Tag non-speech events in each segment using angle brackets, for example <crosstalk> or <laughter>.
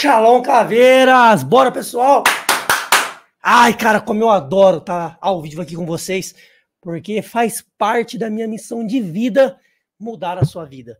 Shalom Caveiras! Bora, pessoal! Ai, cara, como eu adoro estar tá ao vivo aqui com vocês, porque faz parte da minha missão de vida mudar a sua vida.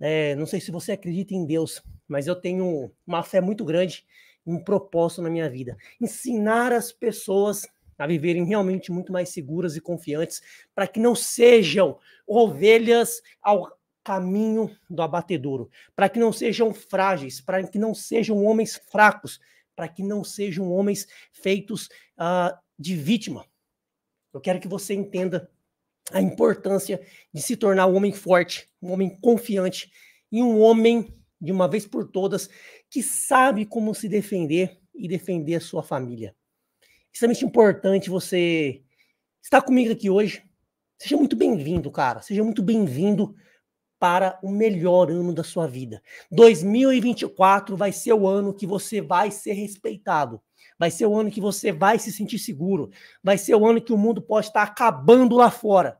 É, não sei se você acredita em Deus, mas eu tenho uma fé muito grande um propósito na minha vida. Ensinar as pessoas a viverem realmente muito mais seguras e confiantes, para que não sejam ovelhas ao, caminho do abatedouro, para que não sejam frágeis, para que não sejam homens fracos, para que não sejam homens feitos uh, de vítima. Eu quero que você entenda a importância de se tornar um homem forte, um homem confiante e um homem, de uma vez por todas, que sabe como se defender e defender a sua família. Extremamente importante você estar comigo aqui hoje. Seja muito bem-vindo, cara. Seja muito bem-vindo para o melhor ano da sua vida. 2024 vai ser o ano que você vai ser respeitado. Vai ser o ano que você vai se sentir seguro. Vai ser o ano que o mundo pode estar acabando lá fora.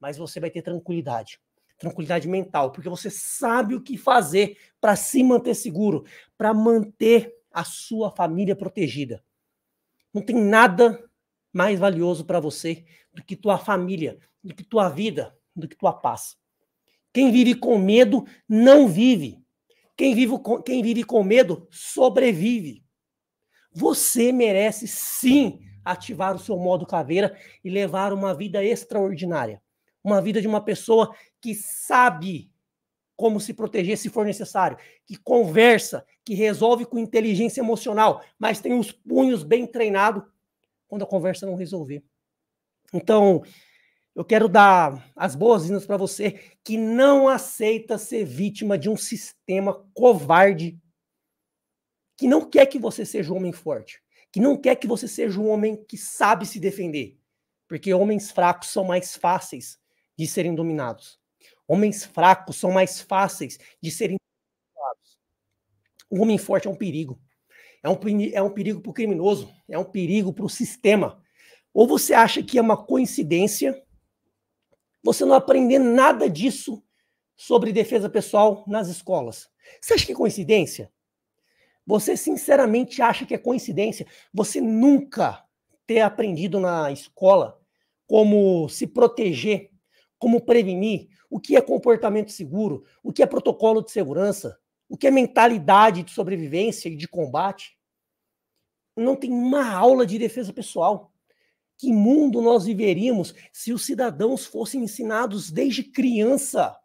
Mas você vai ter tranquilidade. Tranquilidade mental, porque você sabe o que fazer para se manter seguro, para manter a sua família protegida. Não tem nada mais valioso para você do que tua família, do que tua vida, do que tua paz. Quem vive com medo não vive. Quem vive com, quem vive com medo sobrevive. Você merece sim ativar o seu modo caveira e levar uma vida extraordinária. Uma vida de uma pessoa que sabe como se proteger se for necessário, que conversa, que resolve com inteligência emocional, mas tem os punhos bem treinados quando a conversa não resolver. Então, eu quero dar as boas-vindas para você que não aceita ser vítima de um sistema covarde que não quer que você seja um homem forte, que não quer que você seja um homem que sabe se defender, porque homens fracos são mais fáceis de serem dominados. Homens fracos são mais fáceis de serem dominados. O homem forte é um perigo. É um, é um perigo para o criminoso, é um perigo para o sistema. Ou você acha que é uma coincidência você não aprender nada disso sobre defesa pessoal nas escolas. Você acha que é coincidência? Você sinceramente acha que é coincidência você nunca ter aprendido na escola como se proteger, como prevenir, o que é comportamento seguro, o que é protocolo de segurança, o que é mentalidade de sobrevivência e de combate? Não tem uma aula de defesa pessoal. Que mundo nós viveríamos se os cidadãos fossem ensinados desde criança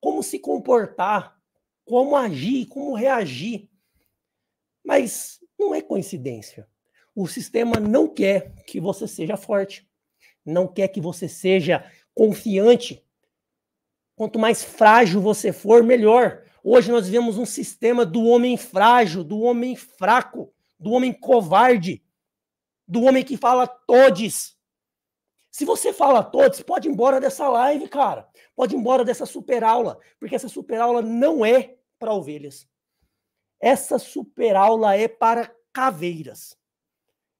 como se comportar, como agir, como reagir. Mas não é coincidência. O sistema não quer que você seja forte, não quer que você seja confiante. Quanto mais frágil você for, melhor. Hoje nós vivemos um sistema do homem frágil, do homem fraco, do homem covarde do homem que fala todes. Se você fala todes, pode ir embora dessa live, cara. Pode ir embora dessa super aula, porque essa super aula não é para ovelhas. Essa super aula é para caveiras.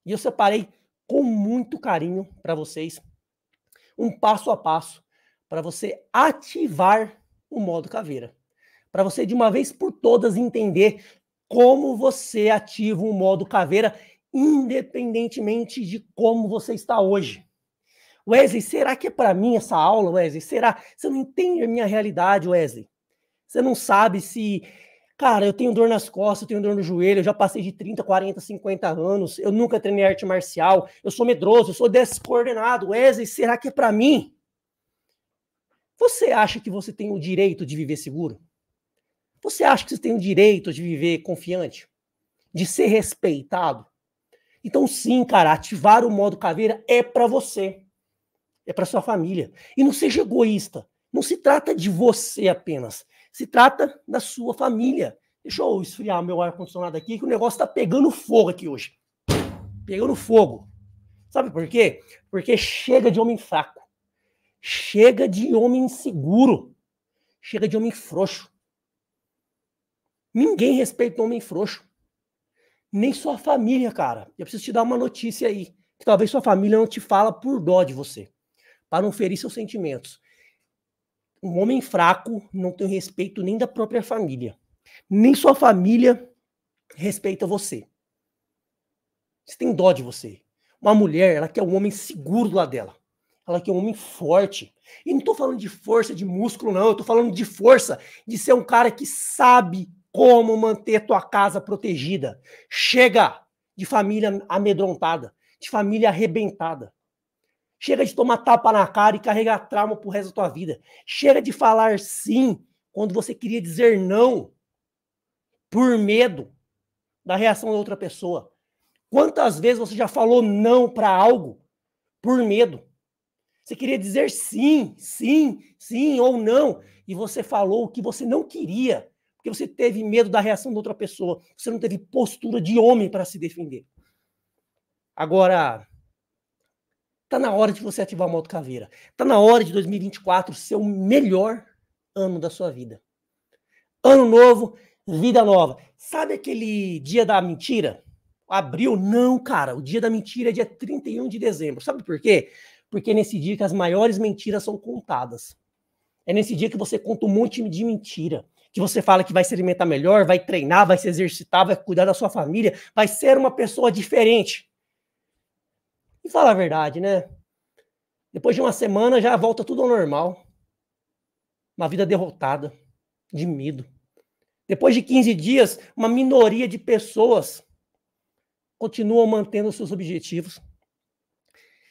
E eu separei com muito carinho para vocês um passo a passo para você ativar o modo caveira. Para você de uma vez por todas entender como você ativa o modo caveira independentemente de como você está hoje. Wesley, será que é para mim essa aula, Wesley? Será? Você não entende a minha realidade, Wesley. Você não sabe se. Cara, eu tenho dor nas costas, eu tenho dor no joelho, eu já passei de 30, 40, 50 anos, eu nunca treinei arte marcial, eu sou medroso, eu sou descoordenado. Wesley, será que é para mim? Você acha que você tem o direito de viver seguro? Você acha que você tem o direito de viver confiante? De ser respeitado? Então, sim, cara, ativar o modo caveira é para você, é para sua família. E não seja egoísta. Não se trata de você apenas, se trata da sua família. Deixa eu esfriar meu ar-condicionado aqui, que o negócio tá pegando fogo aqui hoje. Pegando fogo. Sabe por quê? Porque chega de homem fraco. Chega de homem inseguro. Chega de homem frouxo. Ninguém respeita o homem frouxo nem sua família, cara. Eu preciso te dar uma notícia aí, que talvez sua família não te fala por dó de você, para não ferir seus sentimentos. Um homem fraco não tem respeito nem da própria família. Nem sua família respeita você. Você tem dó de você. Uma mulher, ela quer um homem seguro lá dela. Ela quer um homem forte. E não estou falando de força, de músculo, não. Eu tô falando de força, de ser um cara que sabe como manter tua casa protegida. Chega de família amedrontada, de família arrebentada. Chega de tomar tapa na cara e carregar trauma pro resto da tua vida. Chega de falar sim quando você queria dizer não por medo da reação da outra pessoa. Quantas vezes você já falou não para algo por medo? Você queria dizer sim, sim, sim ou não, e você falou o que você não queria porque você teve medo da reação da outra pessoa, você não teve postura de homem para se defender. Agora, tá na hora de você ativar a moto caveira. Tá na hora de 2024 ser o melhor ano da sua vida. Ano novo, vida nova. Sabe aquele dia da mentira? Abril? Não, cara. O dia da mentira é dia 31 de dezembro. Sabe por quê? Porque é nesse dia que as maiores mentiras são contadas. É nesse dia que você conta um monte de mentira que você fala que vai se alimentar melhor, vai treinar, vai se exercitar, vai cuidar da sua família, vai ser uma pessoa diferente. E fala a verdade, né? Depois de uma semana já volta tudo ao normal. Uma vida derrotada, de medo. Depois de 15 dias, uma minoria de pessoas continuam mantendo seus objetivos.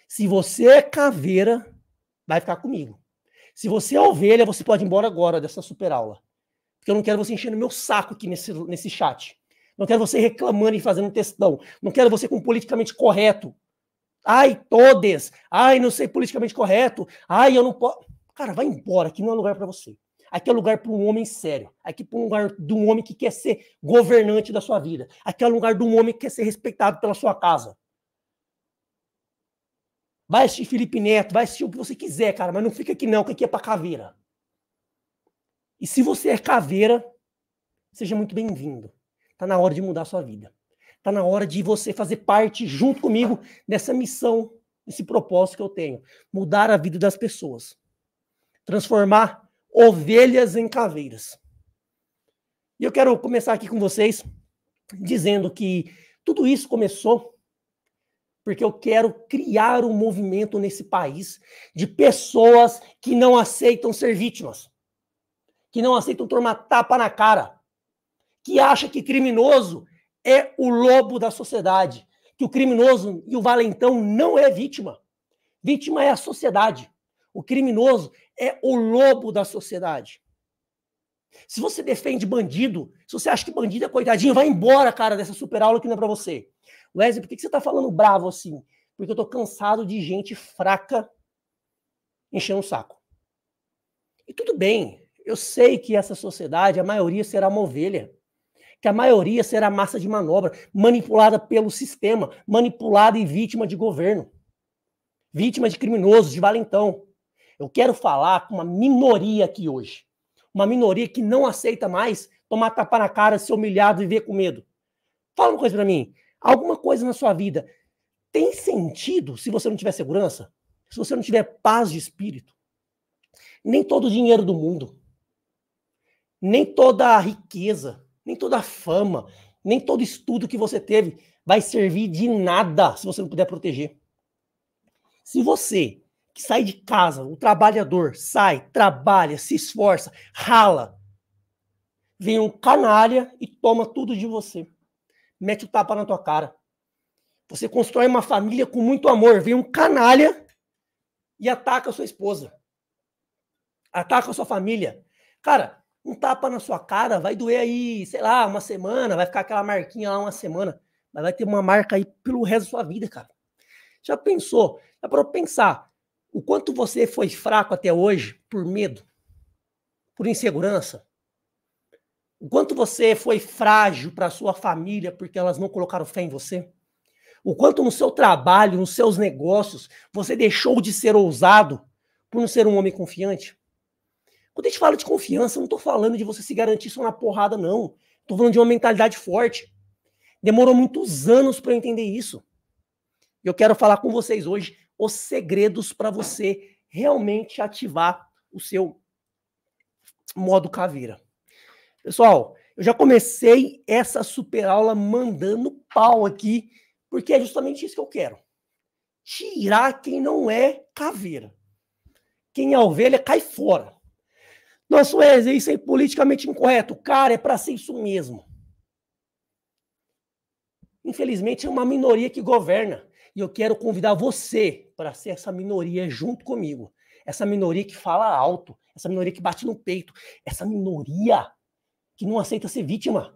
Se você é caveira, vai ficar comigo. Se você é ovelha, você pode ir embora agora dessa super aula porque eu não quero você enchendo meu saco aqui nesse, nesse chat. Não quero você reclamando e fazendo textão. Não quero você com politicamente correto. Ai, todes. Ai, não sei politicamente correto. Ai, eu não posso. Cara, vai embora, aqui não é lugar para você. Aqui é lugar para um homem sério. Aqui é um lugar de um homem que quer ser governante da sua vida. Aqui é lugar de um homem que quer ser respeitado pela sua casa. Vai assistir Felipe Neto, vai assistir o que você quiser, cara, mas não fica aqui não, que aqui é pra caveira. E se você é caveira, seja muito bem-vindo. Está na hora de mudar a sua vida. Está na hora de você fazer parte, junto comigo, dessa missão, desse propósito que eu tenho. Mudar a vida das pessoas. Transformar ovelhas em caveiras. E eu quero começar aqui com vocês dizendo que tudo isso começou porque eu quero criar um movimento nesse país de pessoas que não aceitam ser vítimas que não aceitam tomar tapa na cara, que acha que criminoso é o lobo da sociedade, que o criminoso e o valentão não é vítima. Vítima é a sociedade. O criminoso é o lobo da sociedade. Se você defende bandido, se você acha que bandido é coitadinho, vai embora, cara, dessa super aula que não é pra você. Wesley, por que você tá falando bravo assim? Porque eu tô cansado de gente fraca enchendo o saco. E tudo bem, eu sei que essa sociedade, a maioria será uma ovelha, que a maioria será massa de manobra, manipulada pelo sistema, manipulada e vítima de governo, vítima de criminosos, de valentão. Eu quero falar com uma minoria aqui hoje, uma minoria que não aceita mais tomar tapa na cara, ser humilhado e viver com medo. Fala uma coisa para mim, alguma coisa na sua vida tem sentido se você não tiver segurança? Se você não tiver paz de espírito? Nem todo o dinheiro do mundo, nem toda a riqueza, nem toda a fama, nem todo estudo que você teve vai servir de nada se você não puder proteger. Se você que sai de casa, o trabalhador sai, trabalha, se esforça, rala, vem um canalha e toma tudo de você. Mete o tapa na tua cara. Você constrói uma família com muito amor, vem um canalha e ataca a sua esposa. Ataca a sua família. Cara, um tapa na sua cara vai doer aí, sei lá, uma semana, vai ficar aquela marquinha lá uma semana, mas vai ter uma marca aí pelo resto da sua vida, cara. Já pensou? Dá para pensar o quanto você foi fraco até hoje por medo, por insegurança? O quanto você foi frágil para sua família porque elas não colocaram fé em você? O quanto no seu trabalho, nos seus negócios, você deixou de ser ousado por não ser um homem confiante? Quando a gente fala de confiança, eu não estou falando de você se garantir só na porrada, não. Estou falando de uma mentalidade forte. Demorou muitos anos para eu entender isso. E eu quero falar com vocês hoje os segredos para você realmente ativar o seu modo caveira. Pessoal, eu já comecei essa super aula mandando pau aqui, porque é justamente isso que eu quero. Tirar quem não é caveira. Quem é ovelha cai fora. Não, Suézia, isso é politicamente incorreto. Cara, é para ser isso mesmo. Infelizmente, é uma minoria que governa. E eu quero convidar você para ser essa minoria junto comigo. Essa minoria que fala alto, essa minoria que bate no peito, essa minoria que não aceita ser vítima.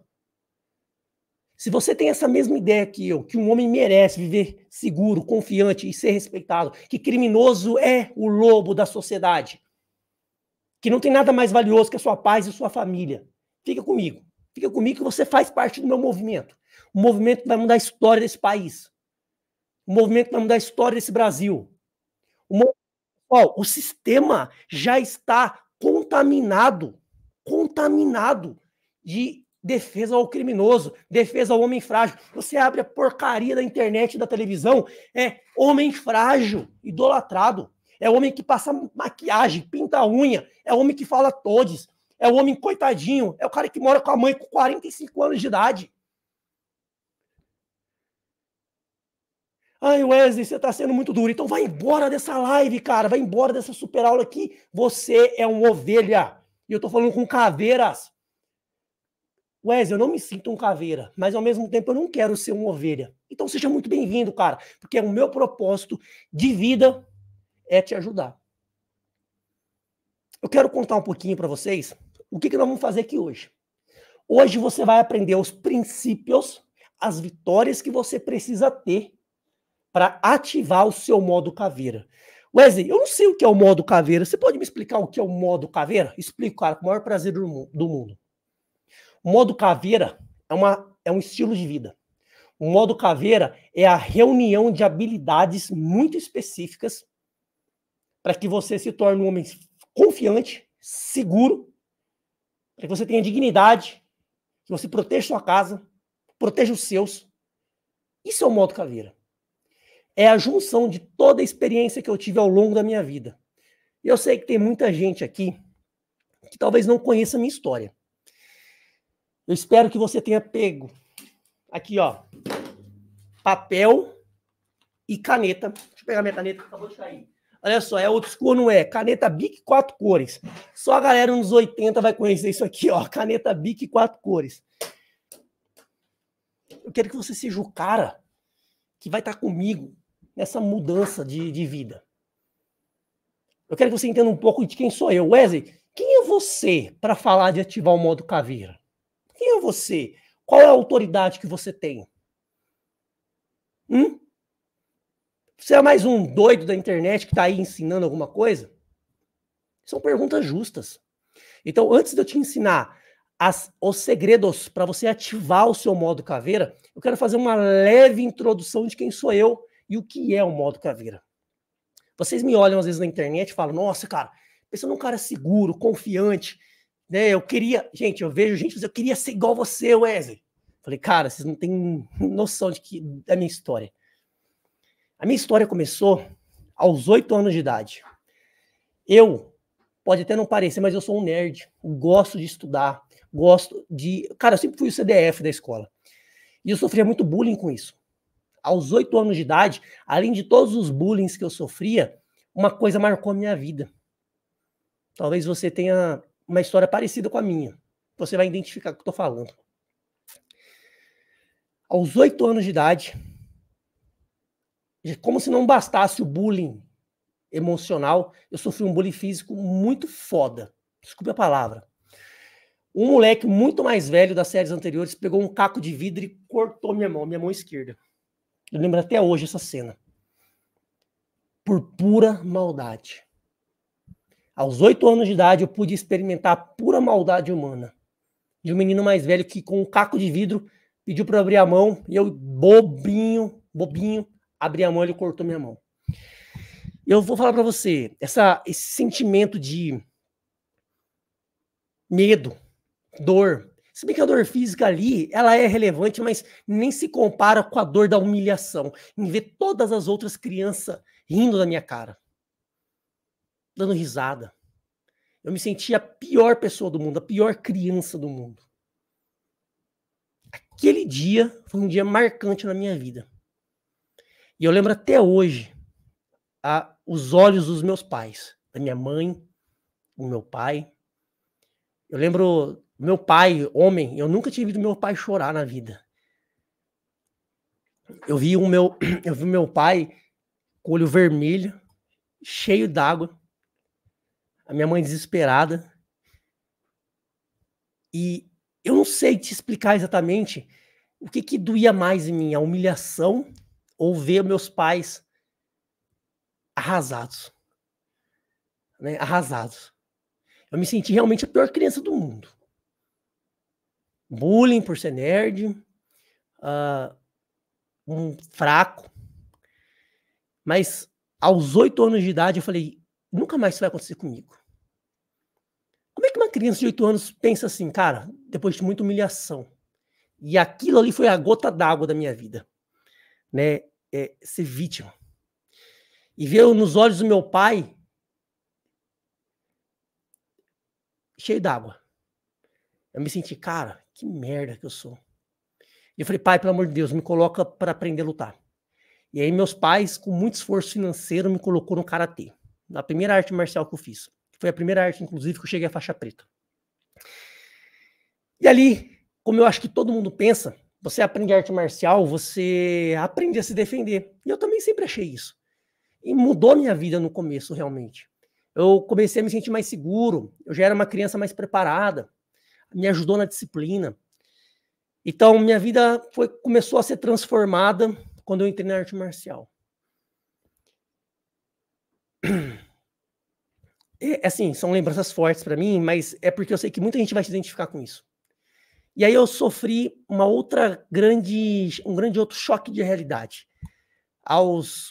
Se você tem essa mesma ideia que eu, que um homem merece viver seguro, confiante e ser respeitado, que criminoso é o lobo da sociedade, que não tem nada mais valioso que a sua paz e sua família. Fica comigo. Fica comigo que você faz parte do meu movimento. O movimento que vai mudar a história desse país. O movimento que vai mudar a história desse Brasil. O, mov... oh, o sistema já está contaminado, contaminado de defesa ao criminoso, defesa ao homem frágil. Você abre a porcaria da internet, da televisão, é homem frágil, idolatrado é homem que passa maquiagem, pinta unha, é homem que fala todes, é o homem coitadinho, é o cara que mora com a mãe com 45 anos de idade. Ai, Wesley, você tá sendo muito duro. Então vai embora dessa live, cara. Vai embora dessa super aula aqui. Você é um ovelha. E eu tô falando com caveiras. Wesley, eu não me sinto um caveira, mas ao mesmo tempo eu não quero ser um ovelha. Então seja muito bem-vindo, cara, porque é o meu propósito de vida é te ajudar. Eu quero contar um pouquinho para vocês o que, que nós vamos fazer aqui hoje. Hoje você vai aprender os princípios, as vitórias que você precisa ter para ativar o seu modo caveira. Wesley, eu não sei o que é o modo caveira. Você pode me explicar o que é o modo caveira? Explico, cara, com o maior prazer do mundo. O modo caveira é, uma, é um estilo de vida. O modo caveira é a reunião de habilidades muito específicas para que você se torne um homem confiante, seguro, para que você tenha dignidade, que você proteja sua casa, proteja os seus. Isso é o modo caveira. É a junção de toda a experiência que eu tive ao longo da minha vida. Eu sei que tem muita gente aqui que talvez não conheça a minha história. Eu espero que você tenha pego aqui, ó, papel e caneta. Deixa eu pegar minha caneta que acabou de cair. Olha só, é outro school, não é? Caneta Bic, quatro cores. Só a galera nos 80 vai conhecer isso aqui, ó. Caneta Bic, quatro cores. Eu quero que você seja o cara que vai estar tá comigo nessa mudança de, de vida. Eu quero que você entenda um pouco de quem sou eu. Wesley, quem é você para falar de ativar o modo caveira? Quem é você? Qual é a autoridade que você tem? Hum? Você é mais um doido da internet que está aí ensinando alguma coisa? São perguntas justas. Então, antes de eu te ensinar as, os segredos para você ativar o seu modo caveira, eu quero fazer uma leve introdução de quem sou eu e o que é o modo caveira. Vocês me olham às vezes na internet e falam: Nossa, cara, pensando num cara seguro, confiante, né? Eu queria, gente, eu vejo gente, eu queria ser igual você, Wesley. Falei, cara, vocês não têm noção de que da minha história. A minha história começou aos oito anos de idade. Eu, pode até não parecer, mas eu sou um nerd, gosto de estudar, gosto de. Cara, eu sempre fui o CDF da escola. E eu sofria muito bullying com isso. Aos oito anos de idade, além de todos os bullying que eu sofria, uma coisa marcou a minha vida. Talvez você tenha uma história parecida com a minha. Você vai identificar o que eu estou falando. Aos oito anos de idade, como se não bastasse o bullying emocional, eu sofri um bullying físico muito foda. Desculpe a palavra. Um moleque muito mais velho das séries anteriores pegou um caco de vidro e cortou minha mão, minha mão esquerda. Eu lembro até hoje essa cena. Por pura maldade. Aos oito anos de idade, eu pude experimentar a pura maldade humana. De um menino mais velho que, com um caco de vidro, pediu para abrir a mão e eu, bobinho, bobinho, abri a mão, ele cortou minha mão. Eu vou falar para você, essa, esse sentimento de medo, dor, se bem que a dor física ali, ela é relevante, mas nem se compara com a dor da humilhação, em ver todas as outras crianças rindo da minha cara, dando risada. Eu me sentia a pior pessoa do mundo, a pior criança do mundo. Aquele dia foi um dia marcante na minha vida. E eu lembro até hoje a, os olhos dos meus pais, da minha mãe, do meu pai. Eu lembro meu pai, homem, eu nunca tinha visto meu pai chorar na vida. Eu vi o meu, <clears throat> eu vi meu pai com o olho vermelho, cheio d'água. A minha mãe desesperada. E eu não sei te explicar exatamente o que que doía mais em mim, a humilhação ou ver meus pais arrasados. Né? Arrasados. Eu me senti realmente a pior criança do mundo. Bullying por ser nerd, uh, um fraco. Mas aos oito anos de idade eu falei, nunca mais isso vai acontecer comigo. Como é que uma criança de oito anos pensa assim, cara, depois de muita humilhação? E aquilo ali foi a gota d'água da minha vida né, é, ser vítima. E ver nos olhos do meu pai cheio d'água. Eu me senti, cara, que merda que eu sou. E eu falei, pai, pelo amor de Deus, me coloca para aprender a lutar. E aí meus pais, com muito esforço financeiro, me colocou no karatê, na primeira arte marcial que eu fiz. Foi a primeira arte, inclusive, que eu cheguei à faixa preta. E ali, como eu acho que todo mundo pensa, você aprende arte marcial, você aprende a se defender. E eu também sempre achei isso. E mudou minha vida no começo, realmente. Eu comecei a me sentir mais seguro, eu já era uma criança mais preparada, me ajudou na disciplina. Então, minha vida foi, começou a ser transformada quando eu entrei na arte marcial. É, assim, são lembranças fortes para mim, mas é porque eu sei que muita gente vai se identificar com isso. E aí eu sofri uma outra grande, um grande outro choque de realidade. Aos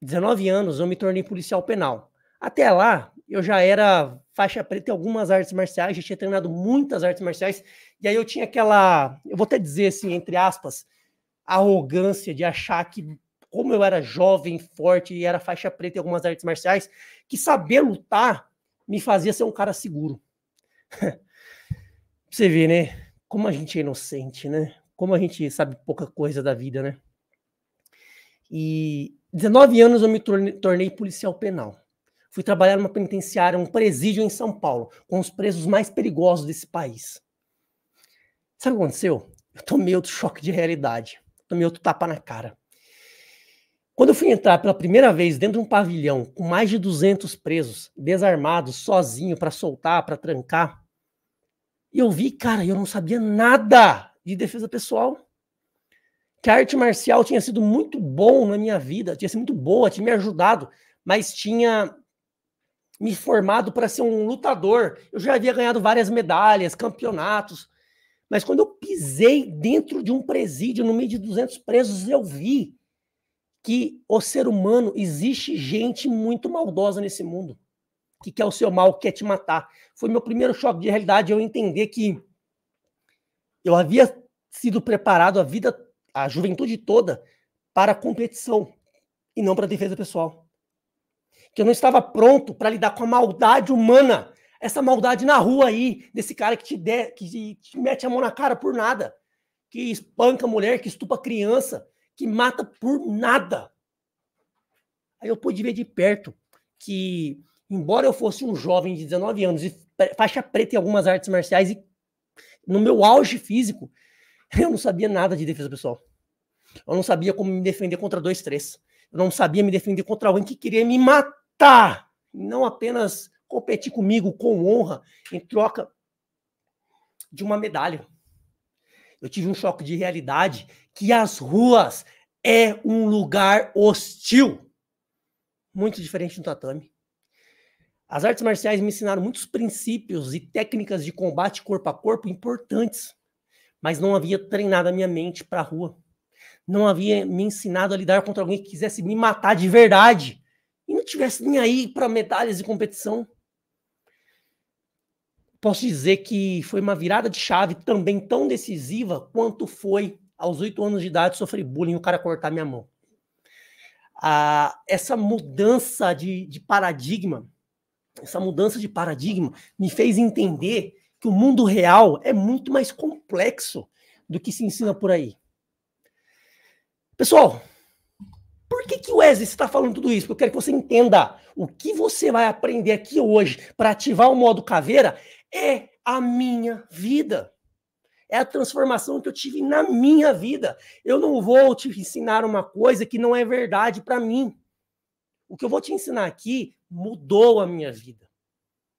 19 anos eu me tornei policial penal. Até lá eu já era faixa preta em algumas artes marciais, já tinha treinado muitas artes marciais, e aí eu tinha aquela, eu vou até dizer assim, entre aspas, arrogância de achar que como eu era jovem, forte e era faixa preta em algumas artes marciais, que saber lutar me fazia ser um cara seguro. <laughs> você vê, né? como a gente é inocente, né? Como a gente sabe pouca coisa da vida, né? E 19 anos eu me tornei policial penal. Fui trabalhar numa penitenciária, um presídio em São Paulo, com os presos mais perigosos desse país. Sabe o que aconteceu? Eu tomei outro choque de realidade, tomei outro tapa na cara. Quando eu fui entrar pela primeira vez dentro de um pavilhão com mais de 200 presos, desarmados, sozinho, para soltar, para trancar, e eu vi, cara, eu não sabia nada de defesa pessoal. Que a arte marcial tinha sido muito bom na minha vida, tinha sido muito boa, tinha me ajudado, mas tinha me formado para ser um lutador. Eu já havia ganhado várias medalhas, campeonatos. Mas quando eu pisei dentro de um presídio, no meio de 200 presos, eu vi que o ser humano existe gente muito maldosa nesse mundo que quer o seu mal, quer te matar. Foi meu primeiro choque de realidade eu entender que eu havia sido preparado a vida, a juventude toda, para a competição e não para a defesa pessoal. Que eu não estava pronto para lidar com a maldade humana, essa maldade na rua aí, desse cara que te, de, que te mete a mão na cara por nada, que espanca a mulher, que estupa a criança, que mata por nada. Aí eu pude ver de perto que embora eu fosse um jovem de 19 anos e faixa preta em algumas artes marciais e no meu auge físico, <laughs> eu não sabia nada de defesa pessoal. Eu não sabia como me defender contra dois, três. Eu não sabia me defender contra alguém que queria me matar. Não apenas competir comigo com honra em troca de uma medalha. Eu tive um choque de realidade que as ruas é um lugar hostil. Muito diferente do tatame. As artes marciais me ensinaram muitos princípios e técnicas de combate corpo a corpo importantes, mas não havia treinado a minha mente para a rua. Não havia me ensinado a lidar contra alguém que quisesse me matar de verdade e não tivesse nem aí para medalhas de competição. Posso dizer que foi uma virada de chave também tão decisiva quanto foi aos oito anos de idade sofrer bullying e o cara cortar minha mão. Ah, essa mudança de, de paradigma essa mudança de paradigma me fez entender que o mundo real é muito mais complexo do que se ensina por aí. Pessoal, por que, que Wesley está falando tudo isso? Porque eu quero que você entenda o que você vai aprender aqui hoje para ativar o modo caveira é a minha vida. É a transformação que eu tive na minha vida. Eu não vou te ensinar uma coisa que não é verdade para mim. O que eu vou te ensinar aqui mudou a minha vida.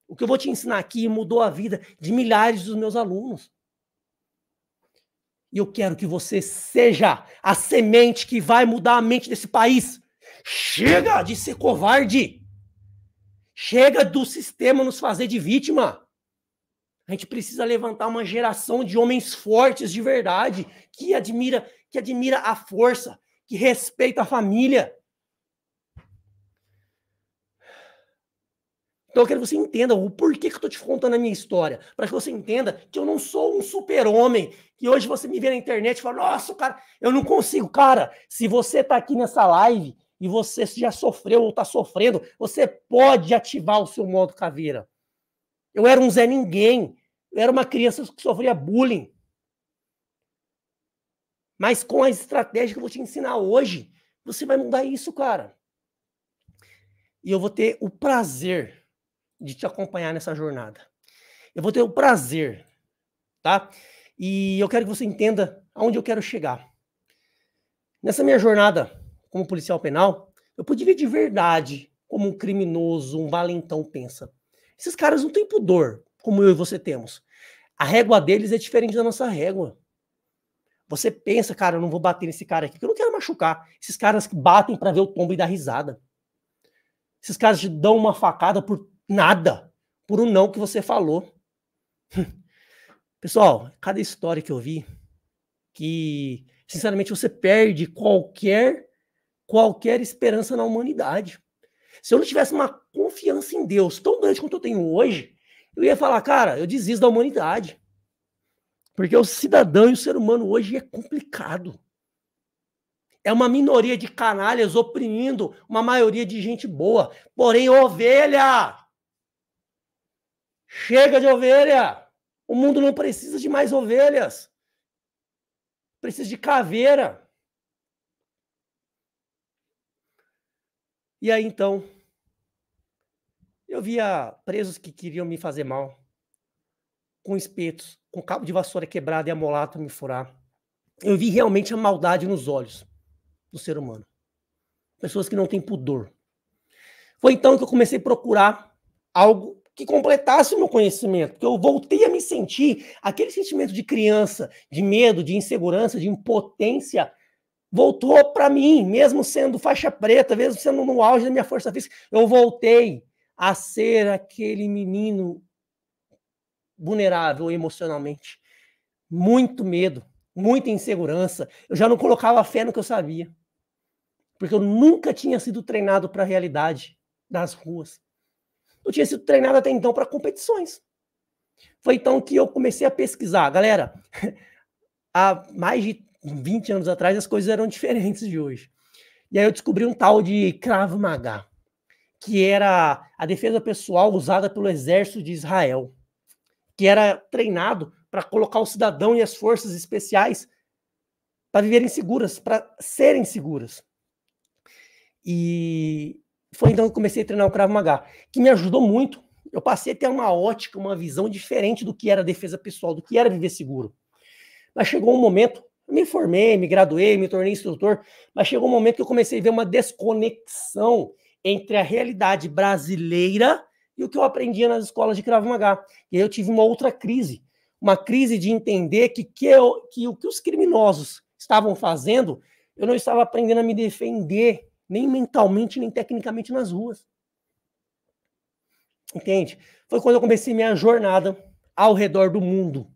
O que eu vou te ensinar aqui mudou a vida de milhares dos meus alunos. E eu quero que você seja a semente que vai mudar a mente desse país. Chega de ser covarde. Chega do sistema nos fazer de vítima. A gente precisa levantar uma geração de homens fortes de verdade, que admira, que admira a força, que respeita a família, Então eu quero que você entenda o porquê que eu estou te contando a minha história. Para que você entenda que eu não sou um super-homem. Que hoje você me vê na internet e fala, nossa, cara, eu não consigo. Cara, se você está aqui nessa live e você já sofreu ou está sofrendo, você pode ativar o seu modo caveira. Eu era um Zé Ninguém. Eu era uma criança que sofria bullying. Mas com a estratégia que eu vou te ensinar hoje, você vai mudar isso, cara. E eu vou ter o prazer de te acompanhar nessa jornada. Eu vou ter o prazer, tá? E eu quero que você entenda aonde eu quero chegar. Nessa minha jornada como policial penal, eu pude ver de verdade como um criminoso, um valentão pensa. Esses caras não têm pudor, como eu e você temos. A régua deles é diferente da nossa régua. Você pensa, cara, eu não vou bater nesse cara aqui, porque eu não quero machucar. Esses caras batem para ver o tombo e dar risada. Esses caras te dão uma facada por nada por um não que você falou. Pessoal, cada história que eu vi, que sinceramente você perde qualquer qualquer esperança na humanidade. Se eu não tivesse uma confiança em Deus tão grande quanto eu tenho hoje, eu ia falar, cara, eu desisto da humanidade. Porque o cidadão e o ser humano hoje é complicado. É uma minoria de canalhas oprimindo uma maioria de gente boa. Porém, ovelha, Chega de ovelha! O mundo não precisa de mais ovelhas. Precisa de caveira. E aí então, eu via presos que queriam me fazer mal, com espetos, com cabo de vassoura quebrado e amolado molata me furar. Eu vi realmente a maldade nos olhos do ser humano. Pessoas que não têm pudor. Foi então que eu comecei a procurar algo que completasse o meu conhecimento, porque eu voltei a me sentir aquele sentimento de criança, de medo, de insegurança, de impotência, voltou para mim, mesmo sendo faixa preta, mesmo sendo no auge da minha força física, eu voltei a ser aquele menino vulnerável emocionalmente. Muito medo, muita insegurança. Eu já não colocava fé no que eu sabia, porque eu nunca tinha sido treinado para a realidade das ruas eu tinha sido treinado até então para competições. Foi então que eu comecei a pesquisar. Galera, <laughs> há mais de 20 anos atrás as coisas eram diferentes de hoje. E aí eu descobri um tal de Krav Maga, que era a defesa pessoal usada pelo exército de Israel, que era treinado para colocar o cidadão e as forças especiais para viverem seguras, para serem seguras. E foi então que comecei a treinar o Krav Maga, que me ajudou muito. Eu passei a ter uma ótica, uma visão diferente do que era defesa pessoal, do que era viver seguro. Mas chegou um momento, eu me formei, me graduei, me tornei instrutor, mas chegou um momento que eu comecei a ver uma desconexão entre a realidade brasileira e o que eu aprendia nas escolas de Krav Maga. E aí eu tive uma outra crise, uma crise de entender que, que, eu, que o que os criminosos estavam fazendo, eu não estava aprendendo a me defender nem mentalmente, nem tecnicamente nas ruas. Entende? Foi quando eu comecei minha jornada ao redor do mundo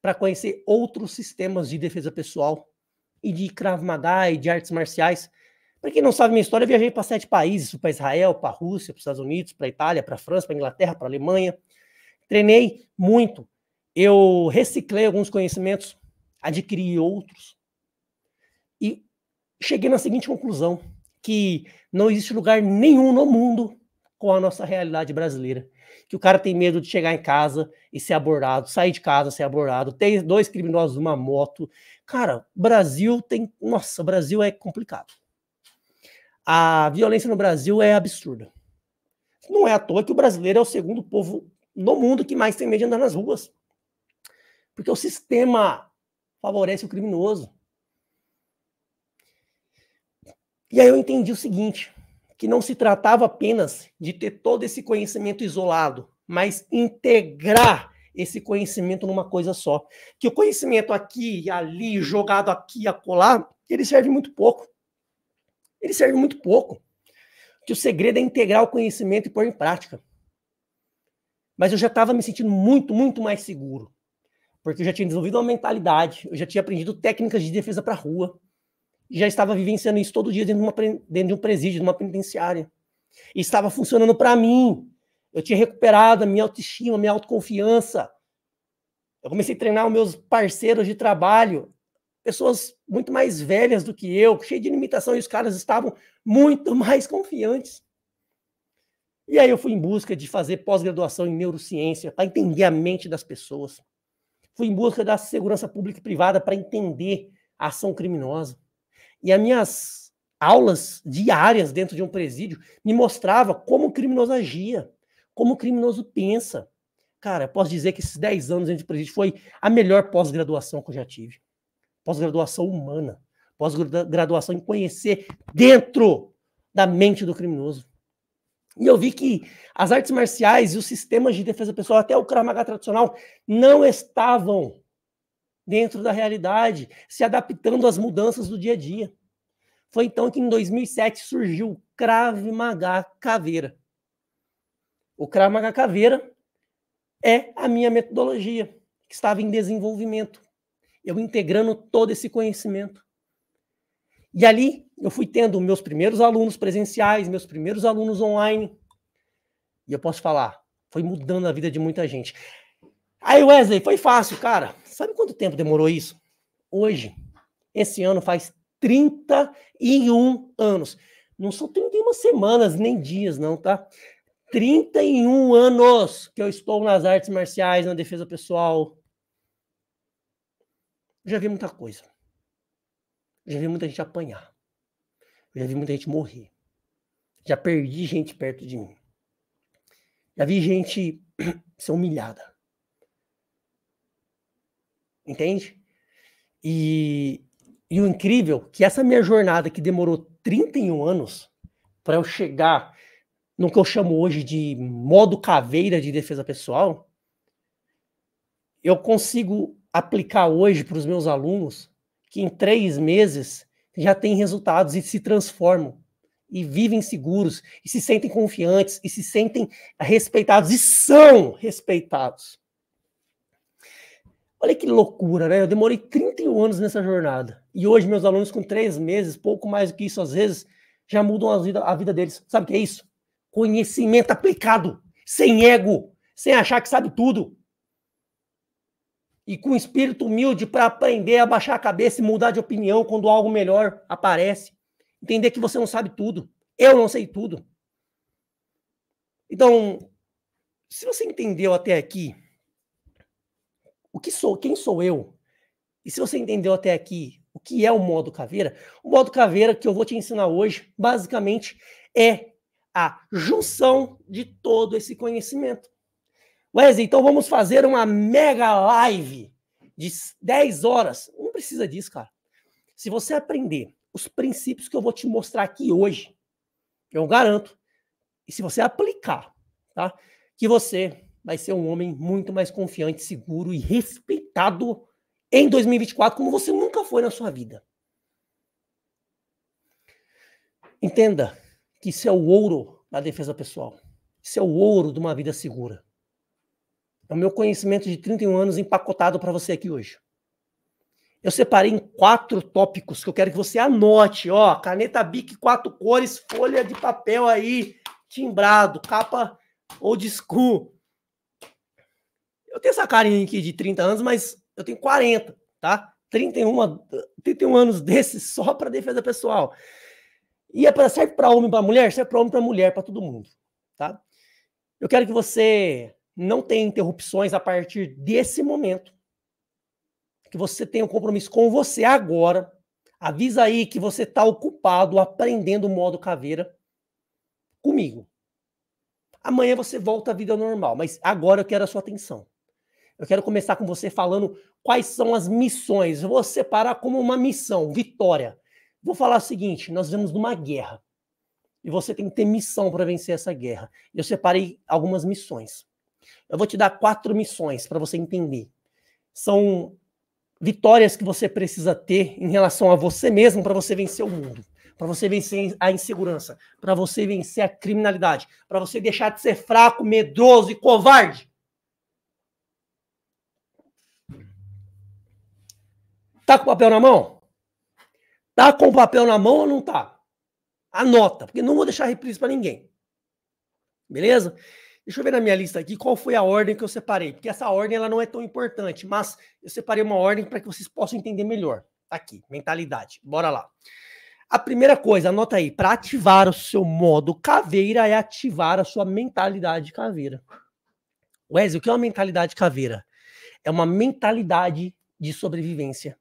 para conhecer outros sistemas de defesa pessoal e de Krav Maga e de artes marciais. Para quem não sabe minha história, eu viajei para sete países, para Israel, para a Rússia, para os Estados Unidos, para a Itália, para a França, para a Inglaterra, para a Alemanha. Treinei muito. Eu reciclei alguns conhecimentos, adquiri outros. E cheguei na seguinte conclusão: que não existe lugar nenhum no mundo com a nossa realidade brasileira. Que o cara tem medo de chegar em casa e ser abordado, sair de casa, ser abordado, tem dois criminosos numa moto. Cara, Brasil tem. Nossa, Brasil é complicado. A violência no Brasil é absurda. Não é à toa que o brasileiro é o segundo povo no mundo que mais tem medo de andar nas ruas. Porque o sistema favorece o criminoso. E aí eu entendi o seguinte, que não se tratava apenas de ter todo esse conhecimento isolado, mas integrar esse conhecimento numa coisa só. Que o conhecimento aqui e ali, jogado aqui e acolá, ele serve muito pouco. Ele serve muito pouco. Que o segredo é integrar o conhecimento e pôr em prática. Mas eu já estava me sentindo muito, muito mais seguro. Porque eu já tinha desenvolvido uma mentalidade, eu já tinha aprendido técnicas de defesa para rua, já estava vivenciando isso todo dia dentro de, uma, dentro de um presídio, de uma penitenciária. E estava funcionando para mim. Eu tinha recuperado a minha autoestima, a minha autoconfiança. Eu comecei a treinar os meus parceiros de trabalho, pessoas muito mais velhas do que eu, cheio de limitação, e os caras estavam muito <laughs> mais confiantes. E aí eu fui em busca de fazer pós-graduação em neurociência para entender a mente das pessoas. Fui em busca da segurança pública e privada para entender a ação criminosa. E as minhas aulas diárias dentro de um presídio me mostrava como o criminoso agia, como o criminoso pensa. Cara, posso dizer que esses 10 anos dentro de presídio foi a melhor pós-graduação que eu já tive. Pós-graduação humana, pós-graduação em conhecer dentro da mente do criminoso. E eu vi que as artes marciais e os sistemas de defesa pessoal, até o Krav Maga tradicional, não estavam dentro da realidade, se adaptando às mudanças do dia a dia. Foi então que em 2007 surgiu o Krav Maga Caveira. O Krav Maga Caveira é a minha metodologia, que estava em desenvolvimento. Eu integrando todo esse conhecimento. E ali eu fui tendo meus primeiros alunos presenciais, meus primeiros alunos online. E eu posso falar, foi mudando a vida de muita gente. Aí, Wesley, foi fácil, cara. Sabe quanto tempo demorou isso? Hoje, esse ano faz 31 anos. Não são 31 semanas nem dias, não, tá? 31 anos que eu estou nas artes marciais, na defesa pessoal. Já vi muita coisa. Já vi muita gente apanhar. Já vi muita gente morrer. Já perdi gente perto de mim. Já vi gente <clears throat> ser humilhada entende? E, e o incrível é que essa minha jornada que demorou 31 anos para eu chegar no que eu chamo hoje de modo caveira de defesa pessoal, eu consigo aplicar hoje para os meus alunos que em três meses já têm resultados e se transformam e vivem seguros e se sentem confiantes e se sentem respeitados e são respeitados. Olha que loucura, né? Eu demorei 31 anos nessa jornada. E hoje, meus alunos, com três meses, pouco mais do que isso, às vezes, já mudam a vida, a vida deles. Sabe o que é isso? Conhecimento aplicado, sem ego, sem achar que sabe tudo. E com espírito humilde para aprender a baixar a cabeça e mudar de opinião quando algo melhor aparece. Entender que você não sabe tudo. Eu não sei tudo. Então, se você entendeu até aqui, o que sou, quem sou eu. E se você entendeu até aqui o que é o modo caveira, o modo caveira que eu vou te ensinar hoje, basicamente, é a junção de todo esse conhecimento. Wesley, então vamos fazer uma mega live de 10 horas. Não precisa disso, cara. Se você aprender os princípios que eu vou te mostrar aqui hoje, eu garanto, e se você aplicar, tá? Que você vai ser um homem muito mais confiante, seguro e respeitado em 2024, como você nunca foi na sua vida. Entenda que isso é o ouro da defesa pessoal. Isso é o ouro de uma vida segura. É o meu conhecimento de 31 anos empacotado para você aqui hoje. Eu separei em quatro tópicos que eu quero que você anote, ó, caneta Bic, quatro cores, folha de papel aí, timbrado, capa ou school. Eu tenho essa carinha aqui de 30 anos, mas eu tenho 40, tá? 31, 31 anos desses só para defesa pessoal. E é pra, serve para homem, para mulher? Serve para homem, para mulher, para todo mundo, tá? Eu quero que você não tenha interrupções a partir desse momento. Que você tenha um compromisso com você agora. Avisa aí que você está ocupado aprendendo o modo caveira comigo. Amanhã você volta à vida normal, mas agora eu quero a sua atenção. Eu quero começar com você falando quais são as missões. Eu vou separar como uma missão, vitória. Vou falar o seguinte: nós vivemos numa guerra. E você tem que ter missão para vencer essa guerra. Eu separei algumas missões. Eu vou te dar quatro missões para você entender. São vitórias que você precisa ter em relação a você mesmo para você vencer o mundo, para você vencer a insegurança, para você vencer a criminalidade, para você deixar de ser fraco, medroso e covarde. Tá com o papel na mão? Tá com o papel na mão ou não tá? Anota, porque não vou deixar reprise para ninguém. Beleza? Deixa eu ver na minha lista aqui qual foi a ordem que eu separei, porque essa ordem ela não é tão importante, mas eu separei uma ordem para que vocês possam entender melhor. Tá aqui, mentalidade. Bora lá. A primeira coisa, anota aí, para ativar o seu modo caveira é ativar a sua mentalidade caveira. Wesley, o que é uma mentalidade caveira? É uma mentalidade de sobrevivência.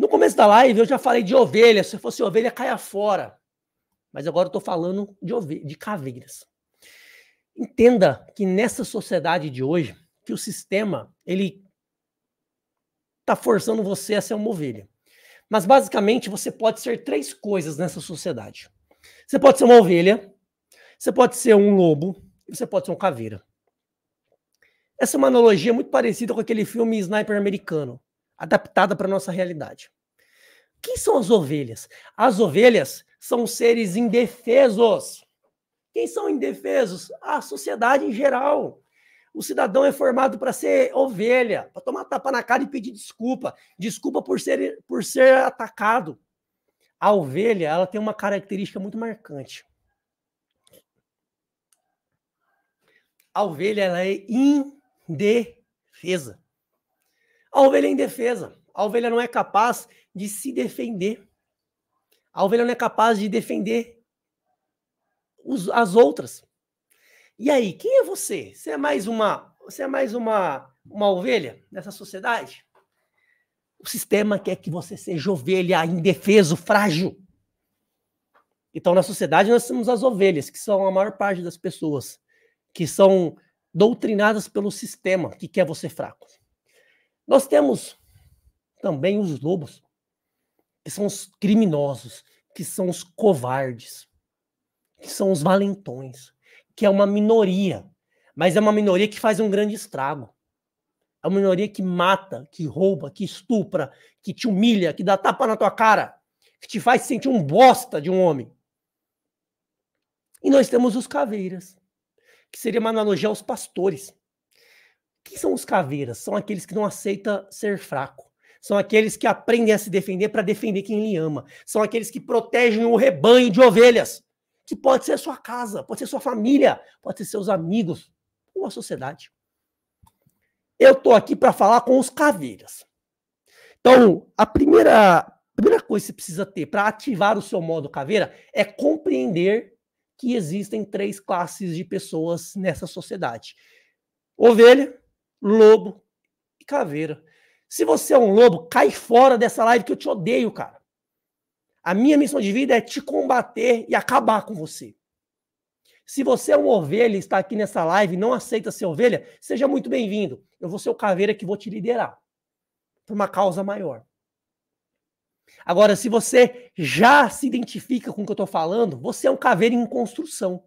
No começo da live eu já falei de ovelha. Se fosse ovelha, caia fora. Mas agora eu estou falando de, ovelha, de caveiras. Entenda que nessa sociedade de hoje, que o sistema ele está forçando você a ser uma ovelha. Mas basicamente você pode ser três coisas nessa sociedade. Você pode ser uma ovelha, você pode ser um lobo e você pode ser um caveira. Essa é uma analogia muito parecida com aquele filme Sniper Americano adaptada para a nossa realidade. Quem são as ovelhas? As ovelhas são seres indefesos. Quem são indefesos? A sociedade em geral. O cidadão é formado para ser ovelha, para tomar tapa na cara e pedir desculpa. Desculpa por ser, por ser atacado. A ovelha ela tem uma característica muito marcante. A ovelha ela é indefesa. A ovelha é indefesa. A ovelha não é capaz de se defender. A ovelha não é capaz de defender os, as outras. E aí, quem é você? Você é mais uma, você é mais uma, uma ovelha nessa sociedade? O sistema quer que você seja ovelha, indefeso, frágil. Então, na sociedade, nós temos as ovelhas, que são a maior parte das pessoas, que são doutrinadas pelo sistema que quer você fraco. Nós temos também os lobos, que são os criminosos, que são os covardes, que são os valentões, que é uma minoria, mas é uma minoria que faz um grande estrago. É uma minoria que mata, que rouba, que estupra, que te humilha, que dá tapa na tua cara, que te faz sentir um bosta de um homem. E nós temos os caveiras, que seria uma analogia aos pastores. Que são os caveiras? São aqueles que não aceitam ser fraco. São aqueles que aprendem a se defender para defender quem lhe ama. São aqueles que protegem o rebanho de ovelhas, que pode ser sua casa, pode ser sua família, pode ser seus amigos ou a sociedade. Eu estou aqui para falar com os caveiras. Então, a primeira, a primeira coisa que você precisa ter para ativar o seu modo caveira é compreender que existem três classes de pessoas nessa sociedade: ovelha, lobo e caveira. Se você é um lobo, cai fora dessa live que eu te odeio, cara. A minha missão de vida é te combater e acabar com você. Se você é uma ovelha e está aqui nessa live e não aceita ser ovelha, seja muito bem-vindo. Eu vou ser o caveira que vou te liderar para uma causa maior. Agora, se você já se identifica com o que eu estou falando, você é um caveira em construção.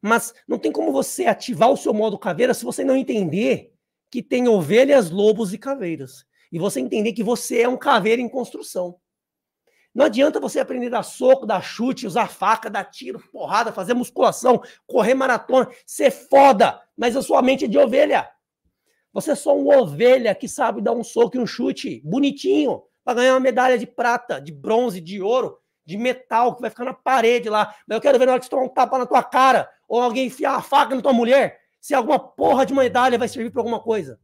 Mas não tem como você ativar o seu modo caveira se você não entender que tem ovelhas, lobos e caveiras. E você entender que você é um caveira em construção. Não adianta você aprender a dar soco, dar chute, usar faca, dar tiro, porrada, fazer musculação, correr maratona, ser foda, mas a sua mente é de ovelha. Você é só uma ovelha que sabe dar um soco e um chute bonitinho para ganhar uma medalha de prata, de bronze, de ouro, de metal, que vai ficar na parede lá. Mas eu quero ver na hora que você tomar um tapa na tua cara, ou alguém enfiar a faca na tua mulher, se alguma porra de medalha vai servir para alguma coisa.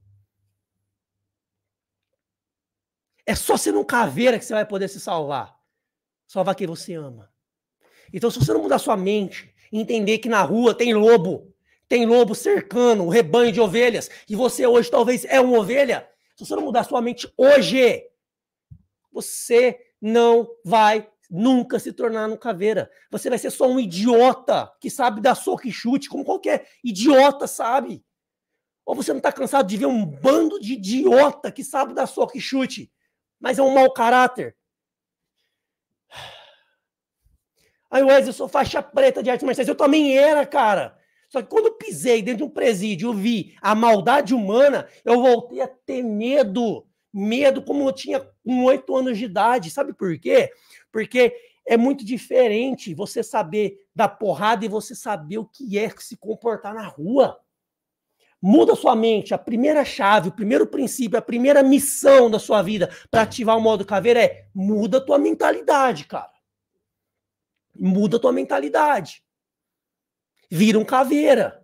É só sendo um caveira que você vai poder se salvar. Salvar quem você ama. Então, se você não mudar sua mente, entender que na rua tem lobo, tem lobo cercando um rebanho de ovelhas, e você hoje talvez é uma ovelha, se você não mudar sua mente hoje, você não vai nunca se tornar um caveira. Você vai ser só um idiota que sabe dar soco e chute, como qualquer idiota sabe. Ou você não está cansado de ver um bando de idiota que sabe dar soco e chute, mas é um mau caráter? Aí, Wesley, eu sou faixa preta de artes marciais. Eu também era, cara. Só que quando eu pisei dentro de um presídio eu vi a maldade humana, eu voltei a ter medo medo, como eu tinha com oito anos de idade. Sabe por quê? Porque é muito diferente você saber da porrada e você saber o que é se comportar na rua. Muda sua mente. A primeira chave, o primeiro princípio, a primeira missão da sua vida para ativar o modo caveira é muda tua mentalidade, cara. Muda tua mentalidade. Vira um caveira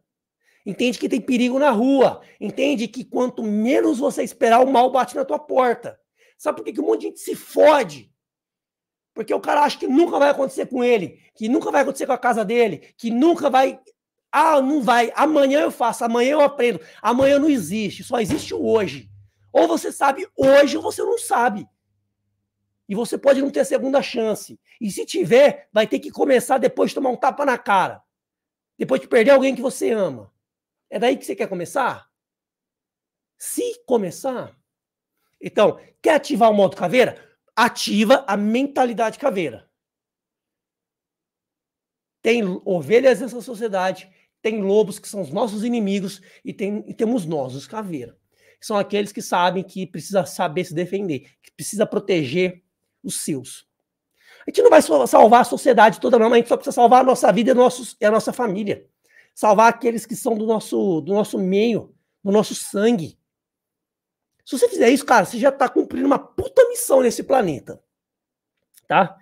entende que tem perigo na rua, entende que quanto menos você esperar, o mal bate na tua porta. Sabe por que, que um monte de gente se fode? Porque o cara acha que nunca vai acontecer com ele, que nunca vai acontecer com a casa dele, que nunca vai. Ah, não vai. Amanhã eu faço, amanhã eu aprendo. Amanhã não existe, só existe o hoje. Ou você sabe hoje ou você não sabe. E você pode não ter segunda chance. E se tiver, vai ter que começar depois de tomar um tapa na cara. Depois de perder alguém que você ama. É daí que você quer começar? Se começar. Então, quer ativar o modo caveira? Ativa a mentalidade caveira. Tem ovelhas nessa sociedade, tem lobos que são os nossos inimigos e, tem, e temos nós, os caveira. São aqueles que sabem que precisa saber se defender, que precisa proteger os seus. A gente não vai salvar a sociedade toda, não, mas a gente só precisa salvar a nossa vida e, nossos, e a nossa família salvar aqueles que são do nosso, do nosso meio, do nosso sangue. Se você fizer isso, cara, você já está cumprindo uma puta missão nesse planeta. Tá?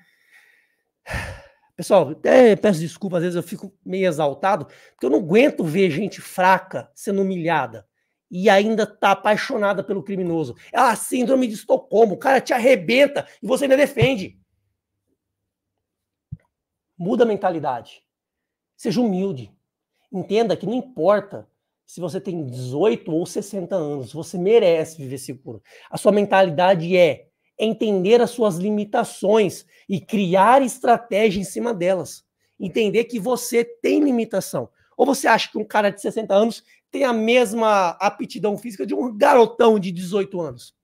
Pessoal, até peço desculpa, às vezes eu fico meio exaltado, porque eu não aguento ver gente fraca sendo humilhada e ainda tá apaixonada pelo criminoso. É a síndrome de Estocolmo, o cara te arrebenta e você ainda defende. Muda a mentalidade. Seja humilde. Entenda que não importa se você tem 18 ou 60 anos, você merece viver seguro. A sua mentalidade é entender as suas limitações e criar estratégia em cima delas. Entender que você tem limitação. Ou você acha que um cara de 60 anos tem a mesma aptidão física de um garotão de 18 anos?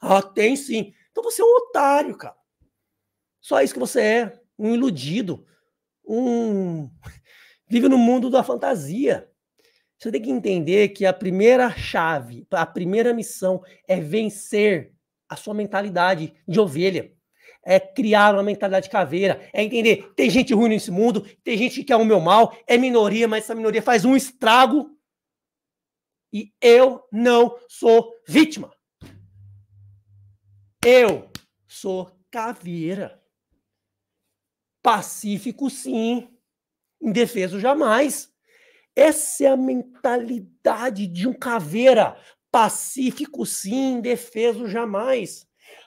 Ah, tem sim. Então você é um otário, cara. Só isso que você é, um iludido, um vive no mundo da fantasia. Você tem que entender que a primeira chave, a primeira missão é vencer a sua mentalidade de ovelha. É criar uma mentalidade de caveira. É entender, tem gente ruim nesse mundo, tem gente que é o meu mal, é minoria, mas essa minoria faz um estrago. E eu não sou vítima. Eu sou caveira. Pacífico, sim indefeso jamais. Essa é a mentalidade de um caveira, pacífico sim, indefeso jamais.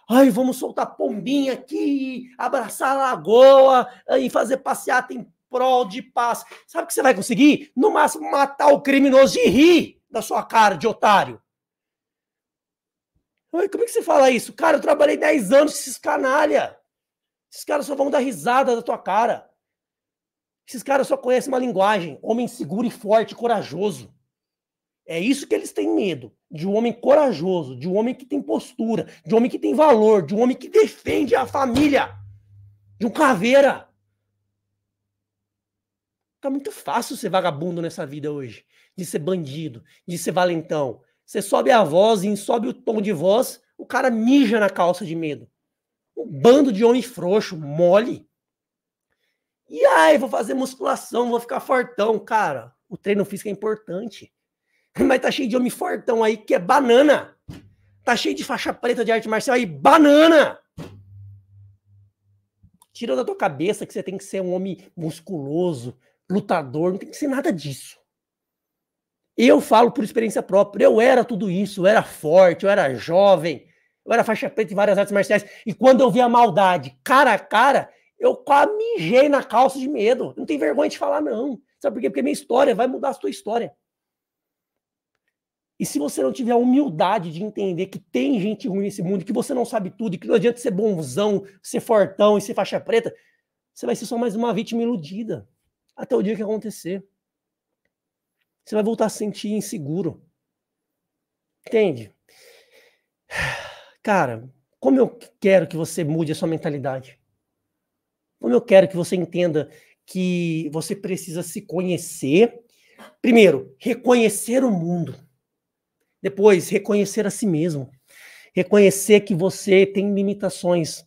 Ai, vamos soltar pombinha aqui, abraçar a lagoa e fazer passeata em prol de paz. Sabe o que você vai conseguir? No máximo, matar o criminoso e rir da sua cara de otário. Ai, como é que você fala isso? Cara, eu trabalhei 10 anos com esses canalha. Esses caras só vão dar risada da tua cara. Esses caras só conhecem uma linguagem: homem seguro e forte, corajoso. É isso que eles têm medo: de um homem corajoso, de um homem que tem postura, de um homem que tem valor, de um homem que defende a família, de um caveira. Tá muito fácil ser vagabundo nessa vida hoje, de ser bandido, de ser valentão. Você sobe a voz e sobe o tom de voz, o cara mija na calça de medo. Um bando de homem frouxo, mole. E aí, vou fazer musculação, vou ficar fortão. Cara, o treino físico é importante. <laughs> Mas tá cheio de homem fortão aí que é banana. Tá cheio de faixa preta de arte marcial aí, banana! Tira da tua cabeça que você tem que ser um homem musculoso, lutador, não tem que ser nada disso. Eu falo por experiência própria, eu era tudo isso, eu era forte, eu era jovem, eu era faixa preta em várias artes marciais, e quando eu vi a maldade cara a cara, eu quase mijei na calça de medo. Não tem vergonha de falar, não. Sabe por quê? Porque minha história vai mudar a sua história. E se você não tiver a humildade de entender que tem gente ruim nesse mundo, que você não sabe tudo, e que não adianta ser bonzão, ser fortão e ser faixa preta, você vai ser só mais uma vítima iludida. Até o dia que acontecer. Você vai voltar a se sentir inseguro. Entende? <sighs> Cara, como eu quero que você mude a sua mentalidade? Como eu quero que você entenda que você precisa se conhecer. Primeiro, reconhecer o mundo. Depois, reconhecer a si mesmo. Reconhecer que você tem limitações.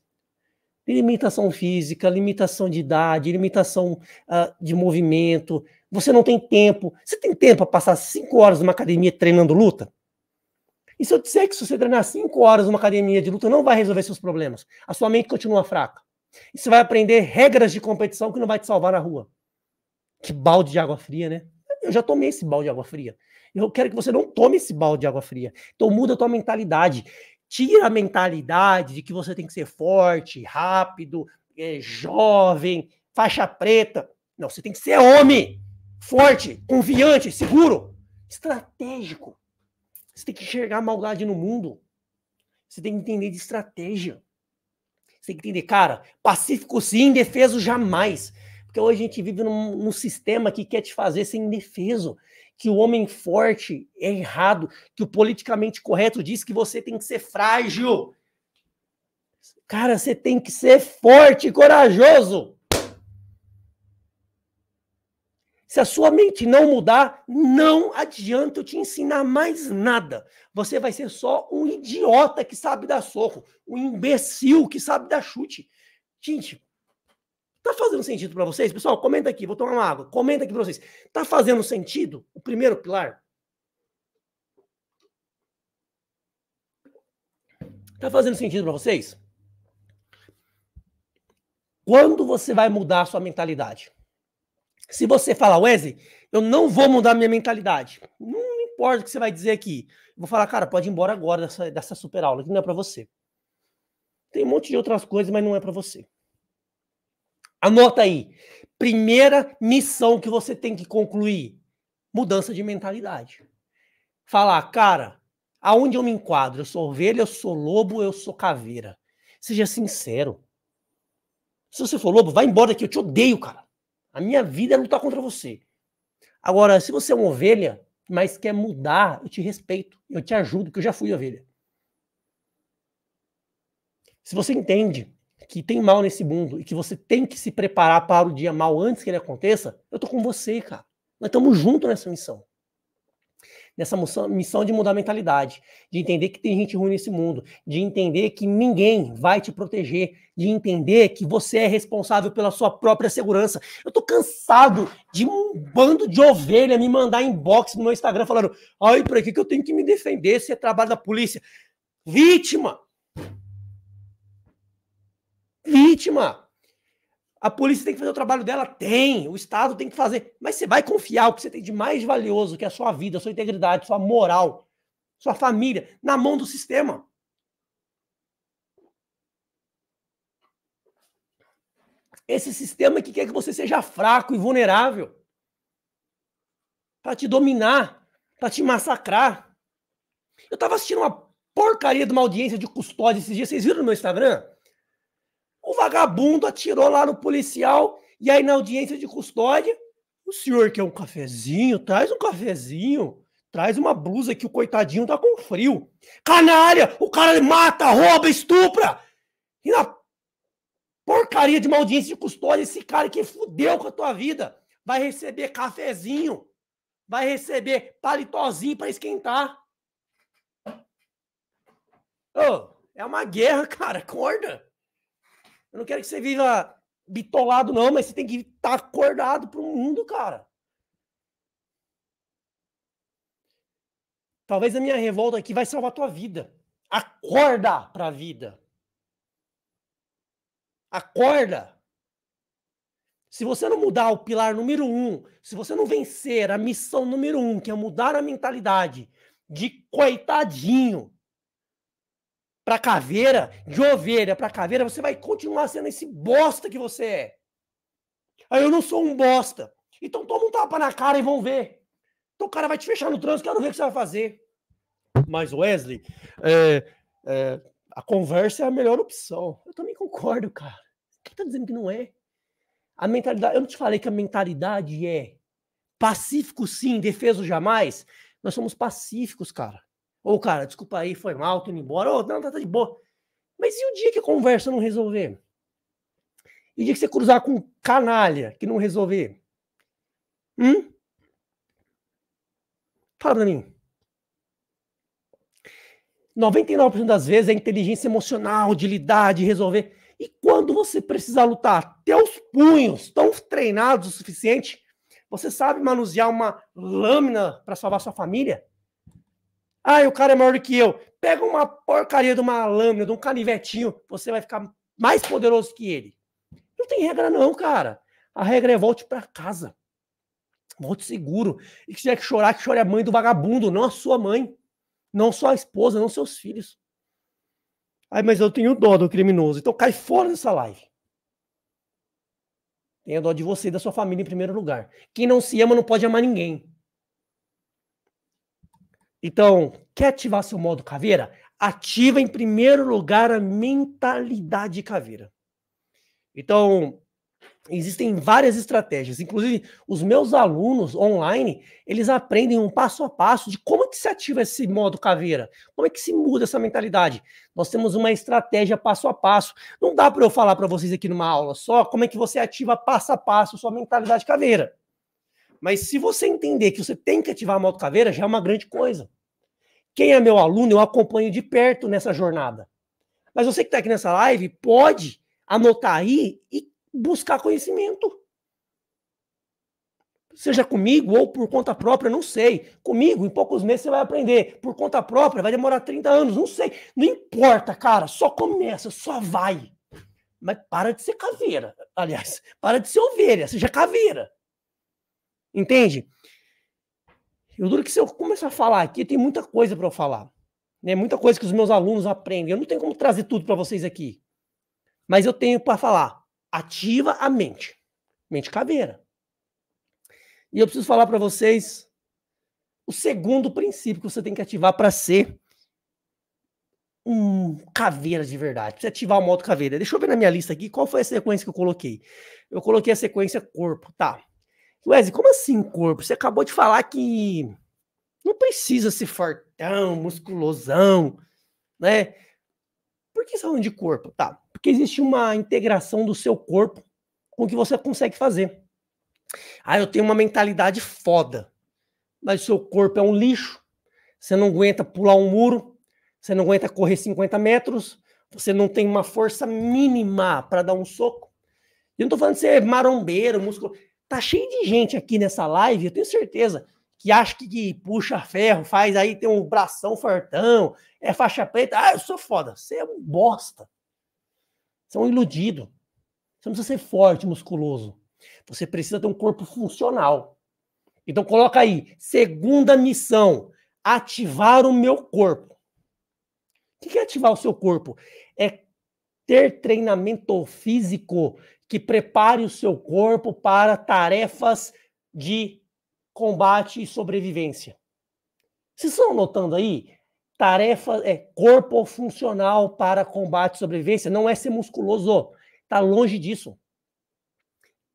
Limitação física, limitação de idade, limitação uh, de movimento. Você não tem tempo. Você tem tempo para passar cinco horas numa academia treinando luta? E se eu disser que se você treinar cinco horas numa academia de luta, não vai resolver seus problemas. A sua mente continua fraca. E você vai aprender regras de competição que não vai te salvar na rua. Que balde de água fria, né? Eu já tomei esse balde de água fria. Eu quero que você não tome esse balde de água fria. Então muda a tua mentalidade. Tira a mentalidade de que você tem que ser forte, rápido, é, jovem, faixa preta. Não, você tem que ser homem, forte, confiante, seguro, estratégico. Você tem que enxergar a maldade no mundo. Você tem que entender de estratégia. Você entender, cara? Pacífico sim, indefeso jamais. Porque hoje a gente vive num, num, sistema que quer te fazer ser indefeso, que o homem forte é errado, que o politicamente correto diz que você tem que ser frágil. Cara, você tem que ser forte e corajoso. Se a sua mente não mudar, não adianta eu te ensinar mais nada. Você vai ser só um idiota que sabe dar soco, um imbecil que sabe dar chute. Gente, tá fazendo sentido para vocês? Pessoal, comenta aqui, vou tomar uma água. Comenta aqui para vocês. Tá fazendo sentido o primeiro pilar? Tá fazendo sentido para vocês? Quando você vai mudar a sua mentalidade? Se você falar, Wesley, eu não vou mudar minha mentalidade. Não importa o que você vai dizer aqui. vou falar, cara, pode ir embora agora dessa, dessa super aula, que não é para você. Tem um monte de outras coisas, mas não é para você. Anota aí. Primeira missão que você tem que concluir: mudança de mentalidade. Falar, cara, aonde eu me enquadro? Eu sou ovelha, eu sou lobo, eu sou caveira. Seja sincero. Se você for lobo, vai embora daqui, eu te odeio, cara. A minha vida é lutar contra você. Agora, se você é uma ovelha, mas quer mudar, eu te respeito, eu te ajudo, porque eu já fui ovelha. Se você entende que tem mal nesse mundo e que você tem que se preparar para o dia mal antes que ele aconteça, eu tô com você, cara. Nós estamos juntos nessa missão nessa missão de mudar a mentalidade, de entender que tem gente ruim nesse mundo, de entender que ninguém vai te proteger, de entender que você é responsável pela sua própria segurança. Eu tô cansado de um bando de ovelha me mandar inbox no meu Instagram falando: ai, por que, que eu tenho que me defender se é trabalho da polícia? Vítima! Vítima! A polícia tem que fazer o trabalho dela? Tem. O Estado tem que fazer. Mas você vai confiar o que você tem de mais valioso, que é a sua vida, a sua integridade, sua moral, sua família, na mão do sistema. Esse sistema é que quer que você seja fraco e vulnerável para te dominar, para te massacrar. Eu estava assistindo uma porcaria de uma audiência de custódia esses dias. Vocês viram no meu Instagram? vagabundo atirou lá no policial e aí na audiência de custódia, o senhor quer um cafezinho? Traz um cafezinho. Traz uma blusa que o coitadinho tá com frio. Canalha! O cara mata, rouba, estupra! E na porcaria de uma audiência de custódia, esse cara que fudeu com a tua vida vai receber cafezinho, vai receber palitozinho para esquentar. Oh, é uma guerra, cara, acorda! Eu não quero que você viva bitolado, não, mas você tem que estar acordado pro mundo, cara. Talvez a minha revolta aqui vai salvar a tua vida. Acorda para a vida. Acorda. Se você não mudar o pilar número um, se você não vencer a missão número um, que é mudar a mentalidade de coitadinho, para caveira, de ovelha para caveira, você vai continuar sendo esse bosta que você é. Aí eu não sou um bosta. Então toma um tapa na cara e vão ver. Então o cara vai te fechar no trânsito, quero ver o que você vai fazer. Mas, Wesley, é, é, a conversa é a melhor opção. Eu também concordo, cara. Quem tá dizendo que não é? A mentalidade. Eu não te falei que a mentalidade é pacífico sim, defeso jamais. Nós somos pacíficos, cara. Ou, cara, desculpa aí, foi mal, tô indo embora. Ou, não, tá, tá de boa. Mas e o dia que a conversa não resolver? E o dia que você cruzar com canalha que não resolver? Hum? Fala pra mim. 99% das vezes é inteligência emocional de lidar, de resolver. E quando você precisar lutar, teus punhos estão treinados o suficiente, você sabe manusear uma lâmina para salvar sua família? Ah, o cara é maior do que eu. Pega uma porcaria de uma lâmina, de um canivetinho, você vai ficar mais poderoso que ele. Não tem regra não, cara. A regra é volte para casa. Volte seguro. E se tiver que chorar, que chore a mãe do vagabundo, não a sua mãe. Não sua esposa, não seus filhos. Ai, mas eu tenho dó do criminoso. Então cai fora dessa live. Tenha dó de você e da sua família em primeiro lugar. Quem não se ama não pode amar ninguém. Então, quer ativar seu modo caveira? Ativa em primeiro lugar a mentalidade caveira. Então, existem várias estratégias. Inclusive, os meus alunos online, eles aprendem um passo a passo de como é que se ativa esse modo caveira, como é que se muda essa mentalidade. Nós temos uma estratégia passo a passo. Não dá para eu falar para vocês aqui numa aula só como é que você ativa passo a passo sua mentalidade caveira. Mas se você entender que você tem que ativar a moto caveira, já é uma grande coisa. Quem é meu aluno, eu acompanho de perto nessa jornada. Mas você que está aqui nessa live, pode anotar aí e buscar conhecimento. Seja comigo ou por conta própria, não sei. Comigo, em poucos meses você vai aprender. Por conta própria, vai demorar 30 anos, não sei. Não importa, cara, só começa, só vai. Mas para de ser caveira. Aliás, para de ser ovelha, seja caveira. Entende? Eu duro que se eu começar a falar aqui, tem muita coisa para eu falar. Né? Muita coisa que os meus alunos aprendem. Eu não tenho como trazer tudo para vocês aqui. Mas eu tenho para falar. Ativa a mente. Mente caveira. E eu preciso falar para vocês o segundo princípio que você tem que ativar para ser um caveira de verdade. Precisa ativar o modo caveira. Deixa eu ver na minha lista aqui qual foi a sequência que eu coloquei. Eu coloquei a sequência corpo, tá? Wesley, como assim corpo? Você acabou de falar que não precisa ser fortão, musculosão, né? Por que tá falando de corpo? Tá, porque existe uma integração do seu corpo com o que você consegue fazer. Ah, eu tenho uma mentalidade foda, mas o seu corpo é um lixo, você não aguenta pular um muro, você não aguenta correr 50 metros, você não tem uma força mínima para dar um soco. Eu não tô falando de ser marombeiro, musculoso. Tá cheio de gente aqui nessa live, eu tenho certeza, que acha que, que puxa ferro, faz aí, tem um bração fortão, é faixa preta. Ah, eu sou foda. Você é um bosta. Você é um iludido. Você não precisa ser forte, musculoso. Você precisa ter um corpo funcional. Então coloca aí, segunda missão, ativar o meu corpo. O que é ativar o seu corpo? É ter treinamento físico que prepare o seu corpo para tarefas de combate e sobrevivência. Vocês estão notando aí? Tarefa é corpo funcional para combate e sobrevivência. Não é ser musculoso. Está longe disso.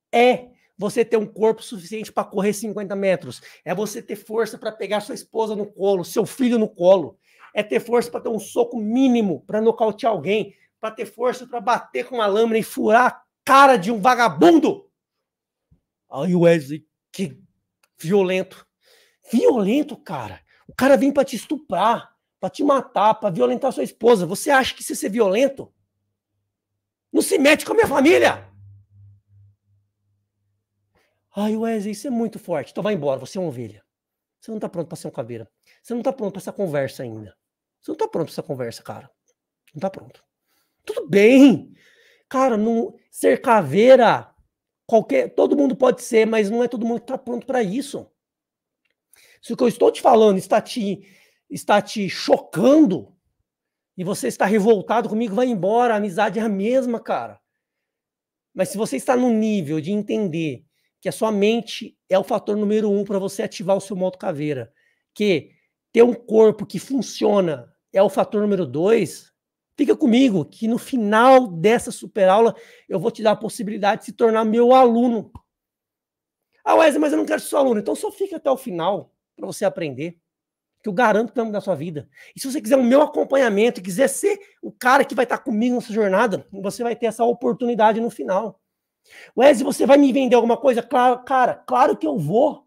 É você ter um corpo suficiente para correr 50 metros. É você ter força para pegar sua esposa no colo, seu filho no colo. É ter força para ter um soco mínimo para nocautear alguém. Para ter força para bater com uma lâmina e furar cara de um vagabundo. Aí o Wesley, que violento. Violento, cara. O cara vem para te estuprar, para te matar, para violentar sua esposa. Você acha que se é ser violento? Não se mete com a minha família. Ai, Wesley, isso é muito forte. Então vai embora, você é uma ovelha. Você não tá pronto para ser um caveira. Você não tá pronto para essa conversa ainda. Você não tá pronto para essa conversa, cara. Não tá pronto. Tudo bem. Cara, não ser caveira, qualquer, todo mundo pode ser, mas não é todo mundo que está pronto para isso. Se o que eu estou te falando está te, está te chocando e você está revoltado comigo, vai embora. A amizade é a mesma, cara. Mas se você está no nível de entender que a sua mente é o fator número um para você ativar o seu modo caveira, que ter um corpo que funciona é o fator número dois, Fica comigo, que no final dessa super aula eu vou te dar a possibilidade de se tornar meu aluno. Ah, Wesley, mas eu não quero ser seu aluno. Então só fica até o final para você aprender. Que eu garanto que da sua vida. E se você quiser o meu acompanhamento, quiser ser o cara que vai estar tá comigo nessa jornada, você vai ter essa oportunidade no final. Wesley, você vai me vender alguma coisa? Claro, cara, claro que eu vou.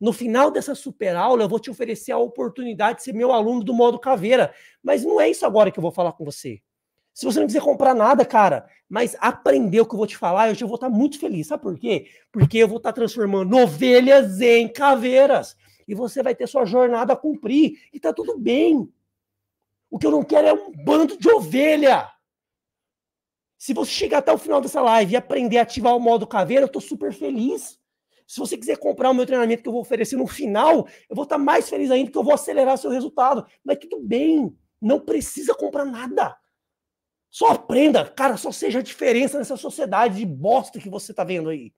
No final dessa super aula, eu vou te oferecer a oportunidade de ser meu aluno do modo caveira. Mas não é isso agora que eu vou falar com você. Se você não quiser comprar nada, cara, mas aprender o que eu vou te falar, eu já vou estar muito feliz. Sabe por quê? Porque eu vou estar transformando ovelhas em caveiras. E você vai ter sua jornada a cumprir. E tá tudo bem. O que eu não quero é um bando de ovelha. Se você chegar até o final dessa live e aprender a ativar o modo caveira, eu tô super feliz. Se você quiser comprar o meu treinamento que eu vou oferecer no final, eu vou estar mais feliz ainda porque eu vou acelerar seu resultado. Mas tudo bem, não precisa comprar nada. Só aprenda, cara, só seja a diferença nessa sociedade de bosta que você está vendo aí.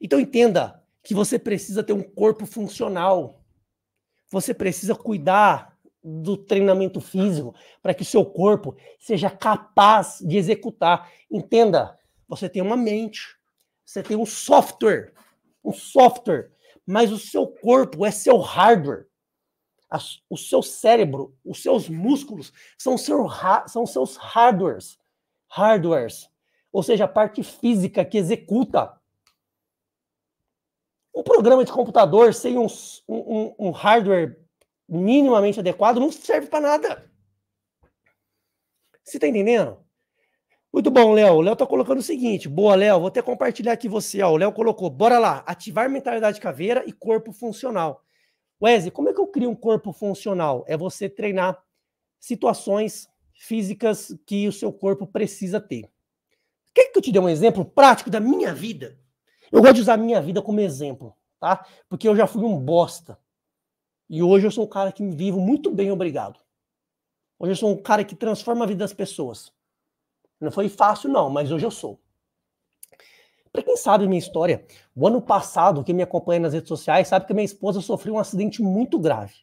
Então entenda que você precisa ter um corpo funcional. Você precisa cuidar do treinamento físico para que o seu corpo seja capaz de executar. Entenda você tem uma mente, você tem um software, um software, mas o seu corpo é seu hardware. As, o seu cérebro, os seus músculos são, seu, são seus hardwares, hardwares, ou seja, a parte física que executa. Um programa de computador sem um, um, um hardware minimamente adequado não serve para nada. Você está entendendo? Muito bom, Léo. O Léo tá colocando o seguinte. Boa, Léo. Vou até compartilhar aqui você. Ó. O Léo colocou. Bora lá. Ativar mentalidade caveira e corpo funcional. Wesley, como é que eu crio um corpo funcional? É você treinar situações físicas que o seu corpo precisa ter. Quer que eu te dê um exemplo prático da minha vida? Eu gosto de usar a minha vida como exemplo, tá? Porque eu já fui um bosta. E hoje eu sou um cara que me vivo muito bem, obrigado. Hoje eu sou um cara que transforma a vida das pessoas. Não foi fácil, não, mas hoje eu sou. Para quem sabe minha história, o ano passado, quem me acompanha nas redes sociais, sabe que minha esposa sofreu um acidente muito grave.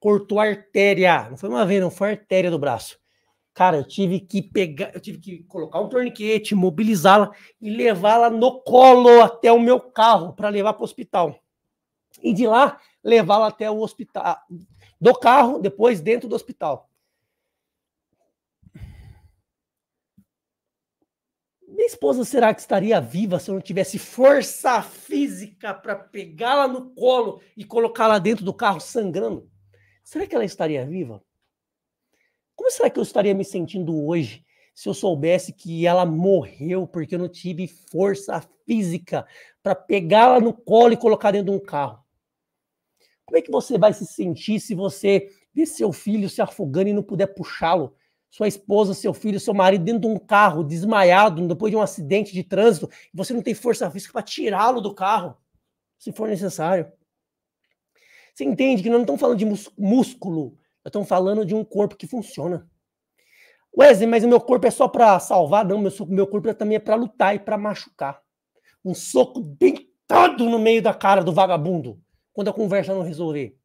Cortou a artéria, não foi uma vez, não foi a artéria do braço. Cara, eu tive que pegar, eu tive que colocar um torniquete, mobilizá-la e levá-la no colo até o meu carro para levar para o hospital. E de lá levá-la até o hospital, do carro, depois dentro do hospital. Minha esposa será que estaria viva se eu não tivesse força física para pegá-la no colo e colocá-la dentro do carro sangrando? Será que ela estaria viva? Como será que eu estaria me sentindo hoje se eu soubesse que ela morreu porque eu não tive força física para pegá-la no colo e colocar dentro de um carro? Como é que você vai se sentir se você ver seu filho se afogando e não puder puxá-lo? sua esposa, seu filho, seu marido dentro de um carro, desmaiado, depois de um acidente de trânsito, e você não tem força física para tirá-lo do carro, se for necessário. Você entende que nós não estamos falando de músculo, nós estamos falando de um corpo que funciona. Wesley, mas o meu corpo é só para salvar? Não, meu, meu corpo também é para lutar e para machucar. Um soco deitado no meio da cara do vagabundo, quando a conversa não resolver.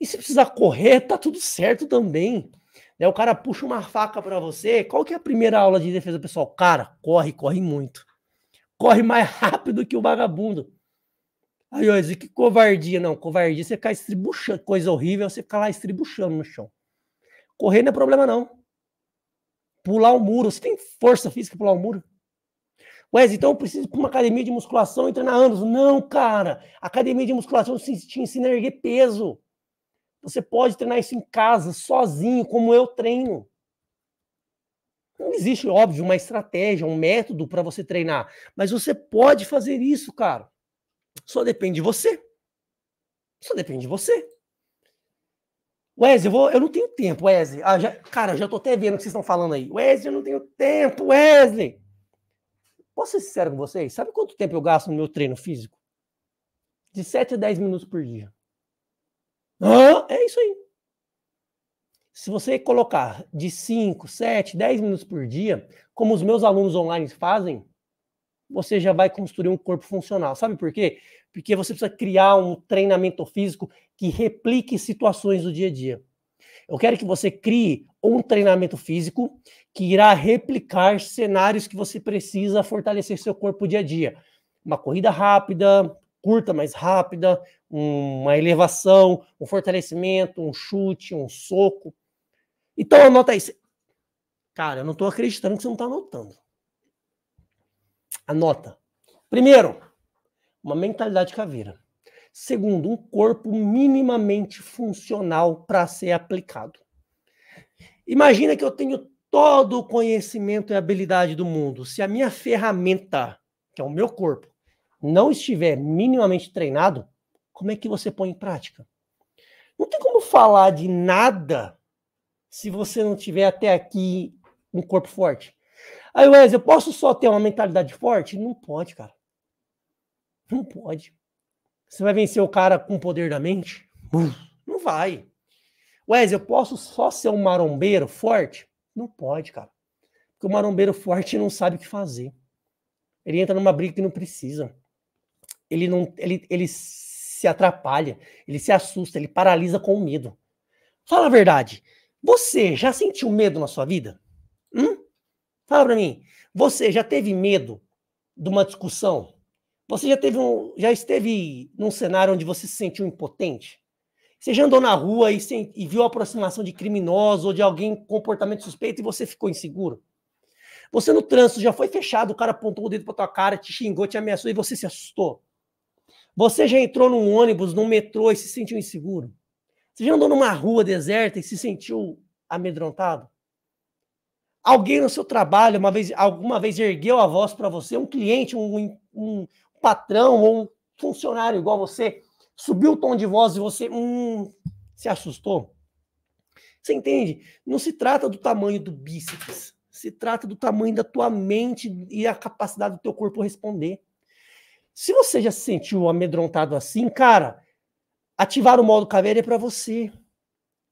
E se precisar correr, tá tudo certo também. Né? O cara puxa uma faca para você. Qual que é a primeira aula de defesa pessoal? Cara, corre, corre muito. Corre mais <laughs> rápido que o vagabundo. Aí eu que covardia. Não, covardia, você ficar estribuchando, coisa horrível, você ficar lá estribuchando no chão. Correr não é problema, não. Pular o um muro, você tem força física para pular o um muro? Wes, então eu preciso ir para uma academia de musculação e treinar anos. Não, cara, academia de musculação te ensina a erguer peso. Você pode treinar isso em casa, sozinho, como eu treino. Não existe, óbvio, uma estratégia, um método para você treinar, mas você pode fazer isso, cara. Só depende de você. Só depende de você. Wesley, eu, vou, eu não tenho tempo, Wesley. Ah, já, cara, já tô até vendo o que vocês estão falando aí. Wesley, eu não tenho tempo, Wesley. Posso ser sincero com vocês? Sabe quanto tempo eu gasto no meu treino físico? De 7 a 10 minutos por dia. Ah, é isso aí. Se você colocar de 5, 7, 10 minutos por dia, como os meus alunos online fazem, você já vai construir um corpo funcional. Sabe por quê? Porque você precisa criar um treinamento físico que replique situações do dia a dia. Eu quero que você crie um treinamento físico que irá replicar cenários que você precisa fortalecer seu corpo dia a dia. Uma corrida rápida, curta, mais rápida, uma elevação, um fortalecimento, um chute, um soco. Então anota isso. Cara, eu não estou acreditando que você não está anotando. Anota. Primeiro, uma mentalidade caveira. Segundo, um corpo minimamente funcional para ser aplicado. Imagina que eu tenho todo o conhecimento e habilidade do mundo. Se a minha ferramenta, que é o meu corpo, não estiver minimamente treinado, como é que você põe em prática? Não tem como falar de nada se você não tiver até aqui um corpo forte. Aí, Wes, eu posso só ter uma mentalidade forte? Não pode, cara. Não pode. Você vai vencer o cara com o poder da mente? Não vai. Wes, eu posso só ser um marombeiro forte? Não pode, cara. Porque o marombeiro forte não sabe o que fazer. Ele entra numa briga que não precisa ele não ele, ele se atrapalha, ele se assusta, ele paralisa com o medo. Fala a verdade. Você já sentiu medo na sua vida? Hum? Fala para mim. Você já teve medo de uma discussão? Você já teve um, já esteve num cenário onde você se sentiu impotente? Você já andou na rua e, se, e viu a aproximação de criminoso ou de alguém com comportamento suspeito e você ficou inseguro? Você no trânsito já foi fechado, o cara apontou o dedo para tua cara, te xingou, te ameaçou e você se assustou? Você já entrou num ônibus, num metrô e se sentiu inseguro? Você já andou numa rua deserta e se sentiu amedrontado? Alguém no seu trabalho uma vez, alguma vez ergueu a voz para você, um cliente, um, um patrão ou um funcionário igual você, subiu o tom de voz e você hum, se assustou? Você entende? Não se trata do tamanho do bíceps, se trata do tamanho da tua mente e a capacidade do teu corpo responder. Se você já se sentiu amedrontado assim, cara, ativar o modo caveira é para você.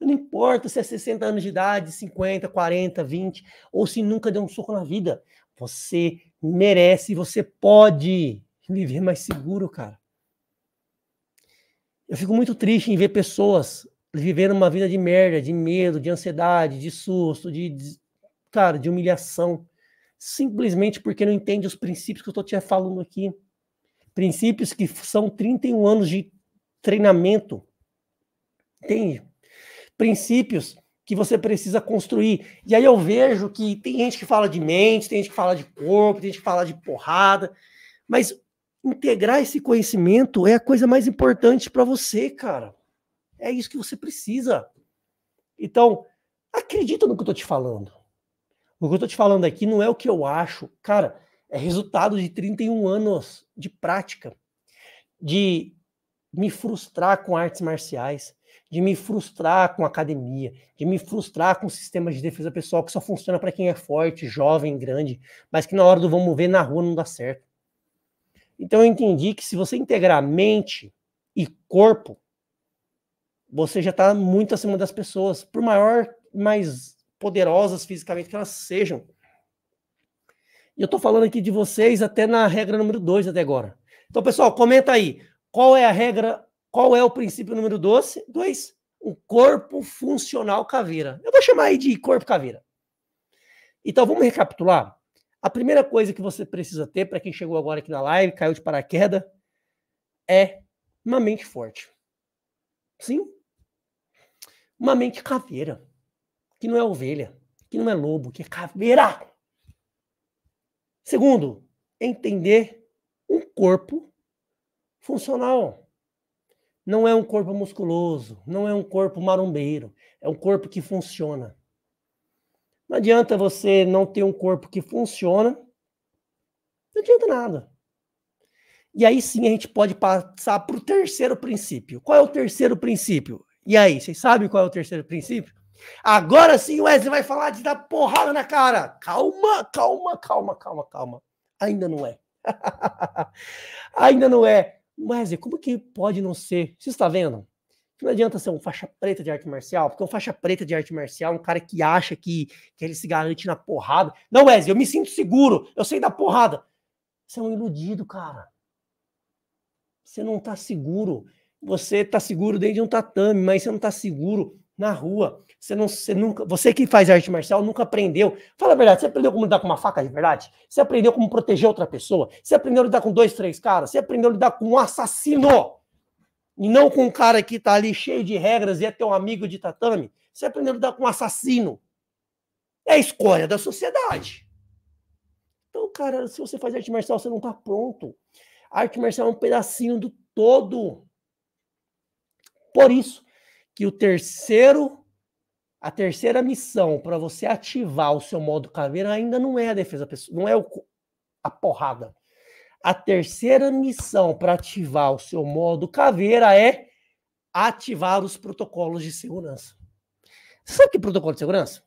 Não importa se é 60 anos de idade, 50, 40, 20, ou se nunca deu um soco na vida. Você merece, você pode viver mais seguro, cara. Eu fico muito triste em ver pessoas vivendo uma vida de merda, de medo, de ansiedade, de susto, de, de cara, de humilhação, simplesmente porque não entende os princípios que eu estou te falando aqui. Princípios que são 31 anos de treinamento. Entende? Princípios que você precisa construir. E aí eu vejo que tem gente que fala de mente, tem gente que fala de corpo, tem gente que fala de porrada, mas integrar esse conhecimento é a coisa mais importante para você, cara. É isso que você precisa. Então, acredita no que eu tô te falando. O que eu tô te falando aqui não é o que eu acho. Cara, é resultado de 31 anos de prática, de me frustrar com artes marciais, de me frustrar com academia, de me frustrar com sistemas de defesa pessoal que só funciona para quem é forte, jovem, grande, mas que na hora do vamos ver na rua não dá certo. Então eu entendi que se você integrar mente e corpo, você já está muito acima das pessoas, por maior, mais poderosas fisicamente que elas sejam. E eu estou falando aqui de vocês até na regra número 2 até agora. Então, pessoal, comenta aí. Qual é a regra? Qual é o princípio número 2? O corpo funcional caveira. Eu vou chamar aí de corpo caveira. Então, vamos recapitular. A primeira coisa que você precisa ter, para quem chegou agora aqui na live, caiu de paraquedas, é uma mente forte. Sim? Uma mente caveira. Que não é ovelha, que não é lobo, que é caveira. Segundo, entender um corpo funcional. Não é um corpo musculoso, não é um corpo marombeiro, é um corpo que funciona. Não adianta você não ter um corpo que funciona, não adianta nada. E aí sim a gente pode passar para o terceiro princípio. Qual é o terceiro princípio? E aí, vocês sabem qual é o terceiro princípio? Agora sim o Wesley vai falar de dar porrada na cara. Calma, calma, calma, calma, calma. Ainda não é. <laughs> Ainda não é. Wesley, como que pode não ser? Você está vendo? Não adianta ser um faixa preta de arte marcial, porque um faixa preta de arte marcial é um cara que acha que, que ele se garante na porrada. Não, Wesley, eu me sinto seguro, eu sei dar porrada. Você é um iludido, cara. Você não tá seguro. Você tá seguro dentro de um tatame, mas você não tá seguro na rua. Você, não, você nunca, você que faz arte marcial nunca aprendeu. Fala a verdade, você aprendeu como lidar com uma faca de verdade? Você aprendeu como proteger outra pessoa? Você aprendeu a lidar com dois, três caras? Você aprendeu a lidar com um assassino? E não com um cara que tá ali cheio de regras e é teu amigo de tatame. Você aprendeu a lidar com um assassino. É a escolha da sociedade. Então, cara, se você faz arte marcial, você não tá pronto. A arte marcial é um pedacinho do todo. Por isso que o terceiro a terceira missão para você ativar o seu modo caveira ainda não é a defesa pessoal, não é o, a porrada. A terceira missão para ativar o seu modo caveira é ativar os protocolos de segurança. sabe o que é protocolo de segurança?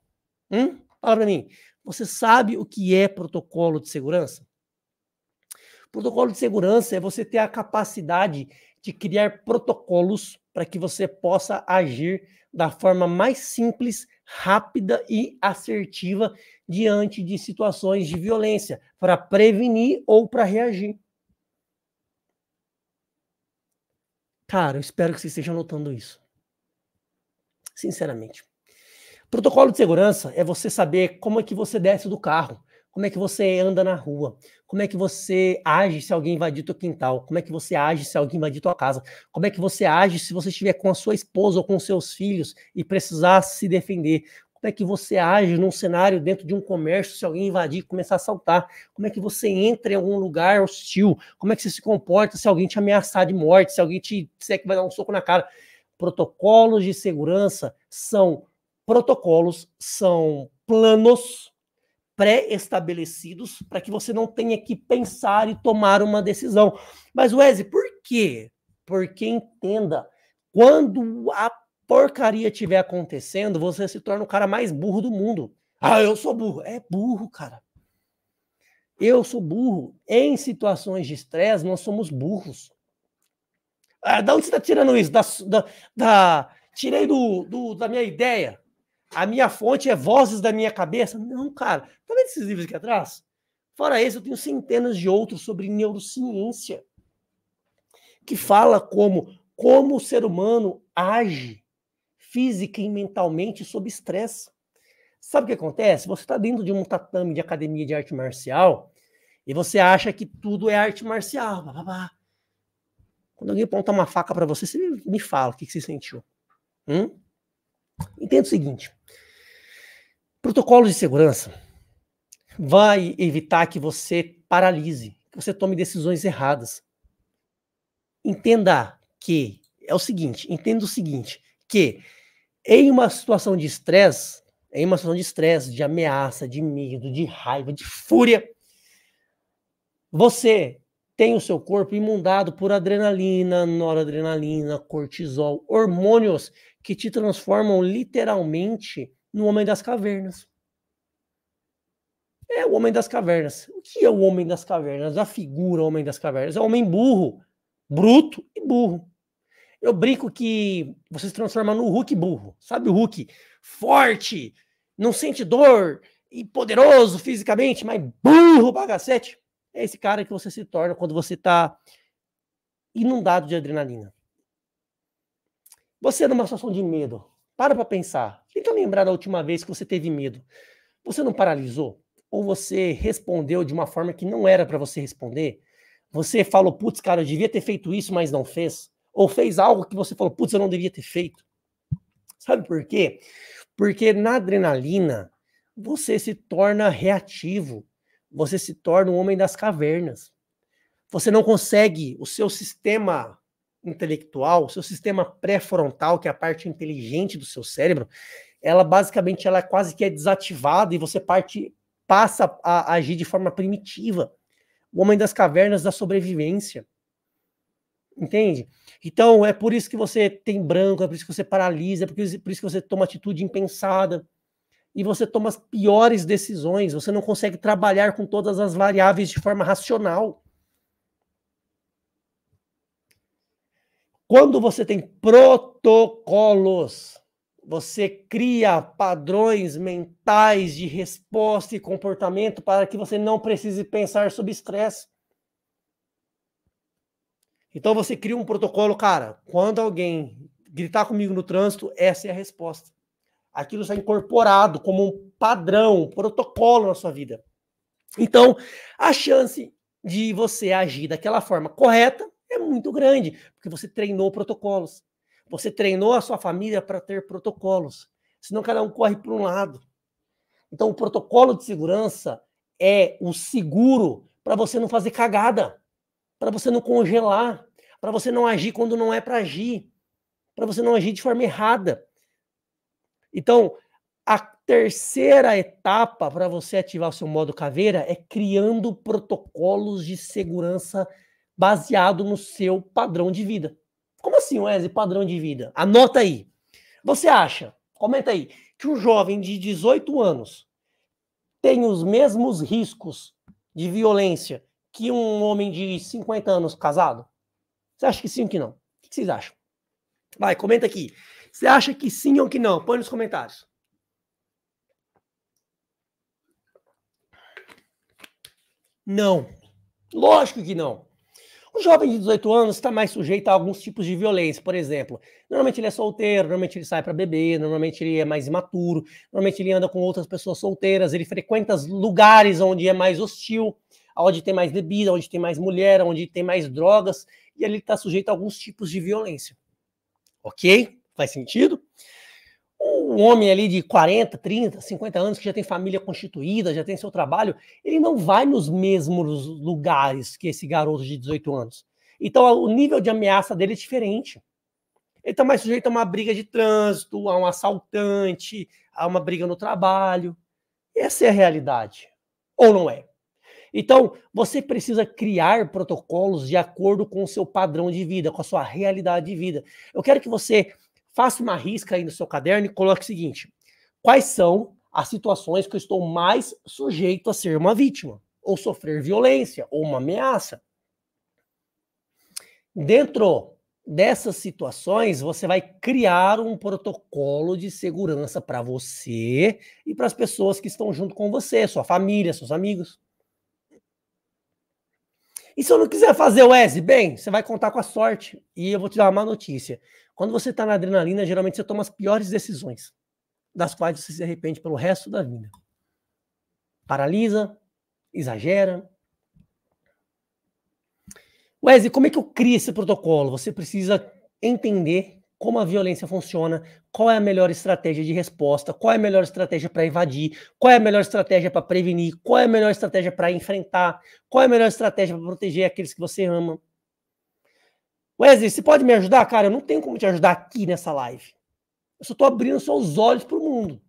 Hum? Fala para mim. Você sabe o que é protocolo de segurança? Protocolo de segurança é você ter a capacidade de criar protocolos para que você possa agir da forma mais simples, rápida e assertiva diante de situações de violência, para prevenir ou para reagir. Cara, eu espero que você esteja notando isso. Sinceramente. Protocolo de segurança é você saber como é que você desce do carro, como é que você anda na rua, como é que você age se alguém invadir teu quintal, como é que você age se alguém invadir tua casa, como é que você age se você estiver com a sua esposa ou com seus filhos e precisar se defender, como é que você age num cenário dentro de um comércio se alguém invadir e começar a assaltar, como é que você entra em algum lugar hostil, como é que você se comporta se alguém te ameaçar de morte, se alguém te disser que vai dar um soco na cara. Protocolos de segurança são protocolos, são planos pré-estabelecidos para que você não tenha que pensar e tomar uma decisão. Mas, Wesley, por quê? Porque entenda, quando a porcaria estiver acontecendo, você se torna o cara mais burro do mundo. Ah, eu sou burro. É burro, cara. Eu sou burro. Em situações de estresse, nós somos burros. Ah, da onde você está tirando isso? Da, da, da... tirei do, do, da minha ideia a minha fonte é vozes da minha cabeça. Não, cara. Tá vendo esses livros aqui atrás? Fora esse, eu tenho centenas de outros sobre neurociência, que fala como, como o ser humano age física e mentalmente sob estresse. Sabe o que acontece? Você está dentro de um tatame de academia de arte marcial e você acha que tudo é arte marcial. Blá, blá, blá. Quando alguém aponta uma faca para você, você me fala o que, que você sentiu. Hum? Entenda o seguinte: protocolo de segurança vai evitar que você paralise, que você tome decisões erradas. Entenda que é o seguinte, entenda o seguinte, que em uma situação de estresse, em uma situação de estresse, de ameaça, de medo, de raiva, de fúria, você tem o seu corpo imundado por adrenalina, noradrenalina, cortisol, hormônios que te transformam literalmente no homem das cavernas. É o homem das cavernas. O que é o homem das cavernas? A figura homem das cavernas é o homem burro, bruto e burro. Eu brinco que você se transforma no Hulk burro. Sabe o Hulk forte, não sente dor e poderoso fisicamente, mas burro bagacete. É esse cara que você se torna quando você está inundado de adrenalina. Você é numa situação de medo, para para pensar. Tenta lembrar da última vez que você teve medo. Você não paralisou? Ou você respondeu de uma forma que não era para você responder? Você falou, putz, cara, eu devia ter feito isso, mas não fez? Ou fez algo que você falou, putz, eu não devia ter feito? Sabe por quê? Porque na adrenalina, você se torna reativo você se torna um homem das cavernas. Você não consegue, o seu sistema intelectual, o seu sistema pré-frontal, que é a parte inteligente do seu cérebro, ela basicamente ela quase que é desativada e você parte passa a agir de forma primitiva. O homem das cavernas da sobrevivência. Entende? Então, é por isso que você tem branco, é por isso que você paralisa, é por isso que você toma atitude impensada e você toma as piores decisões, você não consegue trabalhar com todas as variáveis de forma racional. Quando você tem protocolos, você cria padrões mentais de resposta e comportamento para que você não precise pensar sob estresse. Então você cria um protocolo, cara. Quando alguém gritar comigo no trânsito, essa é a resposta. Aquilo está incorporado como um padrão, um protocolo na sua vida. Então, a chance de você agir daquela forma correta é muito grande, porque você treinou protocolos. Você treinou a sua família para ter protocolos. Senão cada um corre para um lado. Então, o protocolo de segurança é o seguro para você não fazer cagada, para você não congelar, para você não agir quando não é para agir, para você não agir de forma errada. Então, a terceira etapa para você ativar o seu modo caveira é criando protocolos de segurança baseado no seu padrão de vida. Como assim, Wesley, padrão de vida? Anota aí. Você acha, comenta aí, que um jovem de 18 anos tem os mesmos riscos de violência que um homem de 50 anos casado? Você acha que sim ou que não? O que vocês acham? Vai, comenta aqui. Você acha que sim ou que não? Põe nos comentários. Não. Lógico que não. Um jovem de 18 anos está mais sujeito a alguns tipos de violência, por exemplo. Normalmente ele é solteiro, normalmente ele sai para beber, normalmente ele é mais imaturo, normalmente ele anda com outras pessoas solteiras, ele frequenta lugares onde é mais hostil, onde tem mais bebida, onde tem mais mulher, onde tem mais drogas, e ele está sujeito a alguns tipos de violência. Ok? Faz sentido? Um homem ali de 40, 30, 50 anos que já tem família constituída, já tem seu trabalho, ele não vai nos mesmos lugares que esse garoto de 18 anos. Então o nível de ameaça dele é diferente. Ele está mais sujeito a uma briga de trânsito, a um assaltante, a uma briga no trabalho. Essa é a realidade. Ou não é? Então, você precisa criar protocolos de acordo com o seu padrão de vida, com a sua realidade de vida. Eu quero que você Faça uma risca aí no seu caderno e coloque o seguinte: quais são as situações que eu estou mais sujeito a ser uma vítima, ou sofrer violência, ou uma ameaça? Dentro dessas situações, você vai criar um protocolo de segurança para você e para as pessoas que estão junto com você, sua família, seus amigos. E se eu não quiser fazer o ESI, bem, você vai contar com a sorte. E eu vou te dar uma má notícia. Quando você está na adrenalina, geralmente você toma as piores decisões, das quais você se arrepende pelo resto da vida. Paralisa, exagera. Wesley, como é que eu crio esse protocolo? Você precisa entender como a violência funciona, qual é a melhor estratégia de resposta, qual é a melhor estratégia para invadir, qual é a melhor estratégia para prevenir, qual é a melhor estratégia para enfrentar, qual é a melhor estratégia para proteger aqueles que você ama. Wesley, você pode me ajudar? Cara, eu não tenho como te ajudar aqui nessa live. Eu só estou abrindo só os olhos para o mundo.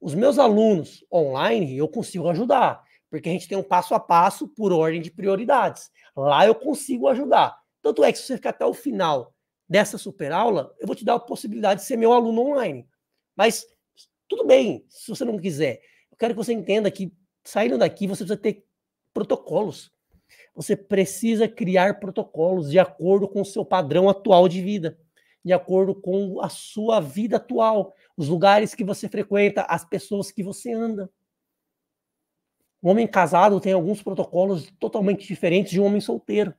Os meus alunos online, eu consigo ajudar, porque a gente tem um passo a passo por ordem de prioridades. Lá eu consigo ajudar. Tanto é que se você ficar até o final dessa super aula, eu vou te dar a possibilidade de ser meu aluno online. Mas tudo bem, se você não quiser. Eu quero que você entenda que saindo daqui você precisa ter protocolos. Você precisa criar protocolos de acordo com o seu padrão atual de vida, de acordo com a sua vida atual, os lugares que você frequenta, as pessoas que você anda. O homem casado tem alguns protocolos totalmente diferentes de um homem solteiro.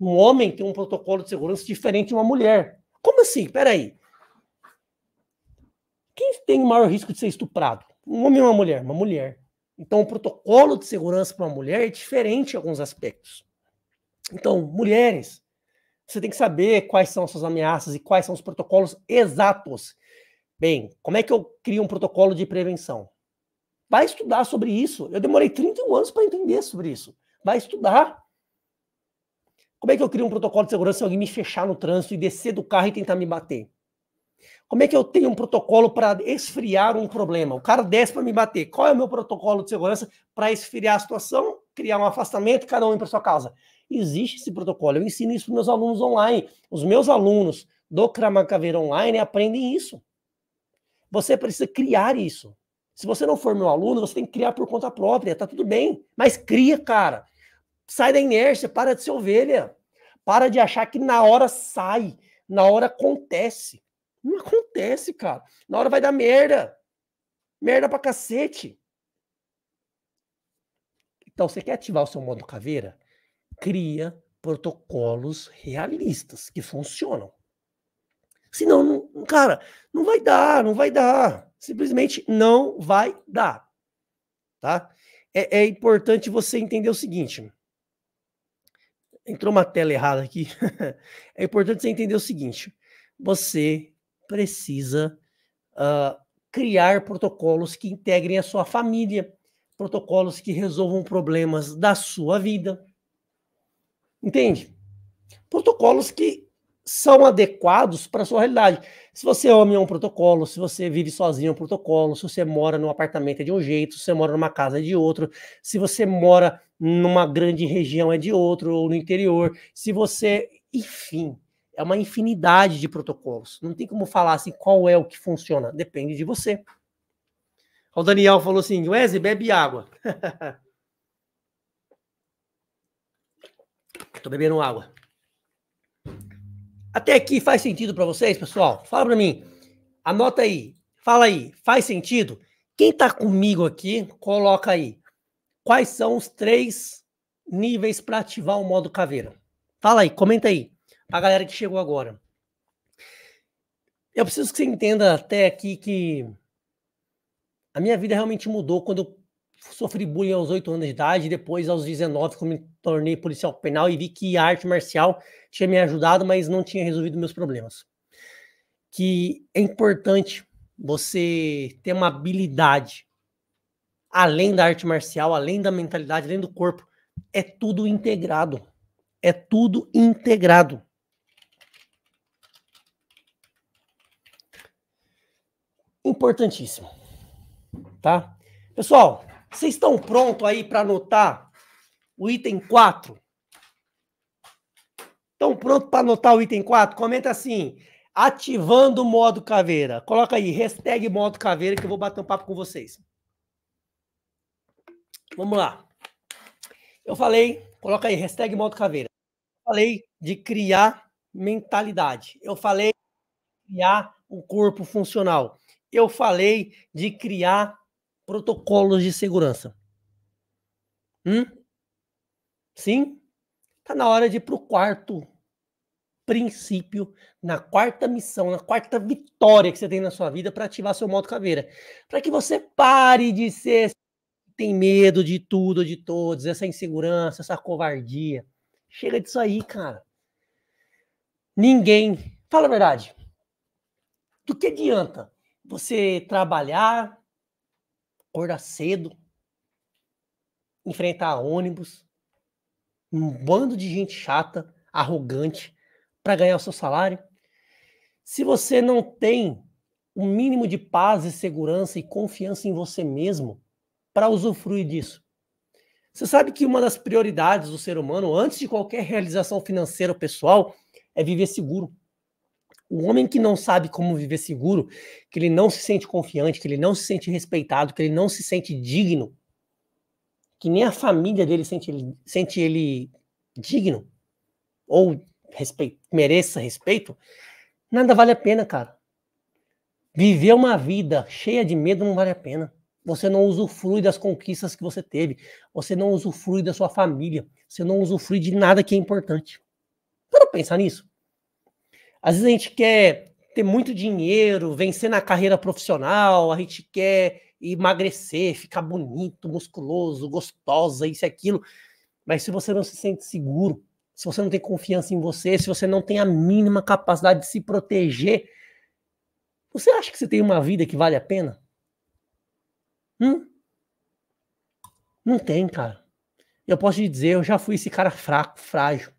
Um homem tem um protocolo de segurança diferente de uma mulher. Como assim? Peraí. Quem tem o maior risco de ser estuprado? Um homem ou uma mulher? Uma mulher. Então, o protocolo de segurança para uma mulher é diferente em alguns aspectos. Então, mulheres, você tem que saber quais são as suas ameaças e quais são os protocolos exatos. Bem, como é que eu crio um protocolo de prevenção? Vai estudar sobre isso. Eu demorei 31 anos para entender sobre isso. Vai estudar. Como é que eu crio um protocolo de segurança se alguém me fechar no trânsito e descer do carro e tentar me bater? Como é que eu tenho um protocolo para esfriar um problema? O cara desce para me bater. Qual é o meu protocolo de segurança para esfriar a situação, criar um afastamento, cada um ir para sua casa? Existe esse protocolo. Eu ensino isso para meus alunos online. Os meus alunos do Cramacaveira Online aprendem isso. Você precisa criar isso. Se você não for meu aluno, você tem que criar por conta própria. Tá tudo bem, mas cria, cara. Sai da inércia, para de ser ovelha. Para de achar que na hora sai, na hora acontece. Não acontece, cara. Na hora vai dar merda. Merda pra cacete. Então, você quer ativar o seu modo caveira? Cria protocolos realistas que funcionam. Senão, não, cara, não vai dar, não vai dar. Simplesmente não vai dar. Tá? É, é importante você entender o seguinte: entrou uma tela errada aqui. <laughs> é importante você entender o seguinte: você precisa uh, criar protocolos que integrem a sua família, protocolos que resolvam problemas da sua vida. Entende? Protocolos que são adequados para a sua realidade. Se você é homem, é um protocolo. Se você vive sozinho, é um protocolo. Se você mora num apartamento, é de um jeito. Se você mora numa casa, é de outro. Se você mora numa grande região, é de outro, ou no interior. Se você. Enfim, é uma infinidade de protocolos. Não tem como falar assim qual é o que funciona. Depende de você. O Daniel falou assim: Wesley, bebe água. Estou <laughs> bebendo água. Até aqui faz sentido para vocês, pessoal? Fala para mim. Anota aí. Fala aí. Faz sentido? Quem está comigo aqui, coloca aí. Quais são os três níveis para ativar o modo caveira? Fala aí, comenta aí. A galera que chegou agora. Eu preciso que você entenda até aqui que a minha vida realmente mudou quando eu sofri bullying aos 8 anos de idade, depois aos 19 que eu me tornei policial penal e vi que a arte marcial tinha me ajudado, mas não tinha resolvido meus problemas. Que é importante você ter uma habilidade além da arte marcial, além da mentalidade, além do corpo, é tudo integrado. É tudo integrado. Importantíssimo. Tá? Pessoal, vocês estão prontos aí para anotar o item 4? Estão prontos para anotar o item 4? Comenta assim, ativando o modo caveira. Coloca aí, hashtag modo caveira, que eu vou bater um papo com vocês. Vamos lá. Eu falei, coloca aí, hashtag modo caveira. Eu falei de criar mentalidade. Eu falei de criar um corpo funcional. Eu falei de criar protocolos de segurança. Hum? Sim? Tá na hora de ir pro quarto princípio, na quarta missão, na quarta vitória que você tem na sua vida para ativar seu modo caveira. Para que você pare de ser tem medo de tudo, de todos, essa insegurança, essa covardia. Chega disso aí, cara. Ninguém, fala a verdade. Do que adianta você trabalhar, acordar cedo, enfrentar ônibus, um uhum. bando de gente chata, arrogante, para ganhar o seu salário. Se você não tem o um mínimo de paz e segurança e confiança em você mesmo para usufruir disso. Você sabe que uma das prioridades do ser humano, antes de qualquer realização financeira ou pessoal, é viver seguro. O homem que não sabe como viver seguro, que ele não se sente confiante, que ele não se sente respeitado, que ele não se sente digno, que nem a família dele sente ele, sente ele digno ou respeito, mereça respeito, nada vale a pena, cara. Viver uma vida cheia de medo não vale a pena. Você não usufrui das conquistas que você teve. Você não usufrui da sua família. Você não usufrui de nada que é importante. Para pensar nisso. Às vezes a gente quer ter muito dinheiro, vencer na carreira profissional, a gente quer emagrecer, ficar bonito, musculoso, gostosa, isso e aquilo. Mas se você não se sente seguro, se você não tem confiança em você, se você não tem a mínima capacidade de se proteger, você acha que você tem uma vida que vale a pena? Hum? Não tem, cara. Eu posso te dizer, eu já fui esse cara fraco, frágil.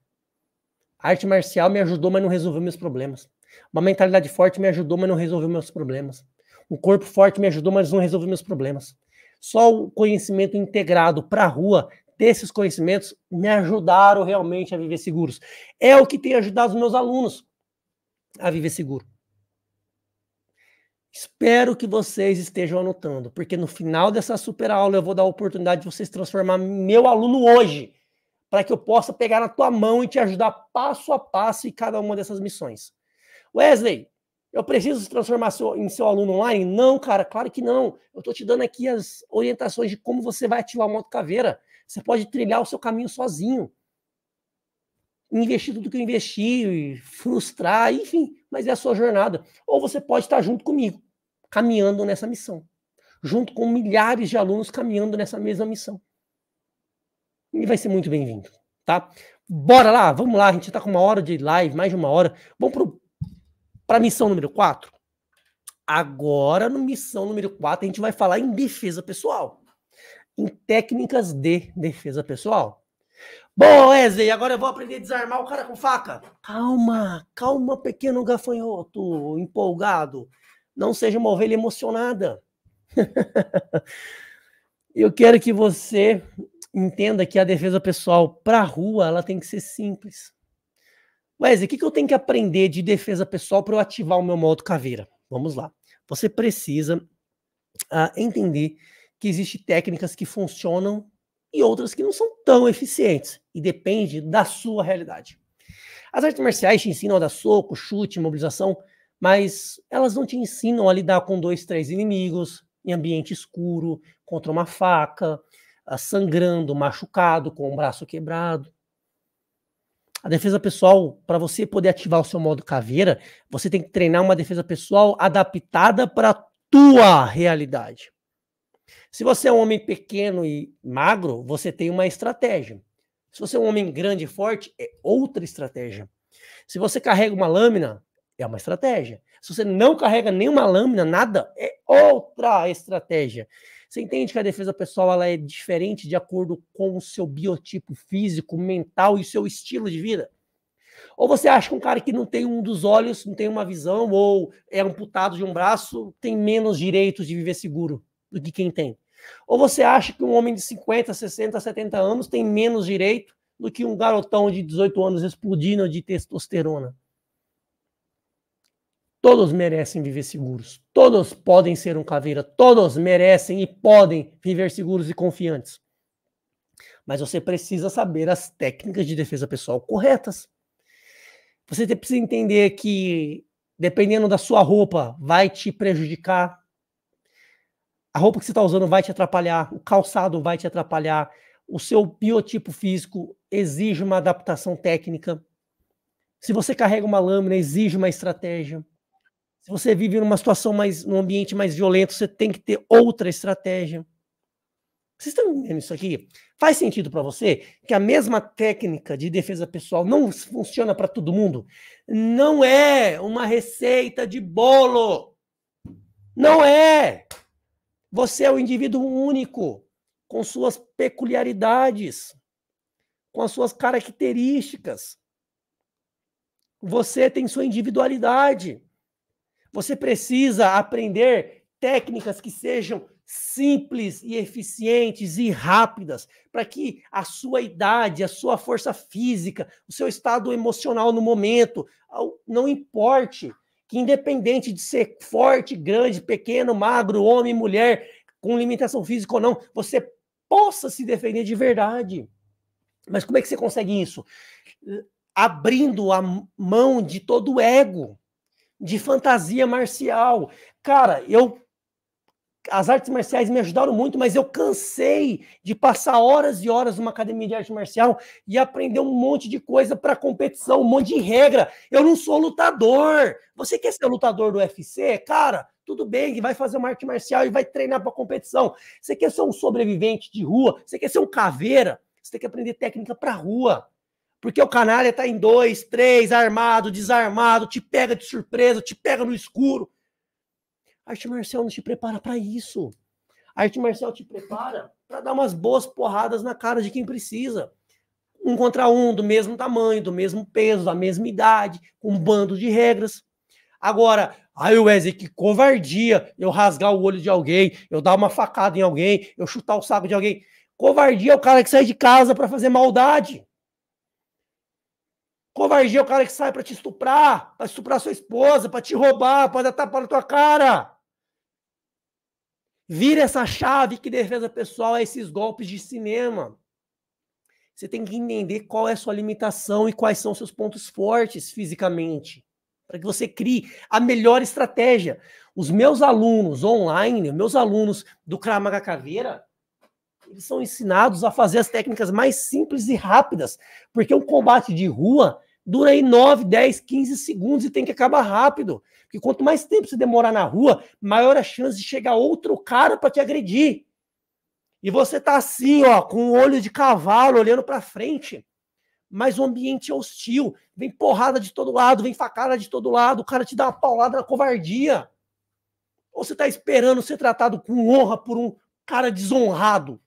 A arte marcial me ajudou, mas não resolveu meus problemas. Uma mentalidade forte me ajudou, mas não resolveu meus problemas. Um corpo forte me ajudou, mas não resolveu meus problemas. Só o conhecimento integrado para a rua desses conhecimentos me ajudaram realmente a viver seguros. É o que tem ajudado os meus alunos a viver seguro. Espero que vocês estejam anotando, porque no final dessa super aula eu vou dar a oportunidade de vocês transformar meu aluno hoje para que eu possa pegar na tua mão e te ajudar passo a passo em cada uma dessas missões. Wesley, eu preciso se transformar seu, em seu aluno online? Não, cara, claro que não. Eu estou te dando aqui as orientações de como você vai ativar o moto caveira. Você pode trilhar o seu caminho sozinho. Investir tudo que eu investi, frustrar, enfim, mas é a sua jornada. Ou você pode estar junto comigo, caminhando nessa missão. Junto com milhares de alunos caminhando nessa mesma missão e vai ser muito bem-vindo, tá? Bora lá, vamos lá, a gente está com uma hora de live, mais de uma hora. Vamos para a missão número 4? Agora, no missão número 4, a gente vai falar em defesa pessoal, em técnicas de defesa pessoal. Bom, Wesley, agora eu vou aprender a desarmar o cara com faca. Calma, calma, pequeno gafanhoto empolgado. Não seja uma ovelha emocionada. <laughs> eu quero que você entenda que a defesa pessoal para a rua ela tem que ser simples. Wesley, o que, que eu tenho que aprender de defesa pessoal para eu ativar o meu modo caveira? Vamos lá. Você precisa uh, entender que existem técnicas que funcionam e outras que não são tão eficientes e depende da sua realidade. As artes marciais te ensinam a dar soco, chute, mobilização, mas elas não te ensinam a lidar com dois, três inimigos em ambiente escuro, contra uma faca, ah, sangrando, machucado, com o braço quebrado. A defesa pessoal, para você poder ativar o seu modo caveira, você tem que treinar uma defesa pessoal adaptada para a tua realidade. Se você é um homem pequeno e magro, você tem uma estratégia. Se você é um homem grande e forte, é outra estratégia. Se você carrega uma lâmina, é uma estratégia. Se você não carrega nenhuma lâmina, nada, é outra estratégia. Você entende que a defesa pessoal ela é diferente de acordo com o seu biotipo físico, mental e seu estilo de vida? Ou você acha que um cara que não tem um dos olhos, não tem uma visão, ou é amputado de um braço, tem menos direitos de viver seguro do que quem tem? Ou você acha que um homem de 50, 60, 70 anos tem menos direito do que um garotão de 18 anos explodindo de testosterona? Todos merecem viver seguros. Todos podem ser um caveira. Todos merecem e podem viver seguros e confiantes. Mas você precisa saber as técnicas de defesa pessoal corretas. Você precisa entender que, dependendo da sua roupa, vai te prejudicar. A roupa que você está usando vai te atrapalhar. O calçado vai te atrapalhar. O seu biotipo físico exige uma adaptação técnica. Se você carrega uma lâmina, exige uma estratégia. Se você vive numa situação mais, num ambiente mais violento, você tem que ter outra estratégia. Vocês estão entendendo isso aqui? Faz sentido para você que a mesma técnica de defesa pessoal não funciona para todo mundo? Não é uma receita de bolo. Não é. Você é um indivíduo único, com suas peculiaridades, com as suas características. Você tem sua individualidade. Você precisa aprender técnicas que sejam simples e eficientes e rápidas, para que a sua idade, a sua força física, o seu estado emocional no momento, não importe, que independente de ser forte, grande, pequeno, magro, homem, mulher, com limitação física ou não, você possa se defender de verdade. Mas como é que você consegue isso? Abrindo a mão de todo o ego de fantasia marcial. Cara, eu as artes marciais me ajudaram muito, mas eu cansei de passar horas e horas numa academia de arte marcial e aprender um monte de coisa para competição, um monte de regra. Eu não sou lutador. Você quer ser lutador do UFC? Cara, tudo bem, vai fazer uma arte marcial e vai treinar para competição. Você quer ser um sobrevivente de rua? Você quer ser um caveira? Você tem que aprender técnica para rua. Porque o canalha tá em dois, três, armado, desarmado, te pega de surpresa, te pega no escuro. A arte marcial não te prepara para isso. A arte marcial te prepara para dar umas boas porradas na cara de quem precisa. Um contra um, do mesmo tamanho, do mesmo peso, da mesma idade, com um bando de regras. Agora, aí Wesley, que covardia eu rasgar o olho de alguém, eu dar uma facada em alguém, eu chutar o saco de alguém. Covardia é o cara que sai de casa para fazer maldade. Covardia é o cara que sai para te estuprar, para estuprar sua esposa, para te roubar, para dar tapa na tua cara. Vira essa chave que defesa pessoal a é esses golpes de cinema. Você tem que entender qual é a sua limitação e quais são seus pontos fortes fisicamente, para que você crie a melhor estratégia. Os meus alunos online, meus alunos do Kramaga Caveira, eles são ensinados a fazer as técnicas mais simples e rápidas, porque um combate de rua dura aí 9, 10, 15 segundos e tem que acabar rápido. Porque quanto mais tempo você demorar na rua, maior a chance de chegar outro cara para te agredir. E você tá assim, ó, com o olho de cavalo olhando para frente. Mas o ambiente é hostil, vem porrada de todo lado, vem facada de todo lado, o cara te dá uma paulada na covardia. Ou você tá esperando ser tratado com honra por um cara desonrado?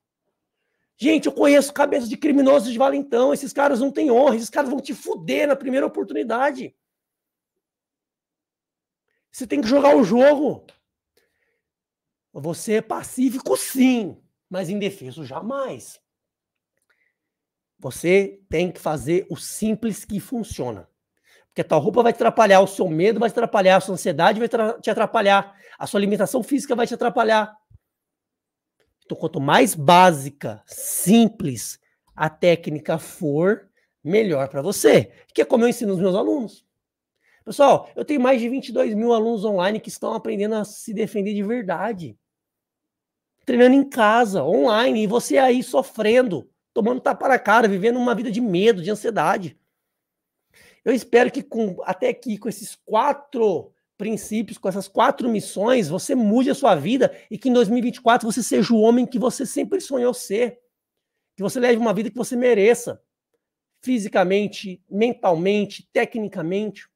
Gente, eu conheço cabeças de criminosos de valentão. Esses caras não têm honra. Esses caras vão te fuder na primeira oportunidade. Você tem que jogar o jogo. Você é pacífico, sim, mas indefeso jamais. Você tem que fazer o simples que funciona. Porque a tua roupa vai te atrapalhar, o seu medo vai te atrapalhar, a sua ansiedade vai te atrapalhar, a sua alimentação física vai te atrapalhar, então, quanto mais básica, simples a técnica for, melhor para você. Que é como eu ensino os meus alunos. Pessoal, eu tenho mais de 22 mil alunos online que estão aprendendo a se defender de verdade. Treinando em casa, online, e você aí sofrendo, tomando tapa na cara, vivendo uma vida de medo, de ansiedade. Eu espero que com, até aqui, com esses quatro princípios, com essas quatro missões, você mude a sua vida e que em 2024 você seja o homem que você sempre sonhou ser. Que você leve uma vida que você mereça, fisicamente, mentalmente, tecnicamente.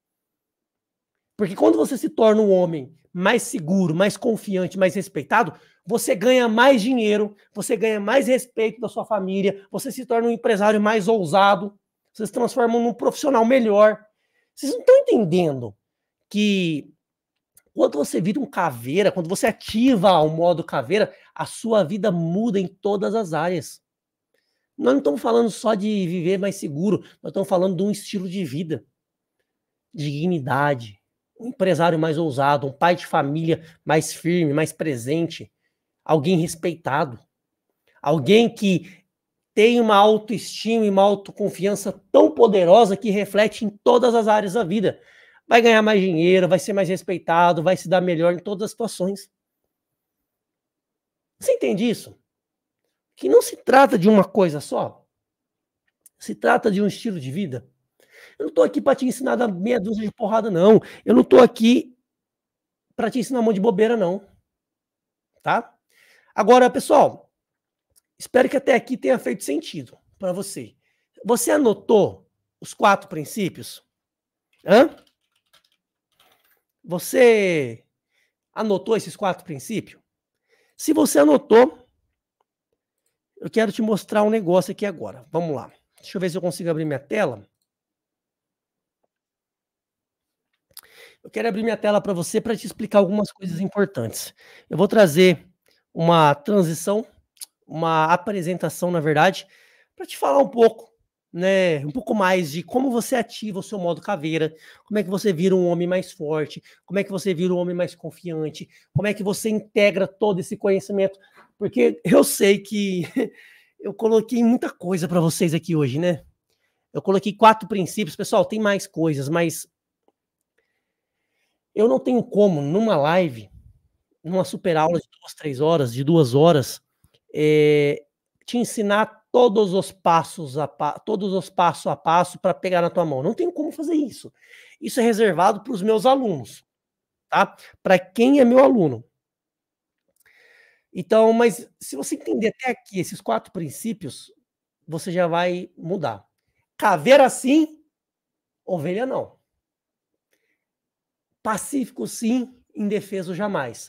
Porque quando você se torna um homem mais seguro, mais confiante, mais respeitado, você ganha mais dinheiro, você ganha mais respeito da sua família, você se torna um empresário mais ousado, você se transforma num profissional melhor. Vocês não estão entendendo que quando você vira um caveira, quando você ativa o modo caveira, a sua vida muda em todas as áreas. Nós não estamos falando só de viver mais seguro, nós estamos falando de um estilo de vida, dignidade, um empresário mais ousado, um pai de família mais firme, mais presente, alguém respeitado, alguém que tem uma autoestima e uma autoconfiança tão poderosa que reflete em todas as áreas da vida vai ganhar mais dinheiro, vai ser mais respeitado, vai se dar melhor em todas as situações. Você entende isso? Que não se trata de uma coisa só. Se trata de um estilo de vida. Eu não estou aqui para te ensinar da meia dúzia de porrada, não. Eu não estou aqui para te ensinar um monte de bobeira, não. Tá? Agora, pessoal, espero que até aqui tenha feito sentido para você. Você anotou os quatro princípios? Hã? Você anotou esses quatro princípios? Se você anotou, eu quero te mostrar um negócio aqui agora. Vamos lá. Deixa eu ver se eu consigo abrir minha tela. Eu quero abrir minha tela para você para te explicar algumas coisas importantes. Eu vou trazer uma transição, uma apresentação, na verdade, para te falar um pouco né, um pouco mais de como você ativa o seu modo caveira, como é que você vira um homem mais forte, como é que você vira um homem mais confiante, como é que você integra todo esse conhecimento, porque eu sei que <laughs> eu coloquei muita coisa para vocês aqui hoje, né? Eu coloquei quatro princípios, pessoal, tem mais coisas, mas eu não tenho como numa live, numa super aula de duas, três horas, de duas horas, é, te ensinar todos os passos a pa todos os passo a passo para pegar na tua mão. Não tem como fazer isso. Isso é reservado para os meus alunos, tá? Para quem é meu aluno. Então, mas se você entender até aqui esses quatro princípios, você já vai mudar. Caveira sim, ovelha não. Pacífico sim, indefeso jamais.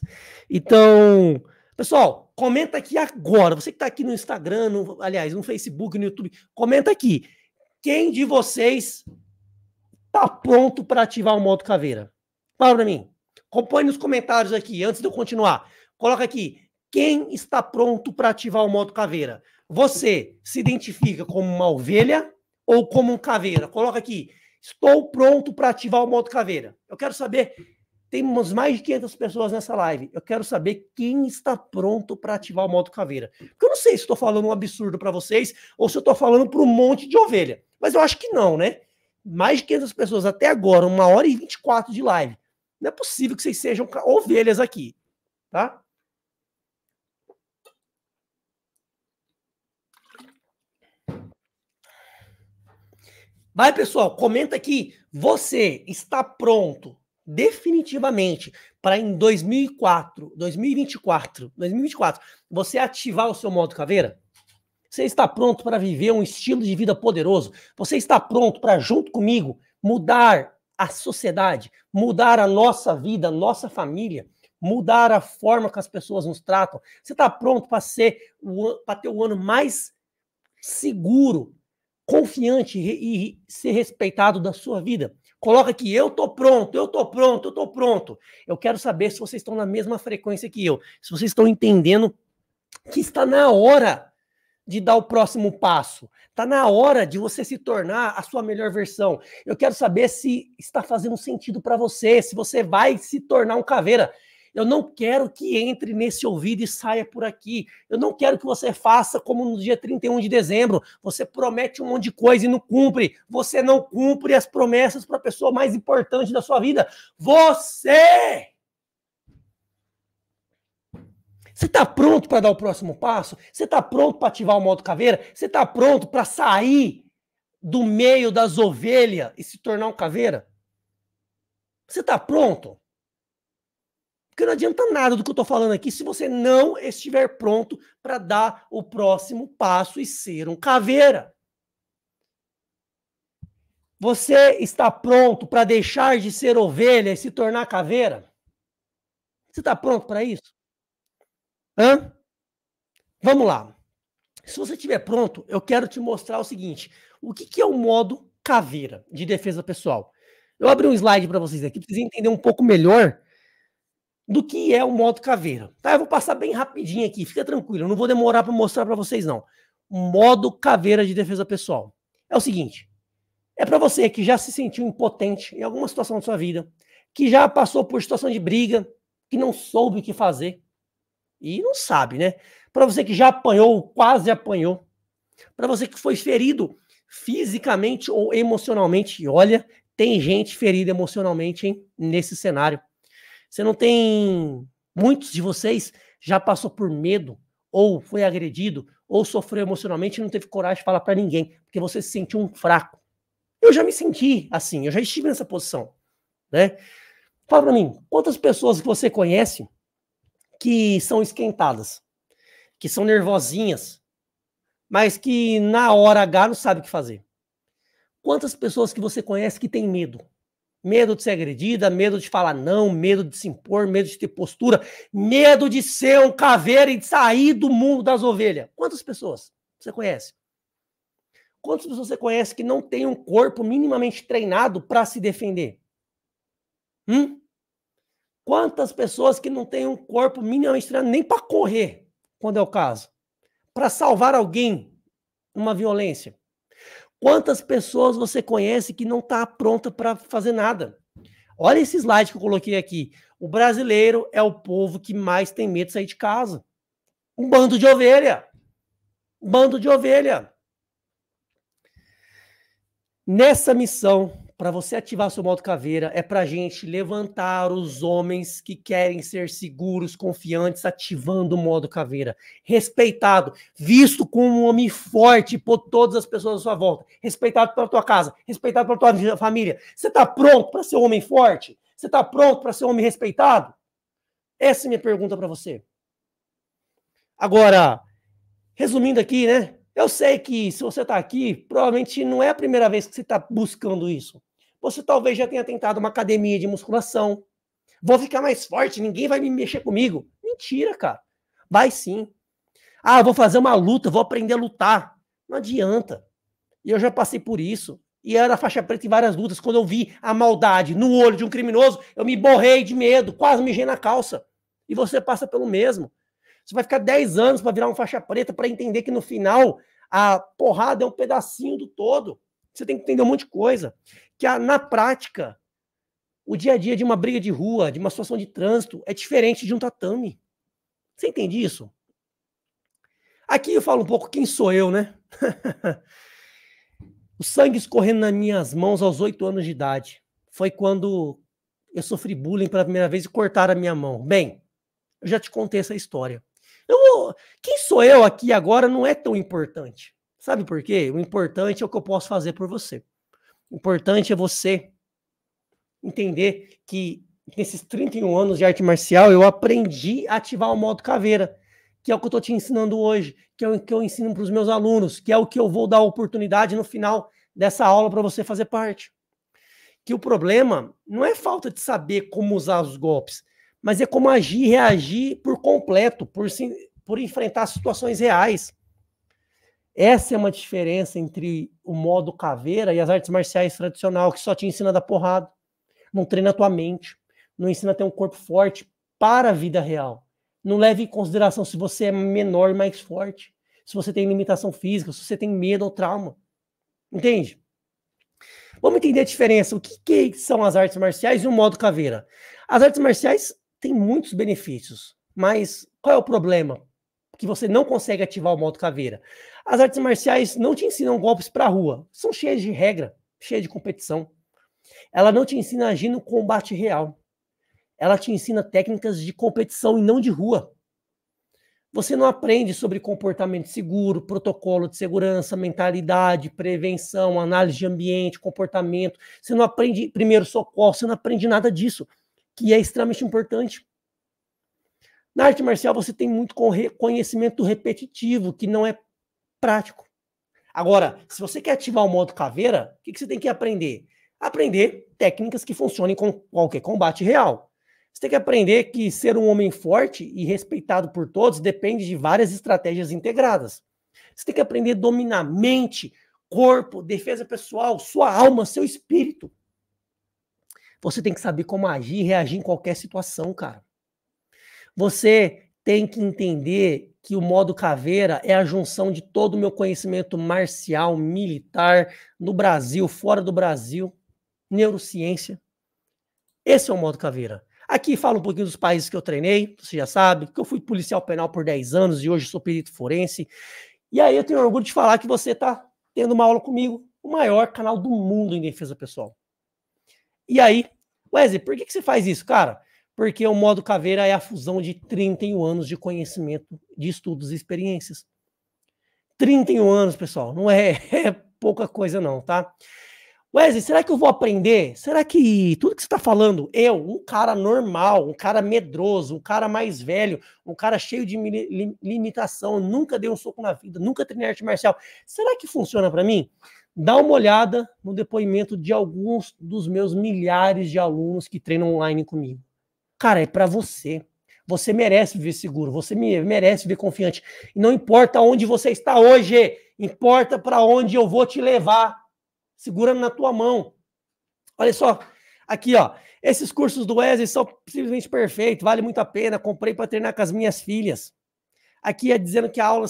Então, Pessoal, comenta aqui agora. Você que está aqui no Instagram, no, aliás, no Facebook, no YouTube, comenta aqui. Quem de vocês está pronto para ativar o modo caveira? Fala para mim. Compõe nos comentários aqui, antes de eu continuar. Coloca aqui. Quem está pronto para ativar o modo caveira? Você se identifica como uma ovelha ou como um caveira? Coloca aqui. Estou pronto para ativar o modo caveira. Eu quero saber temos mais de 500 pessoas nessa live. Eu quero saber quem está pronto para ativar o modo caveira. Porque eu não sei se estou falando um absurdo para vocês ou se eu estou falando para um monte de ovelha. Mas eu acho que não, né? Mais de 500 pessoas até agora, uma hora e 24 de live. Não é possível que vocês sejam ovelhas aqui, tá? Vai, pessoal, comenta aqui. Você está pronto definitivamente para em 2004, 2024, 2024, você ativar o seu modo caveira? Você está pronto para viver um estilo de vida poderoso? Você está pronto para junto comigo mudar a sociedade, mudar a nossa vida, nossa família, mudar a forma que as pessoas nos tratam? Você está pronto para ser para ter o ano mais seguro, confiante e, e ser respeitado da sua vida? coloca aqui, eu tô pronto, eu tô pronto, eu tô pronto. Eu quero saber se vocês estão na mesma frequência que eu, se vocês estão entendendo que está na hora de dar o próximo passo. Está na hora de você se tornar a sua melhor versão. Eu quero saber se está fazendo sentido para você, se você vai se tornar um caveira. Eu não quero que entre nesse ouvido e saia por aqui. Eu não quero que você faça como no dia 31 de dezembro. Você promete um monte de coisa e não cumpre. Você não cumpre as promessas para a pessoa mais importante da sua vida. Você! Você está pronto para dar o próximo passo? Você está pronto para ativar o modo caveira? Você está pronto para sair do meio das ovelhas e se tornar um caveira? Você está pronto? Porque não adianta nada do que eu estou falando aqui se você não estiver pronto para dar o próximo passo e ser um caveira. Você está pronto para deixar de ser ovelha e se tornar caveira? Você está pronto para isso? Hã? Vamos lá. Se você estiver pronto, eu quero te mostrar o seguinte: o que, que é o modo caveira de defesa pessoal? Eu abri um slide para vocês aqui, para vocês entenderem um pouco melhor do que é o modo caveira. Tá, eu vou passar bem rapidinho aqui, fica tranquilo, não vou demorar para mostrar para vocês não. modo caveira de defesa pessoal é o seguinte: é para você que já se sentiu impotente em alguma situação da sua vida, que já passou por situação de briga, que não soube o que fazer e não sabe, né? Para você que já apanhou, quase apanhou, para você que foi ferido fisicamente ou emocionalmente, e olha, tem gente ferida emocionalmente hein, nesse cenário. Você não tem. Muitos de vocês já passou por medo, ou foi agredido, ou sofreu emocionalmente e não teve coragem de falar para ninguém, porque você se sentiu um fraco. Eu já me senti assim, eu já estive nessa posição. Né? Fala para mim, quantas pessoas que você conhece que são esquentadas, que são nervosinhas, mas que na hora H não sabe o que fazer? Quantas pessoas que você conhece que tem medo? Medo de ser agredida, medo de falar não, medo de se impor, medo de ter postura, medo de ser um caveira e de sair do mundo das ovelhas. Quantas pessoas você conhece? Quantas pessoas você conhece que não tem um corpo minimamente treinado para se defender? Hum? Quantas pessoas que não tem um corpo minimamente treinado nem para correr, quando é o caso, para salvar alguém uma violência? Quantas pessoas você conhece que não está pronta para fazer nada? Olha esse slide que eu coloquei aqui. O brasileiro é o povo que mais tem medo de sair de casa. Um bando de ovelha. Um bando de ovelha. Nessa missão para você ativar seu modo caveira, é para gente levantar os homens que querem ser seguros, confiantes, ativando o modo caveira. Respeitado, visto como um homem forte por todas as pessoas à sua volta. Respeitado pela tua casa, respeitado pela tua família. Você está pronto para ser um homem forte? Você está pronto para ser um homem respeitado? Essa é a minha pergunta para você. Agora, resumindo aqui, né? Eu sei que se você está aqui, provavelmente não é a primeira vez que você está buscando isso. Você talvez já tenha tentado uma academia de musculação. Vou ficar mais forte, ninguém vai me mexer comigo. Mentira, cara. Vai sim. Ah, vou fazer uma luta, vou aprender a lutar. Não adianta. E eu já passei por isso. E era faixa preta em várias lutas. Quando eu vi a maldade no olho de um criminoso, eu me borrei de medo, quase me na calça. E você passa pelo mesmo. Você vai ficar 10 anos para virar um faixa preta, para entender que no final a porrada é um pedacinho do todo. Você tem que entender um monte de coisa. Que a, na prática, o dia a dia de uma briga de rua, de uma situação de trânsito, é diferente de um tatame. Você entende isso? Aqui eu falo um pouco quem sou eu, né? <laughs> o sangue escorrendo nas minhas mãos aos oito anos de idade. Foi quando eu sofri bullying pela primeira vez e cortaram a minha mão. Bem, eu já te contei essa história. Eu, quem sou eu aqui agora não é tão importante. Sabe por quê? O importante é o que eu posso fazer por você. O importante é você entender que nesses 31 anos de arte marcial eu aprendi a ativar o modo caveira, que é o que eu estou te ensinando hoje, que é o que eu ensino para os meus alunos, que é o que eu vou dar oportunidade no final dessa aula para você fazer parte. Que o problema não é falta de saber como usar os golpes, mas é como agir e reagir por completo, por, se, por enfrentar situações reais. Essa é uma diferença entre o modo caveira e as artes marciais tradicional, que só te ensina a dar porrada, não treina a tua mente, não ensina a ter um corpo forte para a vida real. Não leve em consideração se você é menor e mais forte, se você tem limitação física, se você tem medo ou trauma. Entende? Vamos entender a diferença. O que, que são as artes marciais e o modo caveira? As artes marciais tem muitos benefícios, mas qual é o problema? Que você não consegue ativar o modo caveira. As artes marciais não te ensinam golpes para rua, são cheias de regra, cheias de competição. Ela não te ensina a agir no combate real. Ela te ensina técnicas de competição e não de rua. Você não aprende sobre comportamento seguro, protocolo de segurança, mentalidade, prevenção, análise de ambiente, comportamento. Você não aprende primeiro socorro, você não aprende nada disso que é extremamente importante. Na arte marcial, você tem muito conhecimento repetitivo, que não é prático. Agora, se você quer ativar o modo caveira, o que, que você tem que aprender? Aprender técnicas que funcionem com qualquer combate real. Você tem que aprender que ser um homem forte e respeitado por todos depende de várias estratégias integradas. Você tem que aprender a dominar mente, corpo, defesa pessoal, sua alma, seu espírito. Você tem que saber como agir e reagir em qualquer situação, cara. Você tem que entender que o modo caveira é a junção de todo o meu conhecimento marcial, militar, no Brasil, fora do Brasil, neurociência. Esse é o modo caveira. Aqui fala um pouquinho dos países que eu treinei, você já sabe, que eu fui policial penal por 10 anos e hoje sou perito forense. E aí eu tenho orgulho de falar que você está tendo uma aula comigo, o maior canal do mundo em defesa pessoal. E aí, Wesley, por que, que você faz isso, cara? Porque o modo caveira é a fusão de 31 anos de conhecimento, de estudos e experiências. 31 anos, pessoal, não é, <laughs> é pouca coisa, não, tá? Wesley, será que eu vou aprender? Será que tudo que você está falando, eu, um cara normal, um cara medroso, um cara mais velho, um cara cheio de limitação, nunca dei um soco na vida, nunca treinei arte marcial, será que funciona para mim? Dá uma olhada no depoimento de alguns dos meus milhares de alunos que treinam online comigo. Cara, é para você. Você merece viver seguro, você merece viver confiante. E não importa onde você está hoje, importa para onde eu vou te levar. Segurando na tua mão. Olha só, aqui ó, esses cursos do Wesley são simplesmente perfeitos, vale muito a pena. Comprei para treinar com as minhas filhas. Aqui é dizendo que a aula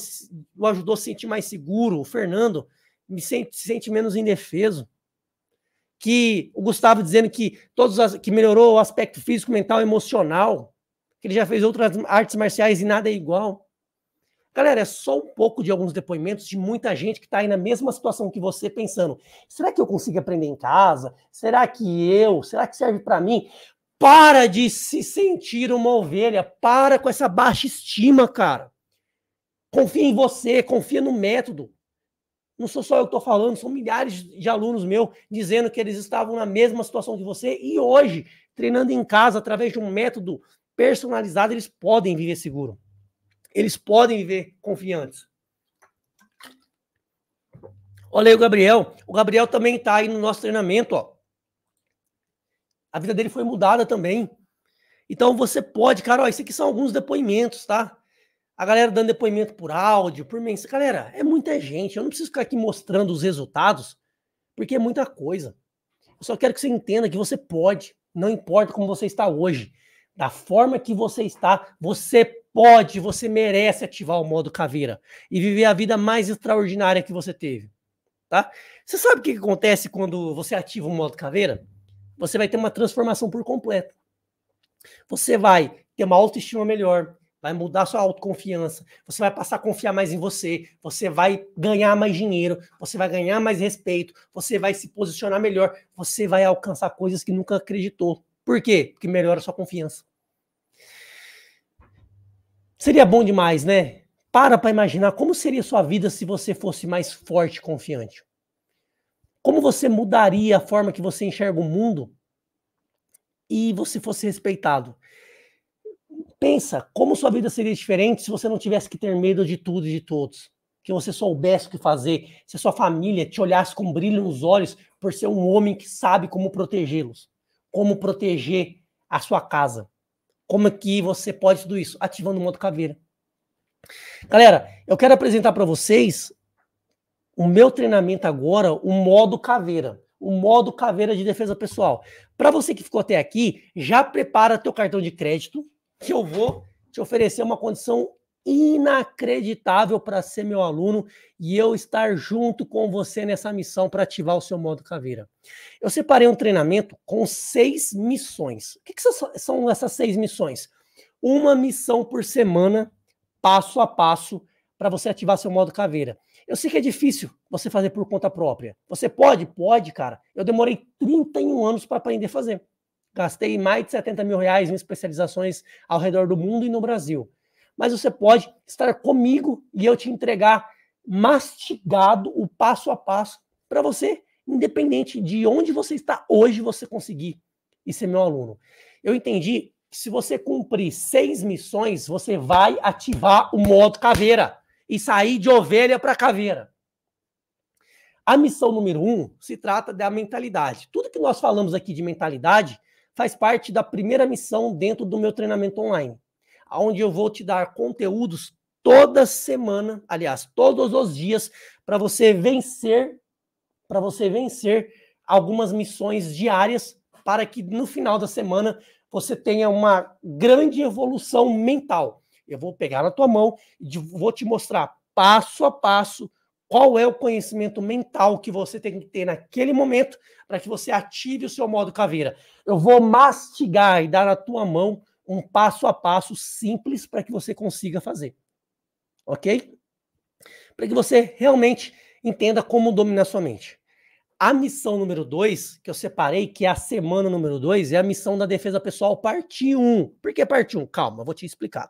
o ajudou a se sentir mais seguro. O Fernando, me sente, se sente menos indefeso. Que o Gustavo dizendo que todos as, que melhorou o aspecto físico, mental, emocional, que ele já fez outras artes marciais e nada é igual. Galera, é só um pouco de alguns depoimentos de muita gente que está aí na mesma situação que você, pensando: será que eu consigo aprender em casa? Será que eu? Será que serve para mim? Para de se sentir uma ovelha. Para com essa baixa estima, cara. Confia em você, confia no método. Não sou só eu que estou falando, são milhares de alunos meus dizendo que eles estavam na mesma situação que você e hoje, treinando em casa através de um método personalizado, eles podem viver seguro. Eles podem viver confiantes. Olha aí o Gabriel. O Gabriel também está aí no nosso treinamento. Ó. A vida dele foi mudada também. Então você pode, cara, ó, isso aqui são alguns depoimentos, tá? a galera dando depoimento por áudio, por mensagem. Galera, é muita gente. Eu não preciso ficar aqui mostrando os resultados, porque é muita coisa. Eu só quero que você entenda que você pode, não importa como você está hoje, da forma que você está, você pode, você merece ativar o modo caveira e viver a vida mais extraordinária que você teve. Tá? Você sabe o que acontece quando você ativa o modo caveira? Você vai ter uma transformação por completo. Você vai ter uma autoestima melhor, vai mudar sua autoconfiança, você vai passar a confiar mais em você, você vai ganhar mais dinheiro, você vai ganhar mais respeito, você vai se posicionar melhor, você vai alcançar coisas que nunca acreditou. Por quê? Porque melhora sua confiança. Seria bom demais, né? Para para imaginar como seria sua vida se você fosse mais forte e confiante. Como você mudaria a forma que você enxerga o mundo e você fosse respeitado? Pensa como sua vida seria diferente se você não tivesse que ter medo de tudo e de todos. Que você soubesse o que fazer, se a sua família te olhasse com brilho nos olhos por ser um homem que sabe como protegê-los, como proteger a sua casa. Como é que você pode tudo isso? Ativando o modo caveira. Galera, eu quero apresentar para vocês o meu treinamento agora, o modo caveira o modo caveira de defesa pessoal. Para você que ficou até aqui, já prepara teu cartão de crédito, que eu vou te oferecer uma condição inacreditável para ser meu aluno e eu estar junto com você nessa missão para ativar o seu modo caveira. Eu separei um treinamento com seis missões. O que, que são essas seis missões? Uma missão por semana, passo a passo, para você ativar seu modo caveira. Eu sei que é difícil você fazer por conta própria. Você pode? Pode, cara. Eu demorei 31 anos para aprender a fazer. Gastei mais de 70 mil reais em especializações ao redor do mundo e no Brasil. Mas você pode estar comigo e eu te entregar mastigado o passo a passo para você, independente de onde você está hoje, você conseguir e ser meu aluno. Eu entendi que se você cumprir seis missões, você vai ativar o modo caveira e sair de ovelha para caveira. A missão número um se trata da mentalidade. Tudo que nós falamos aqui de mentalidade faz parte da primeira missão dentro do meu treinamento online, onde eu vou te dar conteúdos toda semana, aliás, todos os dias, para você vencer, para você vencer algumas missões diárias, para que no final da semana você tenha uma grande evolução mental. Eu vou pegar na tua mão e vou te mostrar passo a passo qual é o conhecimento mental que você tem que ter naquele momento para que você ative o seu modo caveira? Eu vou mastigar e dar na tua mão um passo a passo simples para que você consiga fazer. Ok? Para que você realmente entenda como dominar sua mente. A missão número 2, que eu separei, que é a semana número 2, é a missão da defesa pessoal, parte 1. Um. Por que parte 1? Um? Calma, eu vou te explicar. O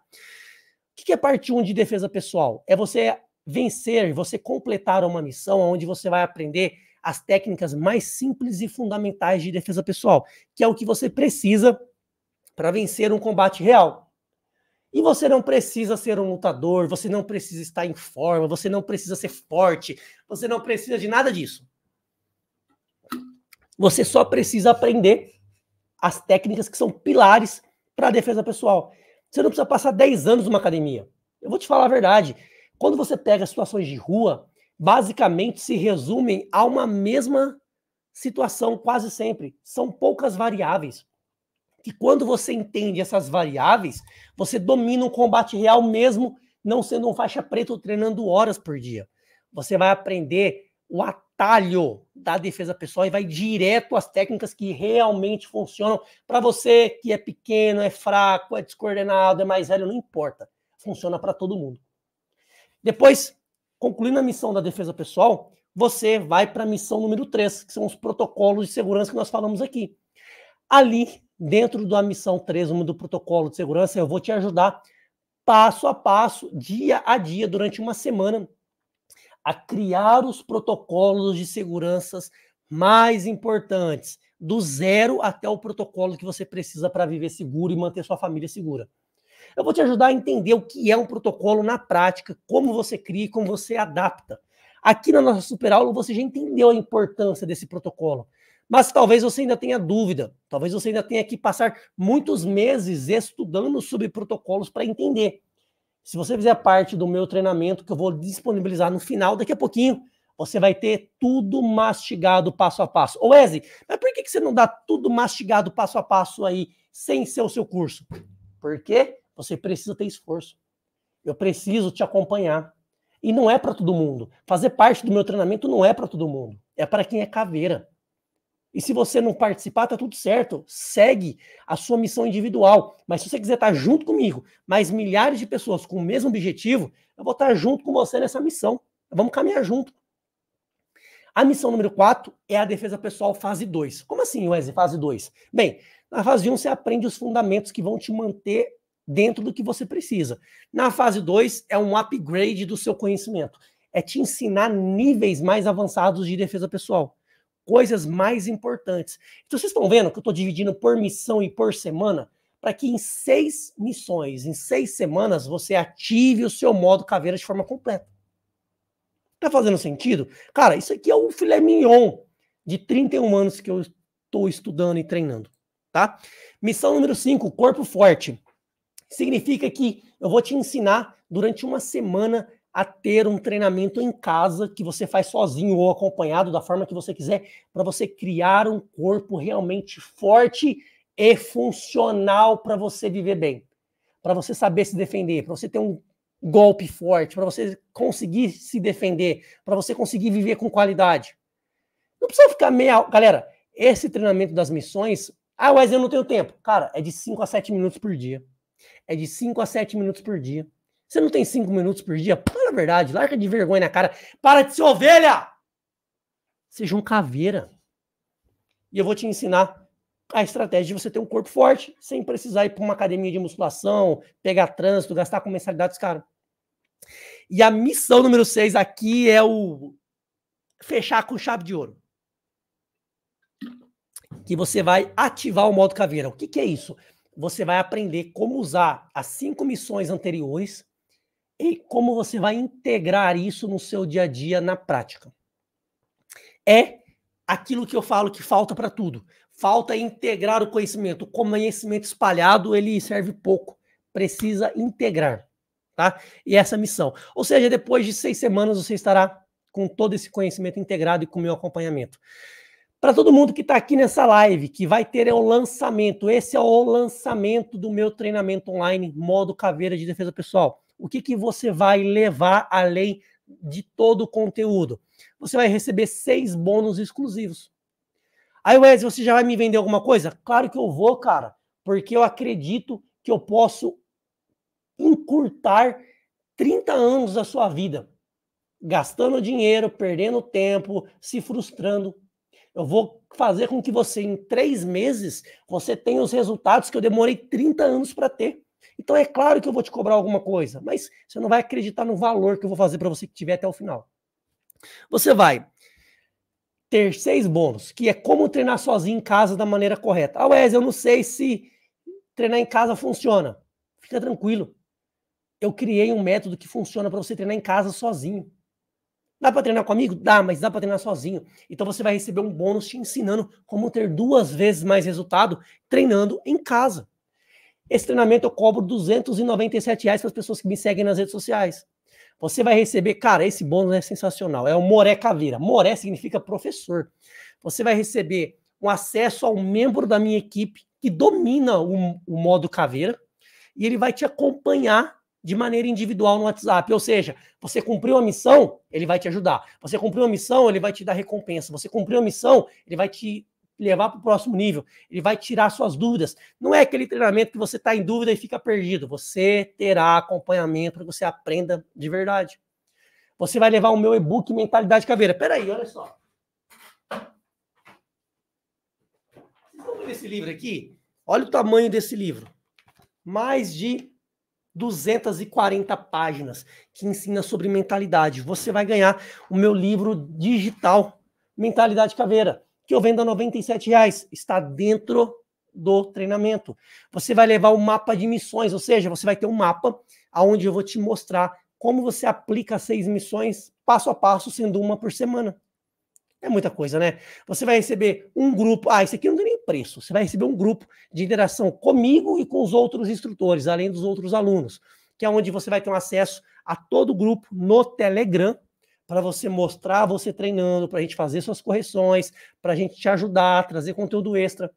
que é parte 1 um de defesa pessoal? É você vencer, você completar uma missão onde você vai aprender as técnicas mais simples e fundamentais de defesa pessoal, que é o que você precisa para vencer um combate real. E você não precisa ser um lutador, você não precisa estar em forma, você não precisa ser forte, você não precisa de nada disso. Você só precisa aprender as técnicas que são pilares para a defesa pessoal. Você não precisa passar 10 anos numa academia. Eu vou te falar a verdade. Quando você pega situações de rua, basicamente se resumem a uma mesma situação quase sempre. São poucas variáveis. Que quando você entende essas variáveis, você domina um combate real mesmo não sendo um faixa preta ou treinando horas por dia. Você vai aprender o atalho da defesa pessoal e vai direto às técnicas que realmente funcionam para você que é pequeno, é fraco, é descoordenado, é mais velho, não importa. Funciona para todo mundo. Depois, concluindo a missão da defesa pessoal, você vai para a missão número 3, que são os protocolos de segurança que nós falamos aqui. Ali, dentro da missão 3, do protocolo de segurança, eu vou te ajudar passo a passo, dia a dia, durante uma semana, a criar os protocolos de seguranças mais importantes, do zero até o protocolo que você precisa para viver seguro e manter sua família segura. Eu vou te ajudar a entender o que é um protocolo na prática, como você cria e como você adapta. Aqui na nossa super aula você já entendeu a importância desse protocolo. Mas talvez você ainda tenha dúvida, talvez você ainda tenha que passar muitos meses estudando sobre protocolos para entender. Se você fizer parte do meu treinamento que eu vou disponibilizar no final, daqui a pouquinho, você vai ter tudo mastigado passo a passo. Ô Wesley, mas por que, que você não dá tudo mastigado passo a passo aí sem ser o seu curso? Por quê? Você precisa ter esforço. Eu preciso te acompanhar. E não é para todo mundo. Fazer parte do meu treinamento não é para todo mundo. É para quem é caveira. E se você não participar, tá tudo certo. Segue a sua missão individual. Mas se você quiser estar tá junto comigo, mais milhares de pessoas com o mesmo objetivo, eu vou estar tá junto com você nessa missão. Vamos caminhar junto. A missão número 4 é a defesa pessoal fase 2. Como assim, Wesley, fase 2? Bem, na fase 1 um, você aprende os fundamentos que vão te manter dentro do que você precisa. Na fase 2, é um upgrade do seu conhecimento. É te ensinar níveis mais avançados de defesa pessoal, coisas mais importantes. Então, vocês estão vendo que eu estou dividindo por missão e por semana, para que em seis missões, em seis semanas, você ative o seu modo caveira de forma completa. Tá fazendo sentido? Cara, isso aqui é o filé mignon de 31 anos que eu estou estudando e treinando, tá? Missão número 5, corpo forte. Significa que eu vou te ensinar durante uma semana a ter um treinamento em casa que você faz sozinho ou acompanhado da forma que você quiser, para você criar um corpo realmente forte e funcional para você viver bem, para você saber se defender, para você ter um golpe forte, para você conseguir se defender, para você conseguir viver com qualidade. Não precisa ficar meia. Galera, esse treinamento das missões. Ah, mas eu não tenho tempo. Cara, é de 5 a 7 minutos por dia é de 5 a 7 minutos por dia. Você não tem 5 minutos por dia? Fala a verdade, larga de vergonha na cara. Para de ser ovelha! Seja um caveira. E eu vou te ensinar a estratégia de você ter um corpo forte sem precisar ir para uma academia de musculação, pegar trânsito, gastar com mensalidades caras. E a missão número 6 aqui é o fechar com chave de ouro. Que você vai ativar o modo caveira. O que, que é isso? você vai aprender como usar as cinco missões anteriores e como você vai integrar isso no seu dia a dia na prática. É aquilo que eu falo que falta para tudo. Falta integrar o conhecimento. O conhecimento espalhado, ele serve pouco. Precisa integrar, tá? E essa é a missão. Ou seja, depois de seis semanas, você estará com todo esse conhecimento integrado e com o meu acompanhamento. Para todo mundo que está aqui nessa live, que vai ter é o lançamento. Esse é o lançamento do meu treinamento online, modo caveira de defesa pessoal. O que, que você vai levar além de todo o conteúdo? Você vai receber seis bônus exclusivos. Aí, Wesley, você já vai me vender alguma coisa? Claro que eu vou, cara, porque eu acredito que eu posso encurtar 30 anos da sua vida gastando dinheiro, perdendo tempo, se frustrando eu vou fazer com que você, em três meses, você tenha os resultados que eu demorei 30 anos para ter. Então é claro que eu vou te cobrar alguma coisa, mas você não vai acreditar no valor que eu vou fazer para você que tiver até o final. Você vai ter seis bônus, que é como treinar sozinho em casa da maneira correta. Ah, Wes, eu não sei se treinar em casa funciona. Fica tranquilo. Eu criei um método que funciona para você treinar em casa sozinho. Dá para treinar comigo? Dá, mas dá para treinar sozinho. Então você vai receber um bônus te ensinando como ter duas vezes mais resultado treinando em casa. Esse treinamento eu cobro 297 reais para as pessoas que me seguem nas redes sociais. Você vai receber, cara, esse bônus é sensacional. É o Moré Caveira. Moré significa professor. Você vai receber um acesso ao membro da minha equipe que domina o, o modo caveira e ele vai te acompanhar de maneira individual no WhatsApp. Ou seja, você cumpriu a missão, ele vai te ajudar. Você cumpriu a missão, ele vai te dar recompensa. Você cumpriu a missão, ele vai te levar para o próximo nível. Ele vai tirar suas dúvidas. Não é aquele treinamento que você está em dúvida e fica perdido. Você terá acompanhamento para que você aprenda de verdade. Você vai levar o meu e-book Mentalidade Caveira. Peraí, olha só. Vocês estão esse livro aqui? Olha o tamanho desse livro. Mais de 240 páginas que ensina sobre mentalidade. Você vai ganhar o meu livro digital Mentalidade Caveira, que eu vendo a R$ reais. Está dentro do treinamento. Você vai levar o mapa de missões, ou seja, você vai ter um mapa aonde eu vou te mostrar como você aplica seis missões passo a passo, sendo uma por semana. É muita coisa, né? Você vai receber um grupo. Ah, isso aqui não tem nem preço. Você vai receber um grupo de interação comigo e com os outros instrutores, além dos outros alunos, que é onde você vai ter um acesso a todo o grupo no Telegram para você mostrar você treinando, para a gente fazer suas correções, para a gente te ajudar, trazer conteúdo extra.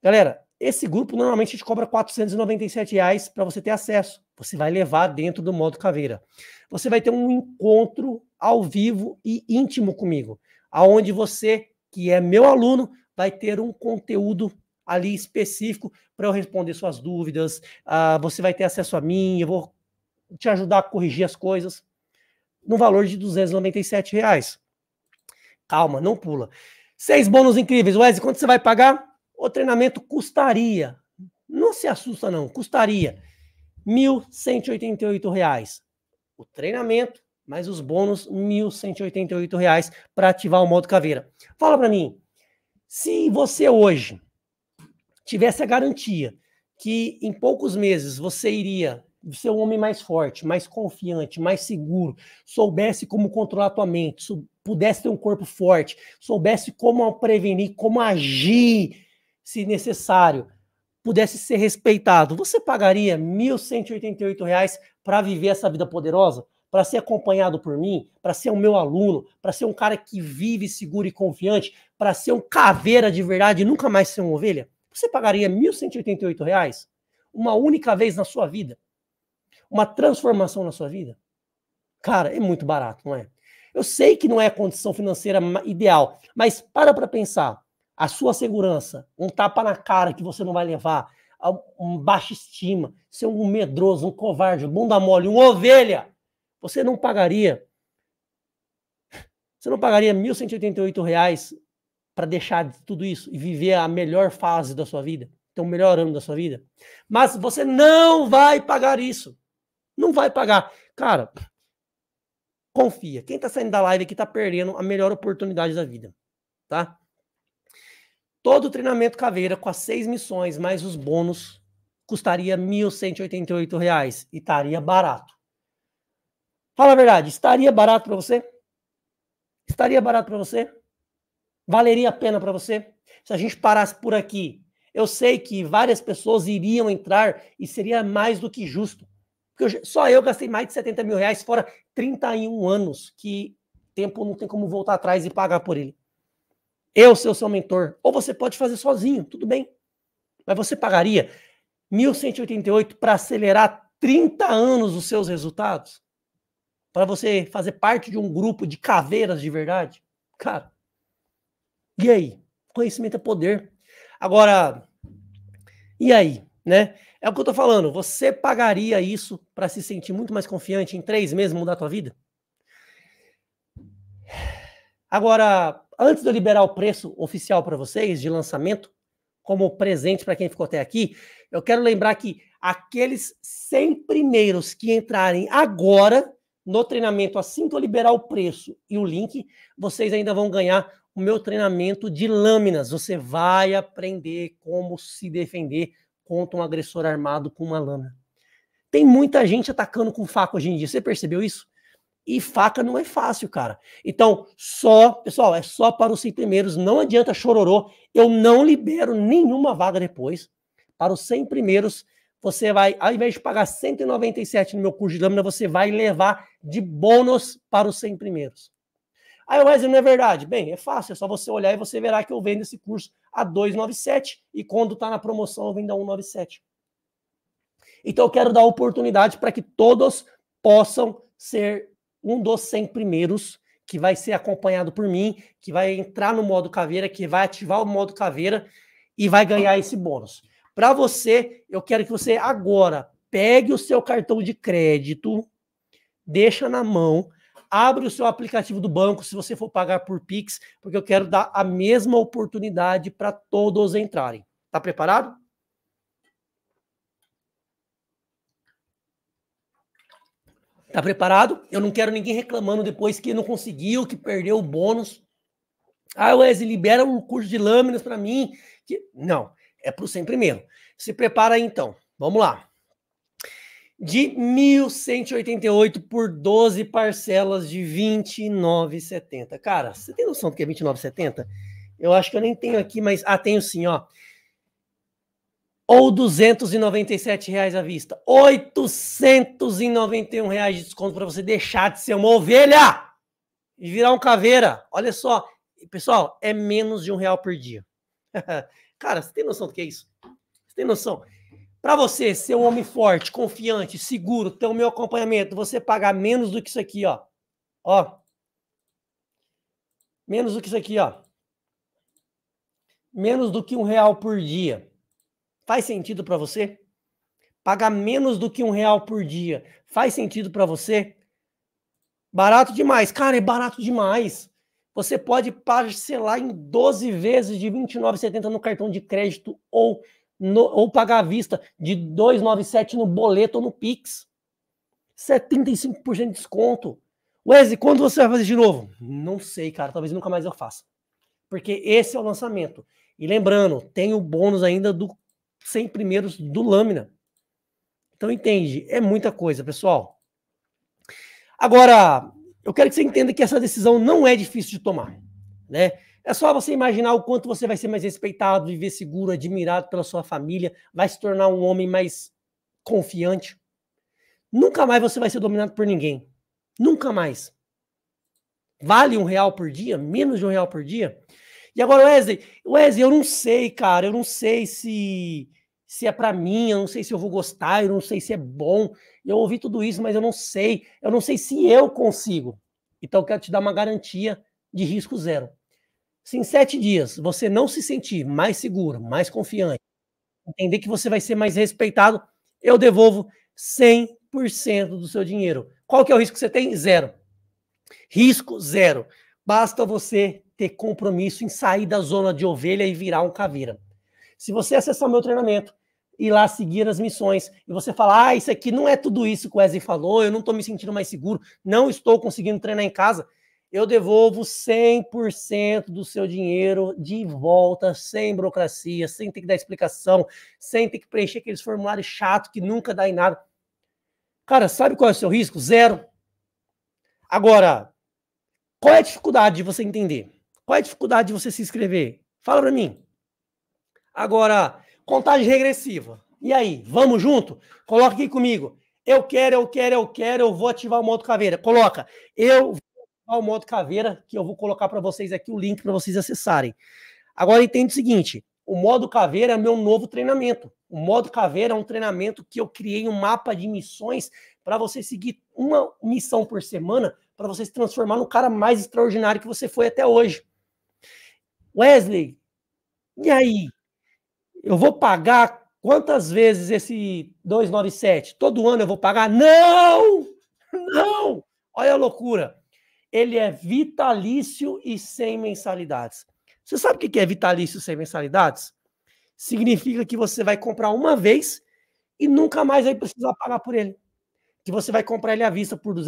Galera, esse grupo normalmente a gente cobra R$ reais para você ter acesso. Você vai levar dentro do modo caveira. Você vai ter um encontro ao vivo e íntimo comigo, aonde você, que é meu aluno, vai ter um conteúdo ali específico para eu responder suas dúvidas. Uh, você vai ter acesso a mim, eu vou te ajudar a corrigir as coisas no valor de R$ reais. Calma, não pula. Seis bônus incríveis. Wesley, quanto você vai pagar? o treinamento custaria, não se assusta não, custaria R$ 1.188. O treinamento, mais os bônus, R$ 1.188 para ativar o modo caveira. Fala para mim, se você hoje tivesse a garantia que em poucos meses você iria ser um homem mais forte, mais confiante, mais seguro, soubesse como controlar a tua mente, pudesse ter um corpo forte, soubesse como prevenir, como agir se necessário, pudesse ser respeitado, você pagaria R$ 1.188 para viver essa vida poderosa? Para ser acompanhado por mim? Para ser o meu aluno? Para ser um cara que vive seguro e confiante? Para ser um caveira de verdade e nunca mais ser uma ovelha? Você pagaria R$ 1.188 uma única vez na sua vida? Uma transformação na sua vida? Cara, é muito barato, não é? Eu sei que não é a condição financeira ideal, mas para para pensar a sua segurança, um tapa na cara que você não vai levar, um baixa estima, ser um medroso, um covarde, um bunda mole, um ovelha, você não pagaria. Você não pagaria R$ 1.188 para deixar de tudo isso e viver a melhor fase da sua vida, ter o um melhor ano da sua vida. Mas você não vai pagar isso. Não vai pagar. Cara, confia. Quem está saindo da live aqui está perdendo a melhor oportunidade da vida. Tá? Todo o treinamento caveira com as seis missões mais os bônus custaria R$ 1.188 e estaria barato. Fala a verdade, estaria barato para você? Estaria barato para você? Valeria a pena para você? Se a gente parasse por aqui, eu sei que várias pessoas iriam entrar e seria mais do que justo. Porque eu, só eu gastei mais de 70 mil reais, fora 31 anos, que tempo não tem como voltar atrás e pagar por ele eu ser o seu mentor. Ou você pode fazer sozinho, tudo bem. Mas você pagaria 1.188 para acelerar 30 anos os seus resultados? Para você fazer parte de um grupo de caveiras de verdade? Cara, e aí? Conhecimento é poder. Agora, e aí? Né? É o que eu tô falando. Você pagaria isso para se sentir muito mais confiante em três meses mudar a tua vida? Agora, antes de eu liberar o preço oficial para vocês de lançamento, como presente para quem ficou até aqui, eu quero lembrar que aqueles 100 primeiros que entrarem agora no treinamento, assim que eu liberar o preço e o link, vocês ainda vão ganhar o meu treinamento de lâminas. Você vai aprender como se defender contra um agressor armado com uma lâmina. Tem muita gente atacando com faca hoje em dia. Você percebeu isso? E faca não é fácil, cara. Então, só, pessoal, é só para os 100 primeiros. Não adianta chororô. Eu não libero nenhuma vaga depois. Para os 100 primeiros, você vai, ao invés de pagar 197 no meu curso de lâmina, você vai levar de bônus para os 100 primeiros. Aí, Wesley, não é verdade? Bem, é fácil, é só você olhar e você verá que eu vendo esse curso a 297 e quando está na promoção eu vendo a 197. Então, eu quero dar oportunidade para que todos possam ser um dos 100 primeiros que vai ser acompanhado por mim, que vai entrar no modo caveira, que vai ativar o modo caveira e vai ganhar esse bônus. Para você, eu quero que você agora pegue o seu cartão de crédito, deixa na mão, abre o seu aplicativo do banco se você for pagar por Pix, porque eu quero dar a mesma oportunidade para todos entrarem. Tá preparado? Tá preparado? Eu não quero ninguém reclamando depois que não conseguiu, que perdeu o bônus. Ah, Wesley, libera um curso de lâminas para mim. Que... Não, é para o 100 primeiro. Se prepara aí, então. Vamos lá. De 1.188 por 12 parcelas de 29,70. Cara, você tem noção do que é 29,70? Eu acho que eu nem tenho aqui, mas... Ah, tenho sim, ó ou 297 reais à vista. 891 reais de desconto para você deixar de ser uma ovelha e virar um caveira. Olha só, pessoal, é menos de um real por dia. <laughs> Cara, você tem noção do que é isso? Você tem noção? Para você ser um homem forte, confiante, seguro, ter o meu acompanhamento, você pagar menos do que isso aqui, ó. Ó. Menos do que isso aqui, ó. Menos do que um real por dia. Faz sentido para você? Pagar menos do que um real por dia faz sentido para você? Barato demais. Cara, é barato demais. Você pode parcelar em 12 vezes de R$ 29,70 no cartão de crédito ou, no, ou pagar à vista de R$ 2,97 no boleto ou no Pix. 75% de desconto. Wesley, quando você vai fazer de novo? Não sei, cara. Talvez nunca mais eu faça. Porque esse é o lançamento. E lembrando, tem o bônus ainda do 100 primeiros do Lâmina. Então, entende, é muita coisa, pessoal. Agora, eu quero que você entenda que essa decisão não é difícil de tomar, né? É só você imaginar o quanto você vai ser mais respeitado, viver seguro, admirado pela sua família, vai se tornar um homem mais confiante. Nunca mais você vai ser dominado por ninguém. Nunca mais. Vale um real por dia? Menos de um real por dia? E agora, Wesley, Wesley, eu não sei, cara, eu não sei se se é para mim, eu não sei se eu vou gostar, eu não sei se é bom. Eu ouvi tudo isso, mas eu não sei, eu não sei se eu consigo. Então eu quero te dar uma garantia de risco zero. Se em sete dias você não se sentir mais seguro, mais confiante, entender que você vai ser mais respeitado, eu devolvo 100% do seu dinheiro. Qual que é o risco que você tem? Zero. Risco zero. Basta você ter compromisso em sair da zona de ovelha e virar um caveira. Se você acessar o meu treinamento e lá seguir as missões, e você falar, ah, isso aqui não é tudo isso que o Wesley falou, eu não estou me sentindo mais seguro, não estou conseguindo treinar em casa, eu devolvo 100% do seu dinheiro de volta, sem burocracia, sem ter que dar explicação, sem ter que preencher aqueles formulários chato que nunca dá em nada. Cara, sabe qual é o seu risco? Zero. Agora, qual é a dificuldade de você entender? Qual é a dificuldade de você se inscrever? Fala para mim. Agora, contagem regressiva. E aí, vamos junto? Coloca aqui comigo. Eu quero, eu quero, eu quero, eu vou ativar o modo caveira. Coloca. Eu vou ativar o modo caveira, que eu vou colocar para vocês aqui o link para vocês acessarem. Agora entende o seguinte: o modo caveira é meu novo treinamento. O modo caveira é um treinamento que eu criei um mapa de missões para você seguir uma missão por semana para você se transformar no cara mais extraordinário que você foi até hoje. Wesley, e aí? eu vou pagar quantas vezes esse 297? Todo ano eu vou pagar? Não! Não! Olha a loucura. Ele é vitalício e sem mensalidades. Você sabe o que é vitalício sem mensalidades? Significa que você vai comprar uma vez e nunca mais vai precisar pagar por ele. Que você vai comprar ele à vista por R$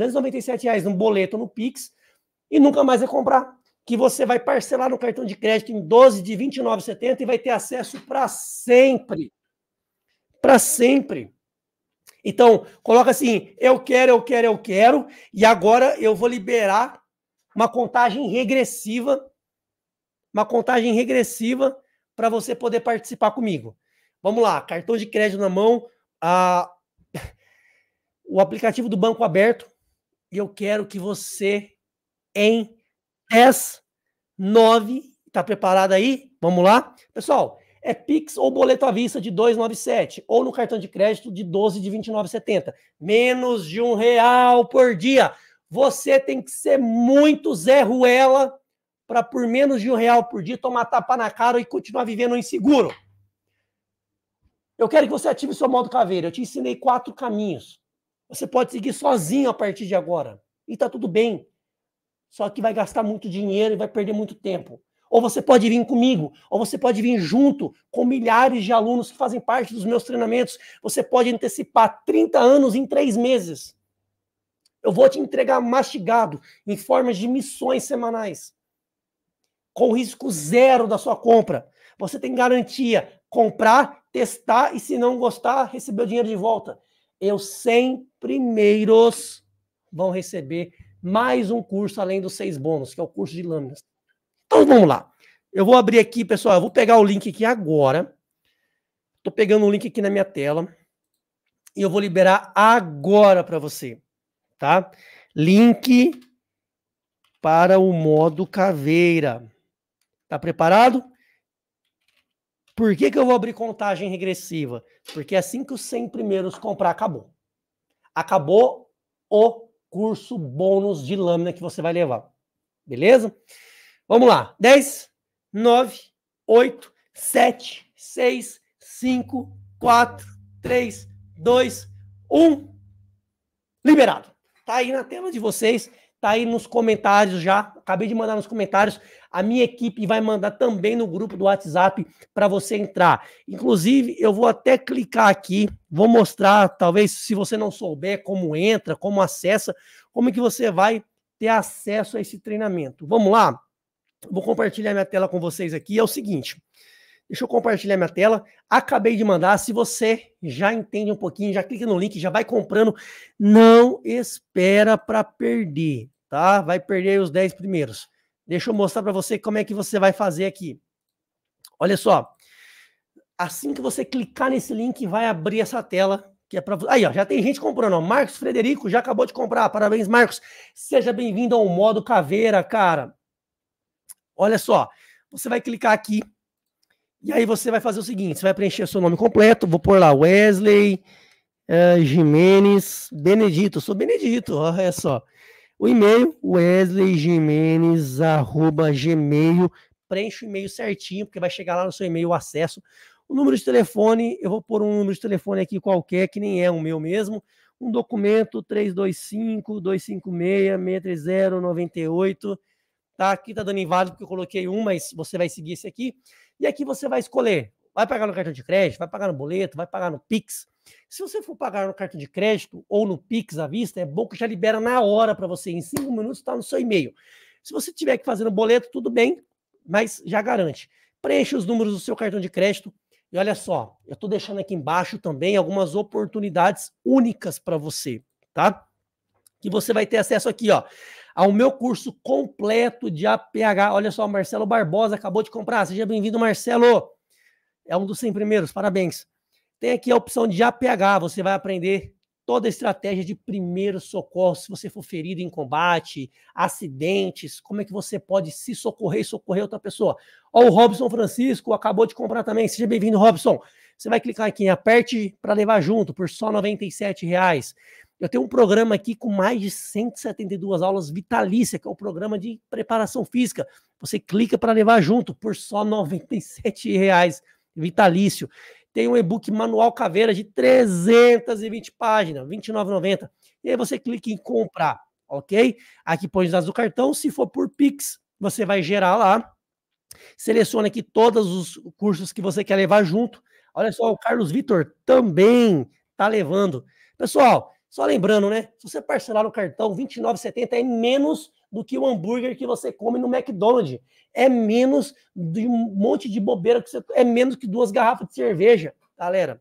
reais, num boleto no Pix e nunca mais vai comprar que você vai parcelar no cartão de crédito em 12 de 29,70 e vai ter acesso para sempre. Para sempre. Então, coloca assim: eu quero, eu quero, eu quero, e agora eu vou liberar uma contagem regressiva, uma contagem regressiva para você poder participar comigo. Vamos lá, cartão de crédito na mão, a, <laughs> o aplicativo do banco aberto, e eu quero que você, em 10, 9. Tá preparado aí? Vamos lá? Pessoal, é Pix ou boleto à vista de 297 ou no cartão de crédito de 12 de 29,70. Menos de um real por dia. Você tem que ser muito Zé Ruela para por menos de um real por dia tomar tapa na cara e continuar vivendo inseguro. Eu quero que você ative seu modo caveira. Eu te ensinei quatro caminhos. Você pode seguir sozinho a partir de agora. E tá tudo bem. Só que vai gastar muito dinheiro e vai perder muito tempo. Ou você pode vir comigo, ou você pode vir junto com milhares de alunos que fazem parte dos meus treinamentos. Você pode antecipar 30 anos em três meses. Eu vou te entregar mastigado em formas de missões semanais, com risco zero da sua compra. Você tem garantia comprar, testar e, se não gostar, receber o dinheiro de volta. Eu 100 primeiros vão receber mais um curso além dos seis bônus, que é o curso de lâminas. Então vamos lá. Eu vou abrir aqui, pessoal, eu vou pegar o link aqui agora. Estou pegando o link aqui na minha tela e eu vou liberar agora para você, tá? Link para o modo caveira. Tá preparado? Por que, que eu vou abrir contagem regressiva? Porque assim que os 100 primeiros comprar, acabou. Acabou o curso bônus de lâmina que você vai levar. Beleza? Vamos lá. 10, 9, 8, 7, 6, 5, 4, 3, 2, 1. Liberado. Tá aí na tela de vocês, tá aí nos comentários já. Acabei de mandar nos comentários a minha equipe vai mandar também no grupo do WhatsApp para você entrar. Inclusive, eu vou até clicar aqui, vou mostrar, talvez se você não souber como entra, como acessa, como é que você vai ter acesso a esse treinamento. Vamos lá? Vou compartilhar minha tela com vocês aqui. É o seguinte, Deixa eu compartilhar minha tela. Acabei de mandar. Se você já entende um pouquinho, já clica no link, já vai comprando. Não espera para perder, tá? Vai perder os 10 primeiros. Deixa eu mostrar para você como é que você vai fazer aqui. Olha só. Assim que você clicar nesse link, vai abrir essa tela que é para Aí, ó, já tem gente comprando, ó. Marcos Frederico já acabou de comprar. Parabéns, Marcos. Seja bem-vindo ao modo caveira, cara. Olha só. Você vai clicar aqui. E aí você vai fazer o seguinte, você vai preencher seu nome completo, vou pôr lá Wesley uh, Jimenez Benedito, sou Benedito, olha é só. O e-mail, gmail Preenche o e-mail certinho, porque vai chegar lá no seu e-mail o acesso. O número de telefone, eu vou pôr um número de telefone aqui qualquer, que nem é o meu mesmo. Um documento 325-256-63098. Tá? Aqui tá dando inválido porque eu coloquei um, mas você vai seguir esse aqui. E aqui você vai escolher. Vai pagar no cartão de crédito, vai pagar no boleto, vai pagar no Pix se você for pagar no cartão de crédito ou no Pix à vista, é bom que já libera na hora para você, em cinco minutos está no seu e-mail. Se você tiver que fazer no boleto, tudo bem, mas já garante. Preencha os números do seu cartão de crédito e olha só, eu estou deixando aqui embaixo também algumas oportunidades únicas para você, tá? Que você vai ter acesso aqui, ó, ao meu curso completo de APH. Olha só, Marcelo Barbosa acabou de comprar. Seja bem-vindo, Marcelo. É um dos 100 primeiros, parabéns. Tem aqui a opção de APH, você vai aprender toda a estratégia de primeiro socorro, se você for ferido em combate, acidentes, como é que você pode se socorrer e socorrer outra pessoa. Ó, o Robson Francisco acabou de comprar também, seja bem-vindo, Robson. Você vai clicar aqui em aperte para levar junto por só R$ reais. Eu tenho um programa aqui com mais de 172 aulas vitalícia, que é o um programa de preparação física. Você clica para levar junto por só R$ reais vitalício tem um e-book manual caveira de 320 páginas, R$ 29,90. E aí você clica em comprar, ok? Aqui põe os dados do cartão. Se for por Pix, você vai gerar lá. Seleciona aqui todos os cursos que você quer levar junto. Olha só, o Carlos Vitor também tá levando. Pessoal, só lembrando, né? Se você parcelar no cartão, 29,70 é menos do que o hambúrguer que você come no McDonald's. É menos de um monte de bobeira que você. É menos que duas garrafas de cerveja, galera.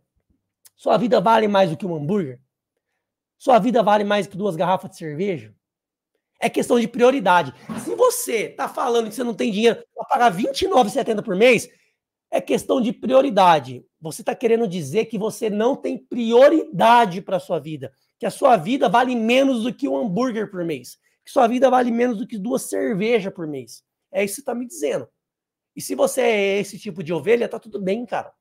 Sua vida vale mais do que um hambúrguer? Sua vida vale mais que duas garrafas de cerveja? É questão de prioridade. Se você tá falando que você não tem dinheiro para pagar R$29,70 por mês, é questão de prioridade. Você está querendo dizer que você não tem prioridade para sua vida, que a sua vida vale menos do que um hambúrguer por mês que sua vida vale menos do que duas cervejas por mês. É isso que você tá me dizendo. E se você é esse tipo de ovelha, tá tudo bem, cara.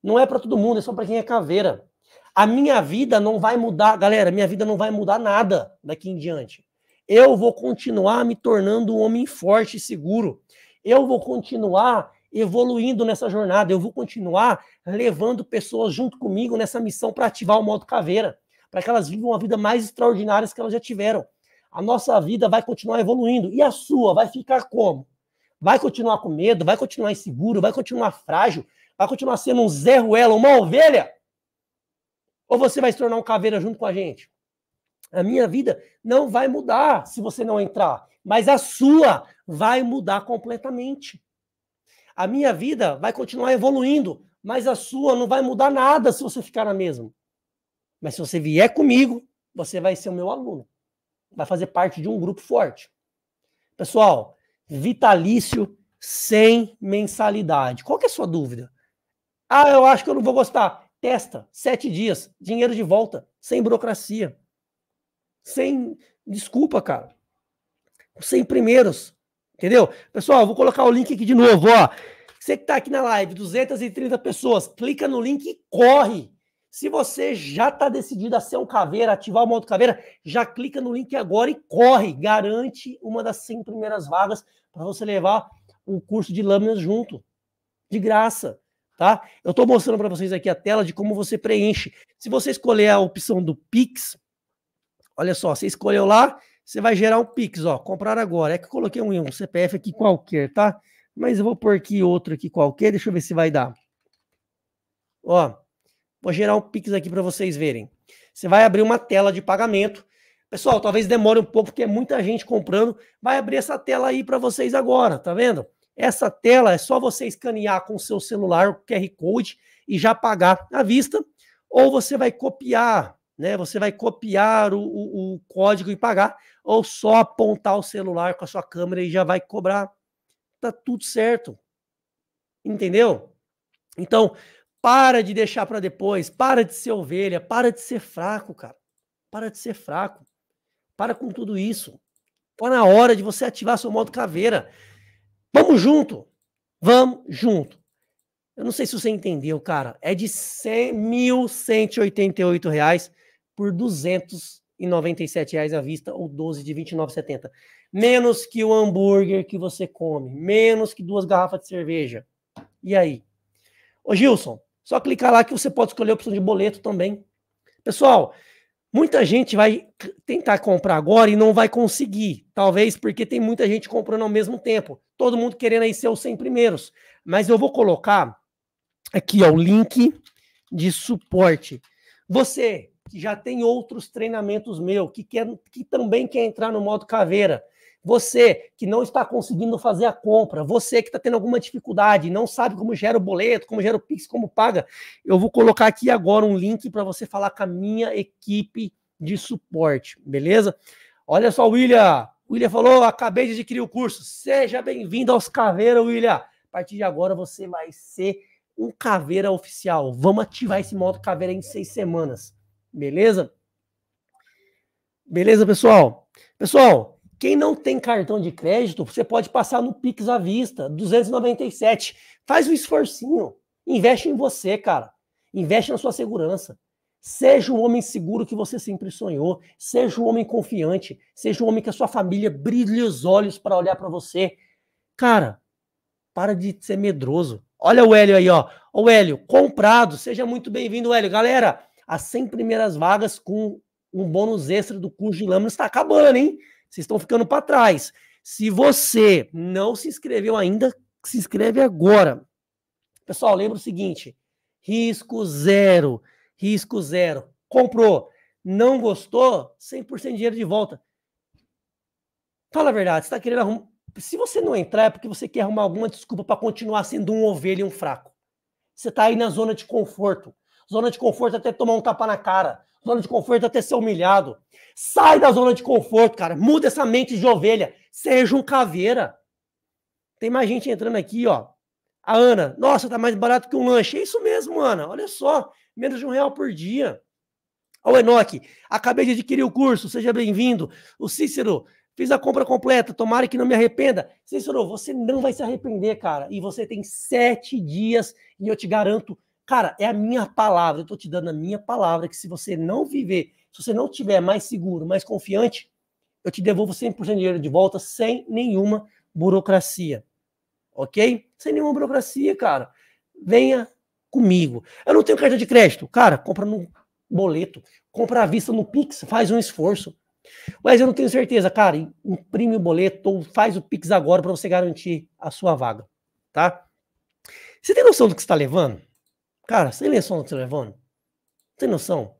Não é para todo mundo, é só para quem é caveira. A minha vida não vai mudar, galera, minha vida não vai mudar nada daqui em diante. Eu vou continuar me tornando um homem forte e seguro. Eu vou continuar evoluindo nessa jornada. Eu vou continuar levando pessoas junto comigo nessa missão para ativar o modo caveira, para que elas vivam a vida mais extraordinária que elas já tiveram a nossa vida vai continuar evoluindo. E a sua vai ficar como? Vai continuar com medo, vai continuar inseguro, vai continuar frágil, vai continuar sendo um Zé Ruela, uma ovelha? Ou você vai se tornar um caveira junto com a gente? A minha vida não vai mudar se você não entrar, mas a sua vai mudar completamente. A minha vida vai continuar evoluindo, mas a sua não vai mudar nada se você ficar na mesma. Mas se você vier comigo, você vai ser o meu aluno vai fazer parte de um grupo forte. Pessoal, vitalício sem mensalidade. Qual que é a sua dúvida? Ah, eu acho que eu não vou gostar. Testa, sete dias, dinheiro de volta, sem burocracia. Sem desculpa, cara. Sem primeiros, entendeu? Pessoal, vou colocar o link aqui de novo, ó. Você que tá aqui na live, 230 pessoas, clica no link e corre. Se você já está decidido a ser um caveira, ativar o modo caveira, já clica no link agora e corre. Garante uma das 100 primeiras vagas para você levar o curso de lâminas junto, de graça. Tá? Eu estou mostrando para vocês aqui a tela de como você preenche. Se você escolher a opção do Pix, olha só, você escolheu lá, você vai gerar um Pix, ó, comprar agora. É que eu coloquei um, um CPF aqui qualquer, tá? Mas eu vou pôr aqui outro aqui qualquer, deixa eu ver se vai dar. Ó, Vou gerar um Pix aqui para vocês verem. Você vai abrir uma tela de pagamento. Pessoal, talvez demore um pouco, porque é muita gente comprando. Vai abrir essa tela aí para vocês agora, tá vendo? Essa tela é só você escanear com o seu celular o QR Code e já pagar à vista. Ou você vai copiar, né? Você vai copiar o, o, o código e pagar, ou só apontar o celular com a sua câmera e já vai cobrar. Tá tudo certo. Entendeu? Então, para de deixar para depois, para de ser ovelha, para de ser fraco, cara. Para de ser fraco. Para com tudo isso. Tá na hora de você ativar seu modo caveira. Vamos junto. Vamos junto. Eu não sei se você entendeu, cara. É de R$ 1.188 por R$ 297 reais à vista ou 12 de 29,70. Menos que o hambúrguer que você come, menos que duas garrafas de cerveja. E aí? Ô Gilson, só clicar lá que você pode escolher a opção de boleto também. Pessoal, muita gente vai tentar comprar agora e não vai conseguir. Talvez porque tem muita gente comprando ao mesmo tempo. Todo mundo querendo aí ser os 100 primeiros. Mas eu vou colocar aqui ó, o link de suporte. Você que já tem outros treinamentos meu, que, quer, que também quer entrar no modo caveira, você que não está conseguindo fazer a compra, você que está tendo alguma dificuldade, não sabe como gera o boleto, como gera o Pix, como paga, eu vou colocar aqui agora um link para você falar com a minha equipe de suporte, beleza? Olha só, William. William falou: acabei de adquirir o curso. Seja bem-vindo aos Caveira, William. A partir de agora você vai ser um Caveira oficial. Vamos ativar esse modo Caveira em seis semanas, beleza? Beleza, pessoal? Pessoal, quem não tem cartão de crédito, você pode passar no Pix à vista, 297. Faz um esforcinho. Investe em você, cara. Investe na sua segurança. Seja o homem seguro que você sempre sonhou. Seja o homem confiante. Seja o homem que a sua família brilhe os olhos para olhar para você. Cara, para de ser medroso. Olha o Hélio aí, ó. O Hélio, comprado. Seja muito bem-vindo, Hélio. Galera, as 100 primeiras vagas com um bônus extra do curso de está acabando, hein? Vocês estão ficando para trás. Se você não se inscreveu ainda, se inscreve agora. Pessoal, lembra o seguinte: risco zero. Risco zero. Comprou, não gostou, 100% de dinheiro de volta. Fala a verdade, você está querendo arrumar. Se você não entrar, é porque você quer arrumar alguma desculpa para continuar sendo um ovelha e um fraco. Você está aí na zona de conforto. Zona de conforto é até tomar um tapa na cara. Zona de conforto é até ser humilhado. Sai da zona de conforto, cara. Muda essa mente de ovelha. Seja um caveira. Tem mais gente entrando aqui, ó. A Ana, nossa, tá mais barato que um lanche. É isso mesmo, Ana. Olha só, menos de um real por dia. O Enoque, acabei de adquirir o curso, seja bem-vindo. O Cícero, fiz a compra completa, tomara que não me arrependa. Cícero, você não vai se arrepender, cara. E você tem sete dias e eu te garanto, cara, é a minha palavra. Eu tô te dando a minha palavra que se você não viver se você não tiver mais seguro, mais confiante, eu te devolvo 100% de dinheiro de volta sem nenhuma burocracia. Ok? Sem nenhuma burocracia, cara. Venha comigo. Eu não tenho cartão de crédito. Cara, compra no boleto. Compra à vista no Pix. Faz um esforço. Mas eu não tenho certeza, cara. Imprime o boleto ou faz o Pix agora para você garantir a sua vaga. Tá? Você tem noção do que está levando? Cara, tá você tem noção do que está levando? Você tem noção?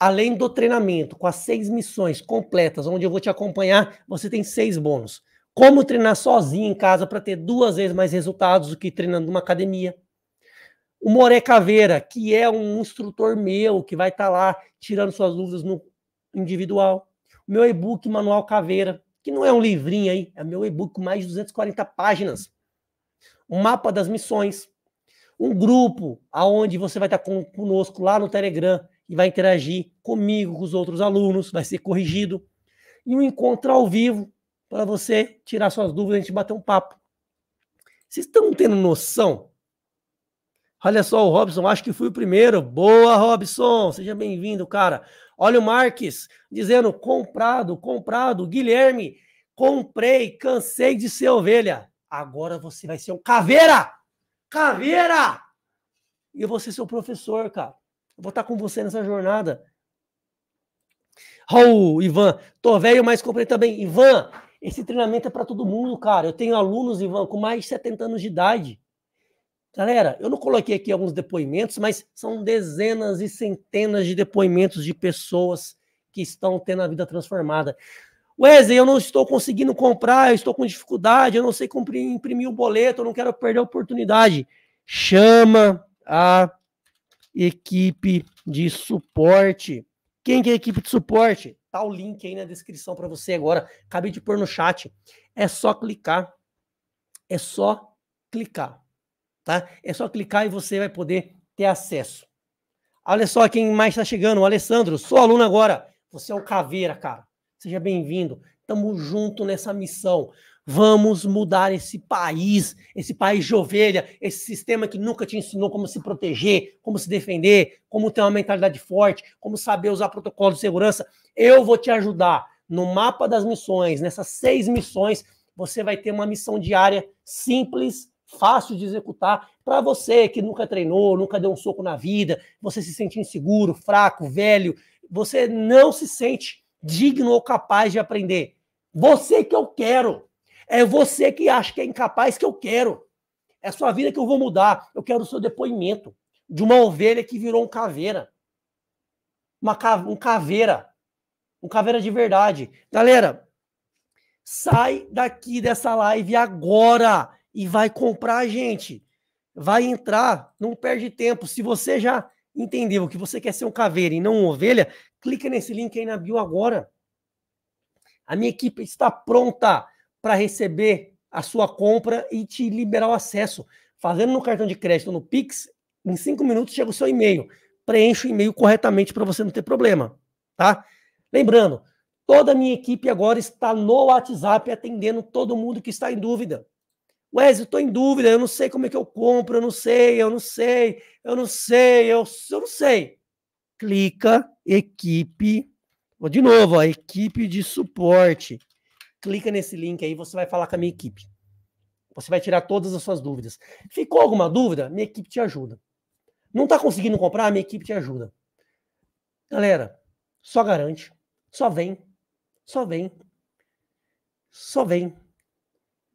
Além do treinamento com as seis missões completas, onde eu vou te acompanhar, você tem seis bônus. Como treinar sozinho em casa para ter duas vezes mais resultados do que treinando numa academia. O Moré Caveira, que é um instrutor meu, que vai estar tá lá tirando suas dúvidas no individual. O meu e-book Manual Caveira, que não é um livrinho aí, é meu e-book com mais de 240 páginas. Um mapa das missões. Um grupo aonde você vai estar tá conosco lá no Telegram, e vai interagir comigo, com os outros alunos, vai ser corrigido. E um encontro ao vivo para você tirar suas dúvidas, a gente bater um papo. Vocês estão tendo noção? Olha só o Robson, acho que fui o primeiro. Boa, Robson, seja bem-vindo, cara. Olha o Marques dizendo: comprado, comprado. Guilherme, comprei, cansei de ser ovelha. Agora você vai ser um caveira! Caveira! E eu vou ser seu professor, cara. Eu vou estar com você nessa jornada. Raul, Ivan, tô velho, mas comprei também. Ivan, esse treinamento é para todo mundo, cara. Eu tenho alunos, Ivan, com mais de 70 anos de idade. Galera, eu não coloquei aqui alguns depoimentos, mas são dezenas e centenas de depoimentos de pessoas que estão tendo a vida transformada. Wesley, eu não estou conseguindo comprar, eu estou com dificuldade, eu não sei imprimir o boleto, eu não quero perder a oportunidade. Chama a equipe de suporte. Quem que é a equipe de suporte? Tá o link aí na descrição para você agora. Acabei de pôr no chat. É só clicar. É só clicar, tá? É só clicar e você vai poder ter acesso. Olha só quem mais está chegando, o Alessandro, sou aluno agora. Você é o Caveira, cara. Seja bem-vindo. Tamo junto nessa missão. Vamos mudar esse país, esse país de ovelha, esse sistema que nunca te ensinou como se proteger, como se defender, como ter uma mentalidade forte, como saber usar protocolo de segurança. Eu vou te ajudar no mapa das missões, nessas seis missões, você vai ter uma missão diária simples, fácil de executar para você que nunca treinou, nunca deu um soco na vida, você se sente inseguro, fraco, velho, você não se sente digno ou capaz de aprender. Você que eu quero. É você que acha que é incapaz que eu quero. É sua vida que eu vou mudar. Eu quero o seu depoimento de uma ovelha que virou um caveira. Uma ca... Um caveira. Um caveira de verdade. Galera, sai daqui dessa live agora e vai comprar, gente. Vai entrar, não perde tempo. Se você já entendeu que você quer ser um caveira e não uma ovelha, clica nesse link aí na bio agora. A minha equipe está pronta para receber a sua compra e te liberar o acesso. Fazendo no cartão de crédito no Pix, em cinco minutos chega o seu e-mail. Preencha o e-mail corretamente para você não ter problema, tá? Lembrando, toda a minha equipe agora está no WhatsApp atendendo todo mundo que está em dúvida. Wesley, estou em dúvida, eu não sei como é que eu compro, eu não sei, eu não sei, eu não sei, eu, eu não sei. Clica, equipe, de novo, ó, equipe de suporte clica nesse link aí, você vai falar com a minha equipe. Você vai tirar todas as suas dúvidas. Ficou alguma dúvida? Minha equipe te ajuda. Não está conseguindo comprar? Minha equipe te ajuda. Galera, só garante. Só vem. Só vem. Só vem.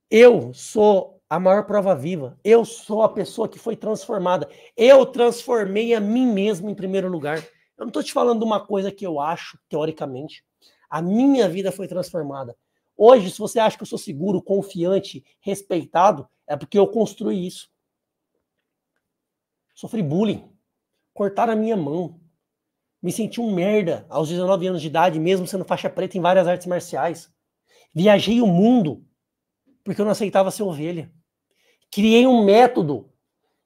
Eu sou a maior prova viva. Eu sou a pessoa que foi transformada. Eu transformei a mim mesmo em primeiro lugar. Eu não estou te falando uma coisa que eu acho, teoricamente. A minha vida foi transformada. Hoje, se você acha que eu sou seguro, confiante, respeitado, é porque eu construí isso. Sofri bullying. Cortaram a minha mão. Me senti um merda aos 19 anos de idade, mesmo sendo faixa preta em várias artes marciais. Viajei o mundo porque eu não aceitava ser ovelha. Criei um método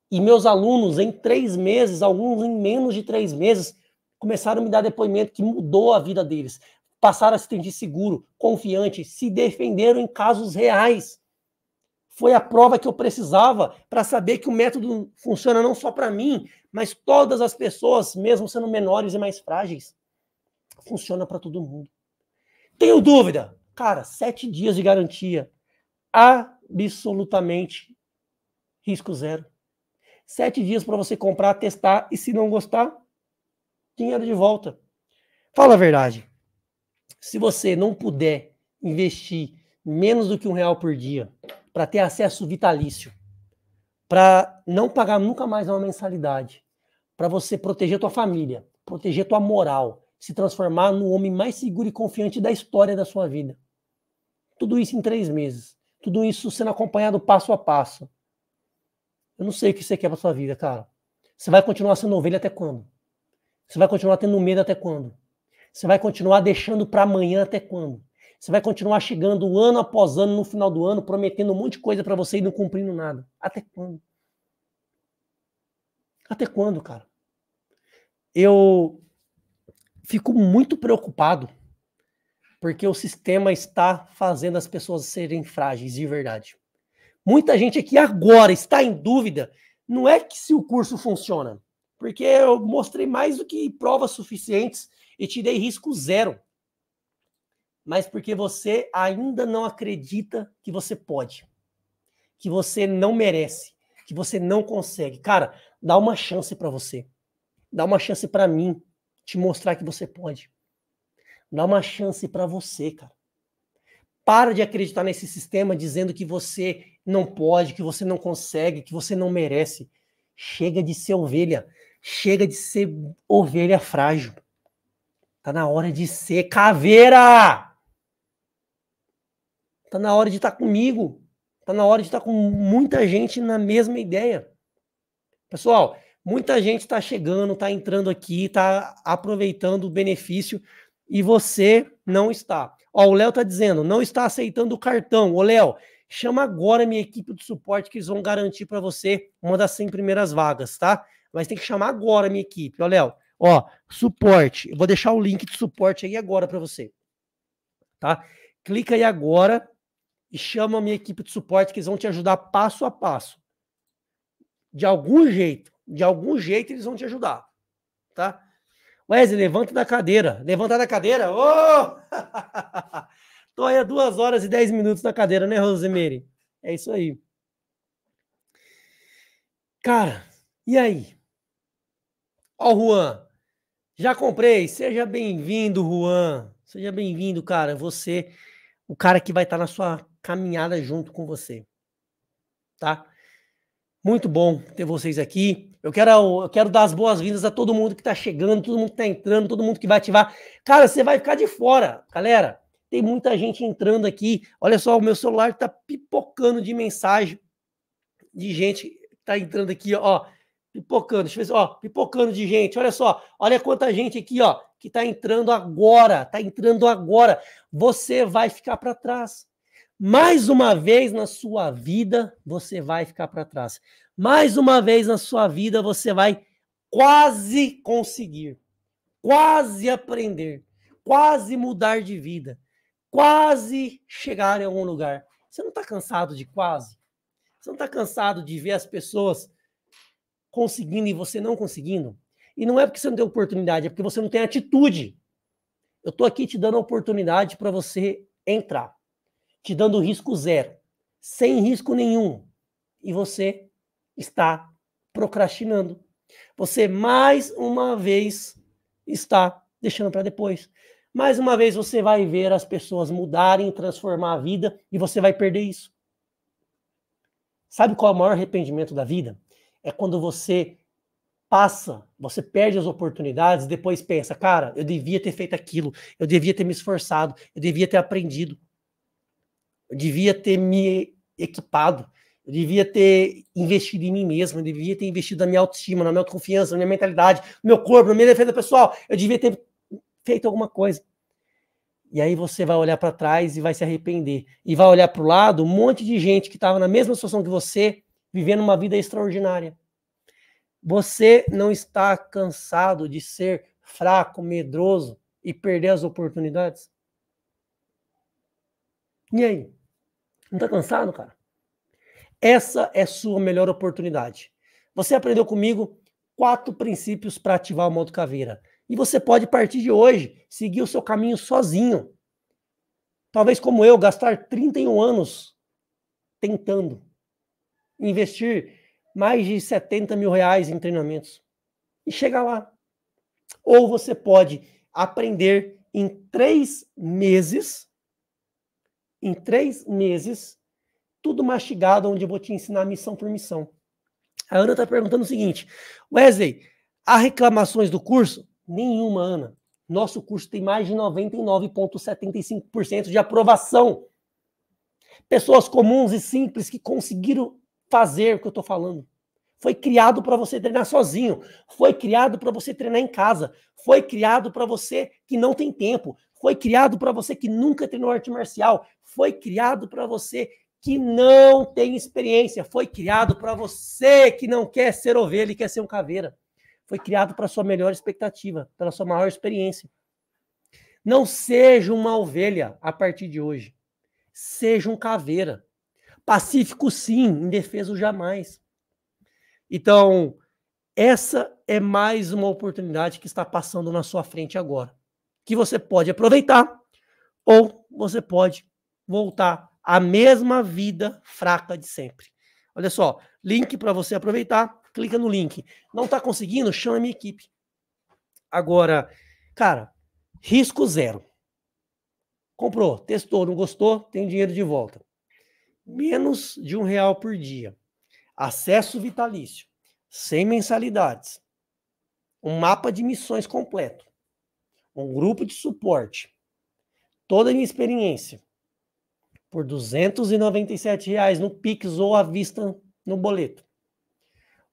e meus alunos, em três meses, alguns em menos de três meses, começaram a me dar depoimento que mudou a vida deles passaram a se sentir seguro, confiante, se defenderam em casos reais. Foi a prova que eu precisava para saber que o método funciona não só para mim, mas todas as pessoas, mesmo sendo menores e mais frágeis. Funciona para todo mundo. Tenho dúvida? Cara, sete dias de garantia. Absolutamente risco zero. Sete dias para você comprar, testar e se não gostar, dinheiro de volta. Fala a verdade. Se você não puder investir menos do que um real por dia para ter acesso vitalício, para não pagar nunca mais uma mensalidade, para você proteger tua família, proteger tua moral, se transformar no homem mais seguro e confiante da história da sua vida. Tudo isso em três meses. Tudo isso sendo acompanhado passo a passo. Eu não sei o que você quer para sua vida, cara. Você vai continuar sendo ovelha até quando? Você vai continuar tendo medo até quando? Você vai continuar deixando para amanhã até quando? Você vai continuar chegando ano após ano no final do ano prometendo um monte de coisa para você e não cumprindo nada. Até quando? Até quando, cara? Eu fico muito preocupado porque o sistema está fazendo as pessoas serem frágeis de verdade. Muita gente aqui agora está em dúvida, não é que se o curso funciona, porque eu mostrei mais do que provas suficientes e tirei risco zero. Mas porque você ainda não acredita que você pode, que você não merece, que você não consegue. Cara, dá uma chance para você. Dá uma chance para mim te mostrar que você pode. Dá uma chance para você, cara. Para de acreditar nesse sistema dizendo que você não pode, que você não consegue, que você não merece. Chega de ser ovelha. Chega de ser ovelha frágil. Tá na hora de ser caveira! Tá na hora de estar tá comigo. Tá na hora de estar tá com muita gente na mesma ideia. Pessoal, muita gente está chegando, está entrando aqui, está aproveitando o benefício e você não está. Ó, o Léo tá dizendo, não está aceitando o cartão. Ô, Léo, chama agora a minha equipe de suporte que eles vão garantir para você uma das 100 primeiras vagas, tá? Mas tem que chamar agora a minha equipe. Ó, Léo, Ó, suporte. Eu vou deixar o link de suporte aí agora para você. Tá? Clica aí agora e chama a minha equipe de suporte que eles vão te ajudar passo a passo. De algum jeito, de algum jeito eles vão te ajudar, tá? Wesley, levanta da cadeira. Levanta da cadeira? Ô! Oh! <laughs> Tô aí há duas horas e dez minutos na cadeira, né, Rosemary? É isso aí. Cara, e aí? Ó o Juan. Já comprei. Seja bem-vindo, Juan. Seja bem-vindo, cara. Você, o cara que vai estar tá na sua caminhada junto com você. Tá? Muito bom ter vocês aqui. Eu quero, eu quero dar as boas-vindas a todo mundo que está chegando, todo mundo que está entrando, todo mundo que vai ativar. Cara, você vai ficar de fora, galera. Tem muita gente entrando aqui. Olha só, o meu celular está pipocando de mensagem de gente que está entrando aqui, ó pipocando. Deixa eu ver, ó, pipocando de gente. Olha só, olha quanta gente aqui, ó, que tá entrando agora, tá entrando agora. Você vai ficar para trás. Mais uma vez na sua vida, você vai ficar para trás. Mais uma vez na sua vida, você vai quase conseguir, quase aprender, quase mudar de vida, quase chegar em algum lugar. Você não está cansado de quase? Você não está cansado de ver as pessoas conseguindo e você não conseguindo. E não é porque você não tem oportunidade, é porque você não tem atitude. Eu estou aqui te dando a oportunidade para você entrar, te dando risco zero, sem risco nenhum. E você está procrastinando. Você mais uma vez está deixando para depois. Mais uma vez você vai ver as pessoas mudarem, transformar a vida e você vai perder isso. Sabe qual é o maior arrependimento da vida? é quando você passa, você perde as oportunidades, depois pensa, cara, eu devia ter feito aquilo, eu devia ter me esforçado, eu devia ter aprendido, eu devia ter me equipado, eu devia ter investido em mim mesmo, eu devia ter investido na minha autoestima, na minha confiança, na minha mentalidade, no meu corpo, na minha defesa pessoal, eu devia ter feito alguma coisa. E aí você vai olhar para trás e vai se arrepender. E vai olhar para o lado, um monte de gente que estava na mesma situação que você, vivendo uma vida extraordinária. Você não está cansado de ser fraco, medroso e perder as oportunidades? E aí? Não está cansado, cara? Essa é sua melhor oportunidade. Você aprendeu comigo quatro princípios para ativar o modo caveira. E você pode, a partir de hoje, seguir o seu caminho sozinho. Talvez como eu, gastar 31 anos tentando investir mais de 70 mil reais em treinamentos e chegar lá. Ou você pode aprender em três meses, em três meses, tudo mastigado, onde eu vou te ensinar missão por missão. A Ana está perguntando o seguinte: Wesley, há reclamações do curso? Nenhuma, Ana. Nosso curso tem mais de 99,75% de aprovação. Pessoas comuns e simples que conseguiram fazer o que eu estou falando. Foi criado para você treinar sozinho. Foi criado para você treinar em casa. Foi criado para você que não tem tempo. Foi criado para você que nunca treinou arte marcial. Foi criado para você que não tem experiência. Foi criado para você que não quer ser ovelha e quer ser um caveira. Foi criado para sua melhor expectativa, pela sua maior experiência. Não seja uma ovelha a partir de hoje. Seja um caveira. Pacífico sim, indefeso jamais. Então, essa é mais uma oportunidade que está passando na sua frente agora, que você pode aproveitar ou você pode voltar à mesma vida fraca de sempre. Olha só, link para você aproveitar, clica no link. Não está conseguindo? Chama a minha equipe. Agora, cara, risco zero. Comprou, testou, não gostou, tem dinheiro de volta menos de um real por dia. Acesso vitalício, sem mensalidades. Um mapa de missões completo. Um grupo de suporte. Toda a minha experiência. Por R$ 297 reais no Pix ou à vista no boleto.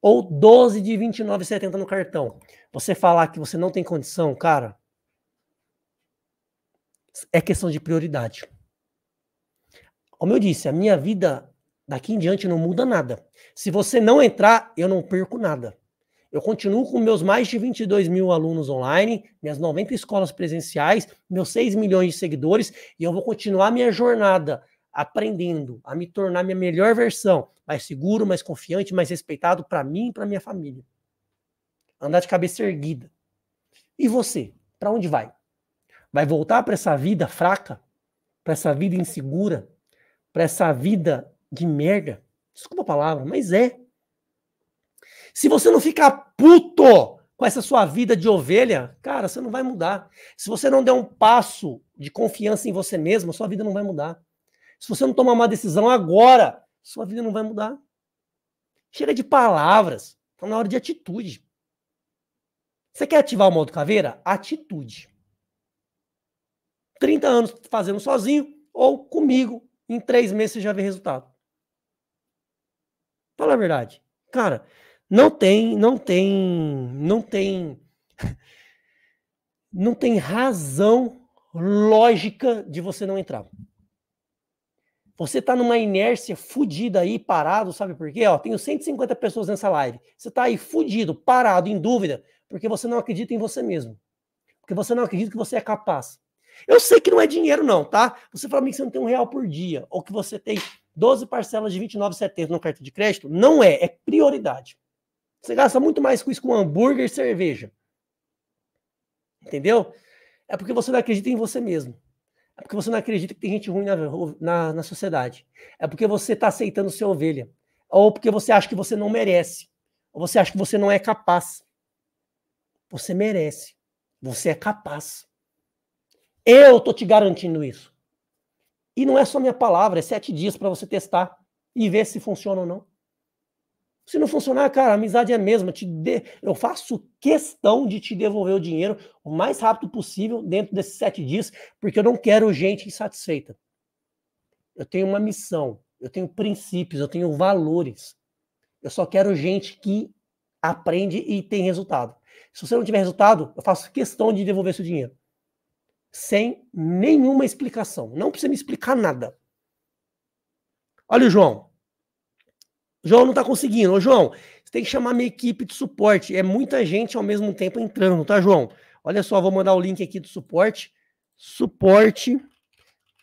Ou 12 de 29,70 no cartão. Você falar que você não tem condição, cara, é questão de prioridade. Como eu disse, a minha vida daqui em diante não muda nada. Se você não entrar, eu não perco nada. Eu continuo com meus mais de 22 mil alunos online, minhas 90 escolas presenciais, meus 6 milhões de seguidores, e eu vou continuar minha jornada aprendendo a me tornar minha melhor versão, mais seguro, mais confiante, mais respeitado para mim e para minha família. Andar de cabeça erguida. E você, para onde vai? Vai voltar para essa vida fraca? Para essa vida insegura? para essa vida de merda. Desculpa a palavra, mas é. Se você não ficar puto com essa sua vida de ovelha, cara, você não vai mudar. Se você não der um passo de confiança em você mesmo, sua vida não vai mudar. Se você não tomar uma decisão agora, sua vida não vai mudar. Chega de palavras, está na hora de atitude. Você quer ativar o modo caveira? Atitude. 30 anos fazendo sozinho ou comigo, em três meses você já vê resultado. Fala a verdade. Cara, não tem, não tem, não tem, <laughs> não tem razão lógica de você não entrar. Você tá numa inércia fudida aí, parado, sabe por quê? Ó, tenho 150 pessoas nessa live. Você tá aí fudido, parado, em dúvida, porque você não acredita em você mesmo. Porque você não acredita que você é capaz. Eu sei que não é dinheiro, não, tá? Você fala que você não tem um real por dia, ou que você tem 12 parcelas de 29,70 no cartão de crédito. Não é, é prioridade. Você gasta muito mais com isso com hambúrguer e cerveja. Entendeu? É porque você não acredita em você mesmo. É porque você não acredita que tem gente ruim na, na, na sociedade. É porque você está aceitando ser ovelha. Ou porque você acha que você não merece. Ou você acha que você não é capaz. Você merece. Você é capaz. Eu estou te garantindo isso. E não é só minha palavra, é sete dias para você testar e ver se funciona ou não. Se não funcionar, cara, a amizade é a mesma. De... Eu faço questão de te devolver o dinheiro o mais rápido possível dentro desses sete dias, porque eu não quero gente insatisfeita. Eu tenho uma missão, eu tenho princípios, eu tenho valores. Eu só quero gente que aprende e tem resultado. Se você não tiver resultado, eu faço questão de devolver seu dinheiro sem nenhuma explicação. Não precisa me explicar nada. Olha o João. O João não está conseguindo. Ô, João, você tem que chamar minha equipe de suporte. É muita gente ao mesmo tempo entrando, tá, João? Olha só, vou mandar o link aqui do suporte. Suporte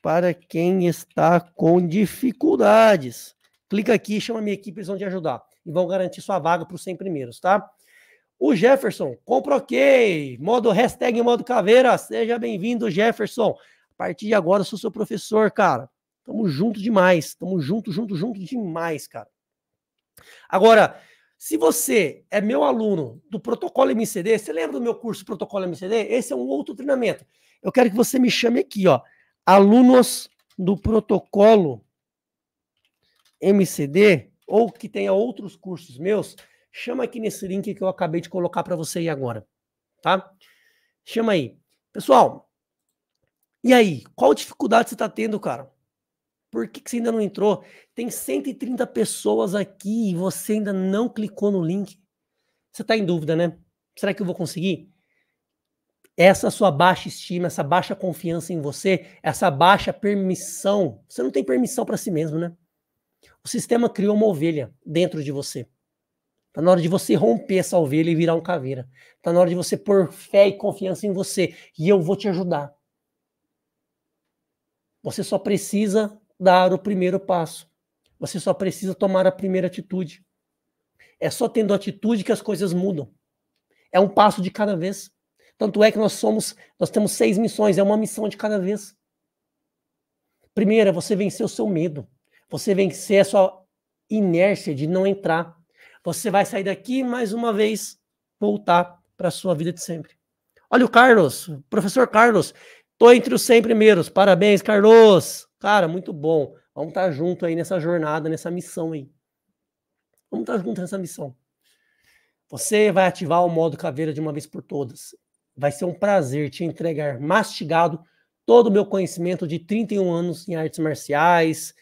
para quem está com dificuldades. Clica aqui, chama minha equipe, eles vão te ajudar. E vão garantir sua vaga para os 100 primeiros, tá? O Jefferson, compra ok, modo hashtag, modo caveira, seja bem-vindo, Jefferson. A partir de agora, sou seu professor, cara. Tamo junto demais, tamo junto, junto, junto demais, cara. Agora, se você é meu aluno do protocolo MCD, você lembra do meu curso Protocolo MCD? Esse é um outro treinamento. Eu quero que você me chame aqui, ó, alunos do protocolo MCD ou que tenha outros cursos meus, chama aqui nesse link que eu acabei de colocar para você aí agora, tá? Chama aí. Pessoal, e aí? Qual dificuldade você está tendo, cara? Por que, que você ainda não entrou? Tem 130 pessoas aqui e você ainda não clicou no link. Você está em dúvida, né? Será que eu vou conseguir? Essa sua baixa estima, essa baixa confiança em você, essa baixa permissão. Você não tem permissão para si mesmo, né? O sistema criou uma ovelha dentro de você. Tá na hora de você romper essa ovelha e virar um caveira. Tá na hora de você pôr fé e confiança em você. E eu vou te ajudar. Você só precisa dar o primeiro passo. Você só precisa tomar a primeira atitude. É só tendo atitude que as coisas mudam. É um passo de cada vez. Tanto é que nós somos, nós temos seis missões, é uma missão de cada vez. Primeira, você vencer o seu medo. Você vencer a sua inércia de não entrar você vai sair daqui mais uma vez voltar para a sua vida de sempre. Olha o Carlos, professor Carlos, tô entre os 100 primeiros. Parabéns, Carlos. Cara, muito bom. Vamos estar tá junto aí nessa jornada, nessa missão aí. Vamos estar tá junto nessa missão. Você vai ativar o modo caveira de uma vez por todas. Vai ser um prazer te entregar mastigado todo o meu conhecimento de 31 anos em artes marciais,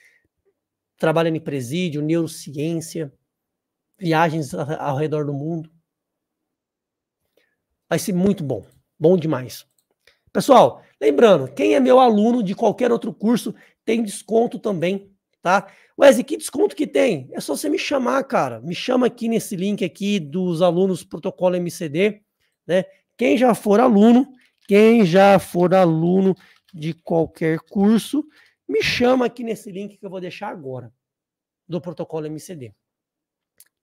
trabalhando em presídio, neurociência, viagens ao redor do mundo. Vai ser muito bom, bom demais. Pessoal, lembrando, quem é meu aluno de qualquer outro curso tem desconto também, tá? Wesley, que desconto que tem? É só você me chamar, cara. Me chama aqui nesse link aqui dos alunos protocolo MCD, né? Quem já for aluno, quem já for aluno de qualquer curso, me chama aqui nesse link que eu vou deixar agora do protocolo MCD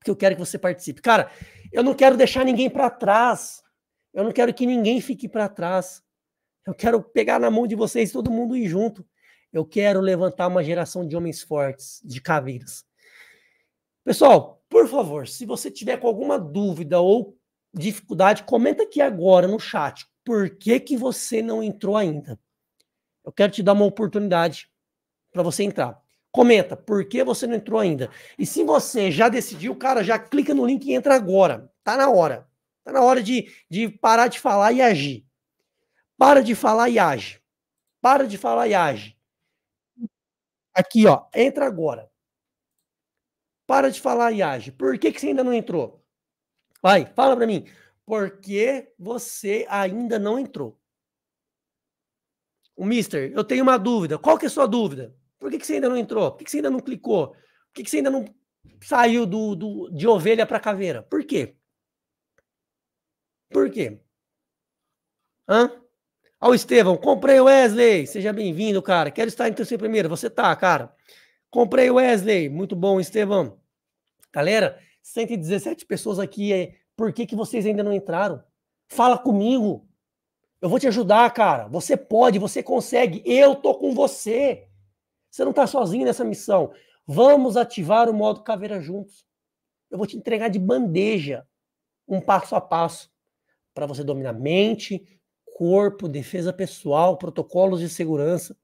que eu quero que você participe. Cara, eu não quero deixar ninguém para trás. Eu não quero que ninguém fique para trás. Eu quero pegar na mão de vocês todo mundo ir junto. Eu quero levantar uma geração de homens fortes, de caveiras. Pessoal, por favor, se você tiver com alguma dúvida ou dificuldade, comenta aqui agora no chat. Por que que você não entrou ainda? Eu quero te dar uma oportunidade para você entrar. Comenta, por que você não entrou ainda? E se você já decidiu, cara, já clica no link e entra agora. Tá na hora. Tá na hora de, de parar de falar e agir. Para de falar e age. Para de falar e age. Aqui, ó, entra agora. Para de falar e age. Por que, que você ainda não entrou? Vai, fala para mim. Por que você ainda não entrou? O mister, eu tenho uma dúvida. Qual que é a sua dúvida? Por que, que você ainda não entrou? Por que, que você ainda não clicou? Por que, que você ainda não saiu do, do de ovelha para caveira? Por quê? Por quê? Hã? Ó, o Estevão, comprei o Wesley. Seja bem-vindo, cara. Quero estar em terceiro primeiro. Você tá, cara. Comprei o Wesley. Muito bom, Estevão. Galera, 117 pessoas aqui. É, por que, que vocês ainda não entraram? Fala comigo. Eu vou te ajudar, cara. Você pode, você consegue. Eu tô com você. Você não está sozinho nessa missão. Vamos ativar o modo caveira juntos. Eu vou te entregar de bandeja um passo a passo para você dominar mente, corpo, defesa pessoal, protocolos de segurança.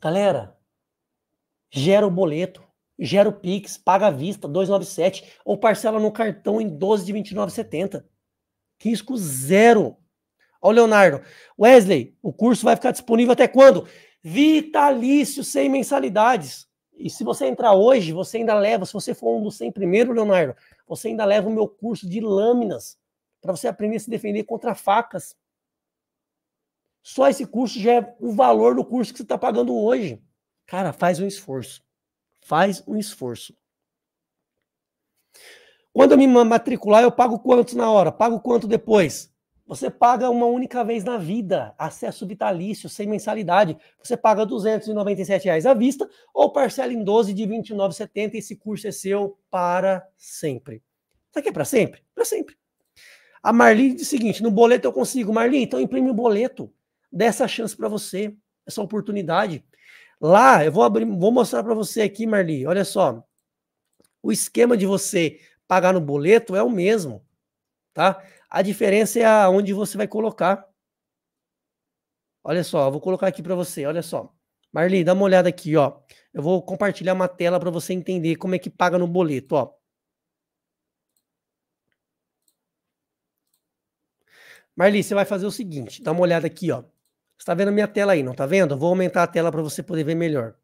Galera, gera o boleto, gera o Pix, paga à vista, 297, ou parcela no cartão em 12 de 29,70. Risco zero. Olha o Leonardo. Wesley, o curso vai ficar disponível até quando? Vitalício, sem mensalidades. E se você entrar hoje, você ainda leva, se você for um dos 100 primeiros, Leonardo, você ainda leva o meu curso de lâminas para você aprender a se defender contra facas. Só esse curso já é o valor do curso que você está pagando hoje. Cara, faz um esforço. Faz um esforço. Quando eu me matricular, eu pago quanto na hora? Pago quanto depois? Você paga uma única vez na vida, acesso vitalício, sem mensalidade. Você paga R$ 297,00 à vista ou parcela em 12 de R$ 29,70. Esse curso é seu para sempre. Isso aqui é para sempre? Para sempre. A Marli diz o seguinte: no boleto eu consigo. Marli, então imprime o boleto. Dê essa chance para você, essa oportunidade. Lá, eu vou abrir, vou mostrar para você aqui, Marli. Olha só. O esquema de você pagar no boleto é o mesmo, tá? A diferença é aonde você vai colocar. Olha só, vou colocar aqui para você, olha só. Marli, dá uma olhada aqui, ó. Eu vou compartilhar uma tela para você entender como é que paga no boleto, ó. Marli, você vai fazer o seguinte, dá uma olhada aqui, ó. Você tá vendo a minha tela aí, não tá vendo? Eu vou aumentar a tela para você poder ver melhor.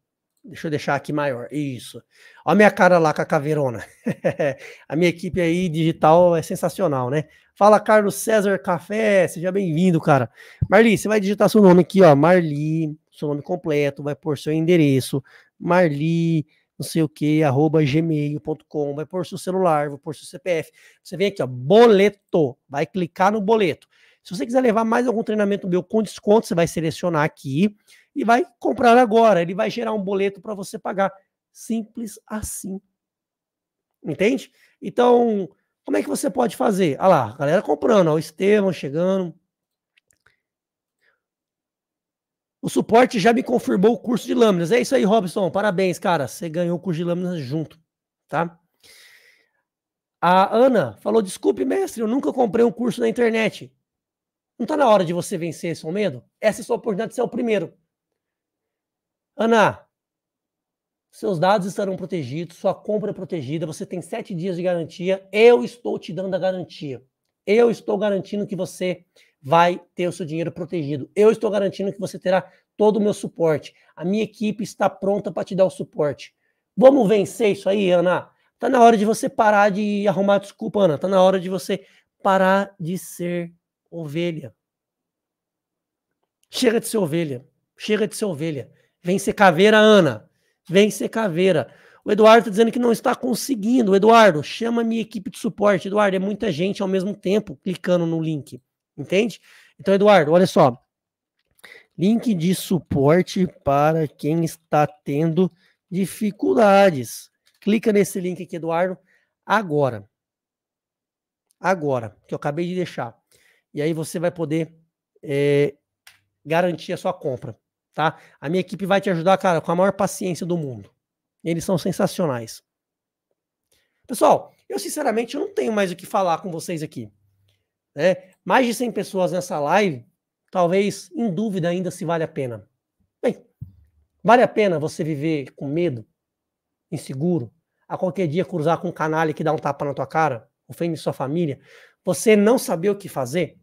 Deixa eu deixar aqui maior. Isso. Olha a minha cara lá com a caveirona. <laughs> a minha equipe aí digital é sensacional, né? Fala, Carlos César Café. Seja bem-vindo, cara. Marli, você vai digitar seu nome aqui, ó. Marli, seu nome completo, vai pôr seu endereço. Marli, não sei o que, arroba gmail.com. Vai pôr seu celular, vai pôr seu CPF. Você vem aqui, ó. Boleto. Vai clicar no boleto. Se você quiser levar mais algum treinamento meu com desconto, você vai selecionar aqui e vai comprar agora. Ele vai gerar um boleto para você pagar. Simples assim. Entende? Então, como é que você pode fazer? Olha lá, a galera comprando, ó, o Estevam chegando. O suporte já me confirmou o curso de lâminas. É isso aí, Robson. Parabéns, cara. Você ganhou o curso de lâminas junto, tá? A Ana falou: desculpe, mestre, eu nunca comprei um curso na internet. Não está na hora de você vencer esse medo? Essa é a sua oportunidade de ser o primeiro. Ana, seus dados estarão protegidos, sua compra é protegida, você tem sete dias de garantia. Eu estou te dando a garantia. Eu estou garantindo que você vai ter o seu dinheiro protegido. Eu estou garantindo que você terá todo o meu suporte. A minha equipe está pronta para te dar o suporte. Vamos vencer isso aí, Ana? Está na hora de você parar de arrumar desculpa, Ana. Está na hora de você parar de ser ovelha. Chega de ser ovelha. Chega de ser ovelha. Vem ser caveira, Ana. Vem ser caveira. O Eduardo está dizendo que não está conseguindo. O Eduardo, chama a minha equipe de suporte. Eduardo, é muita gente ao mesmo tempo clicando no link. Entende? Então, Eduardo, olha só. Link de suporte para quem está tendo dificuldades. Clica nesse link aqui, Eduardo, agora. Agora, que eu acabei de deixar e aí você vai poder é, garantir a sua compra, tá? A minha equipe vai te ajudar, cara, com a maior paciência do mundo. Eles são sensacionais. Pessoal, eu sinceramente eu não tenho mais o que falar com vocês aqui. Né? Mais de 100 pessoas nessa live, talvez em dúvida ainda se vale a pena. Bem, vale a pena você viver com medo, inseguro, a qualquer dia cruzar com um canalha que dá um tapa na tua cara, ofende sua família, você não saber o que fazer?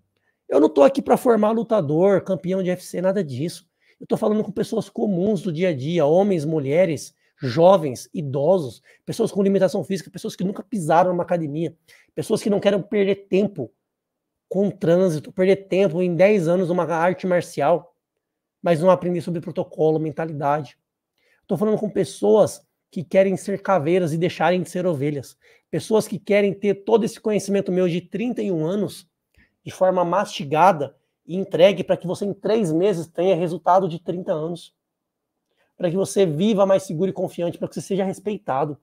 Eu não estou aqui para formar lutador, campeão de UFC, nada disso. Eu estou falando com pessoas comuns do dia a dia, homens, mulheres, jovens, idosos, pessoas com limitação física, pessoas que nunca pisaram numa academia, pessoas que não querem perder tempo com trânsito, perder tempo em 10 anos numa arte marcial, mas não aprender sobre protocolo, mentalidade. Estou falando com pessoas que querem ser caveiras e deixarem de ser ovelhas. Pessoas que querem ter todo esse conhecimento meu de 31 anos de forma mastigada e entregue para que você em três meses tenha resultado de 30 anos. Para que você viva mais seguro e confiante, para que você seja respeitado.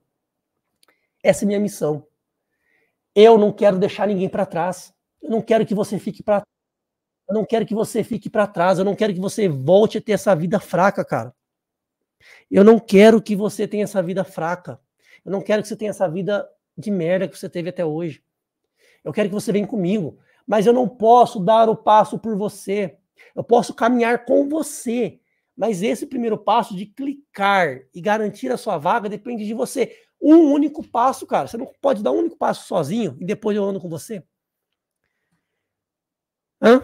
Essa é minha missão. Eu não quero deixar ninguém para trás. Eu não quero que você fique para eu não quero que você fique para trás, eu não quero que você volte a ter essa vida fraca, cara. Eu não quero que você tenha essa vida fraca. Eu não quero que você tenha essa vida de merda que você teve até hoje. Eu quero que você venha comigo mas eu não posso dar o passo por você. Eu posso caminhar com você, mas esse primeiro passo de clicar e garantir a sua vaga depende de você. Um único passo, cara. Você não pode dar um único passo sozinho e depois eu ando com você. Hã?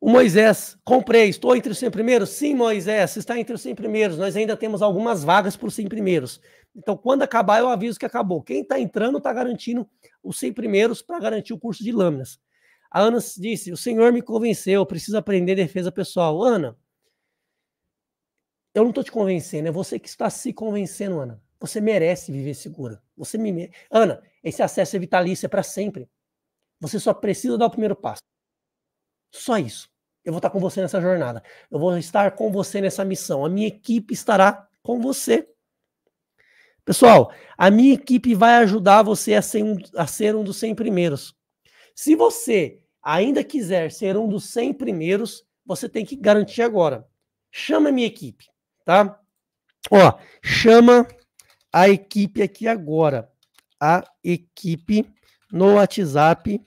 O Moisés, comprei, estou entre os 100 primeiros? Sim, Moisés, está entre os 100 primeiros. Nós ainda temos algumas vagas para os 100 primeiros. Então, quando acabar, eu aviso que acabou. Quem está entrando está garantindo os 100 primeiros para garantir o curso de lâminas. A Ana disse: O senhor me convenceu, preciso aprender defesa pessoal. Ana, eu não estou te convencendo, é você que está se convencendo, Ana. Você merece viver segura. Você me Ana, esse acesso é vitalício, é para sempre. Você só precisa dar o primeiro passo. Só isso. Eu vou estar tá com você nessa jornada. Eu vou estar com você nessa missão. A minha equipe estará com você Pessoal, a minha equipe vai ajudar você a ser um, a ser um dos 100 primeiros. Se você ainda quiser ser um dos 100 primeiros, você tem que garantir agora. Chama a minha equipe, tá? Ó, chama a equipe aqui agora. A equipe no WhatsApp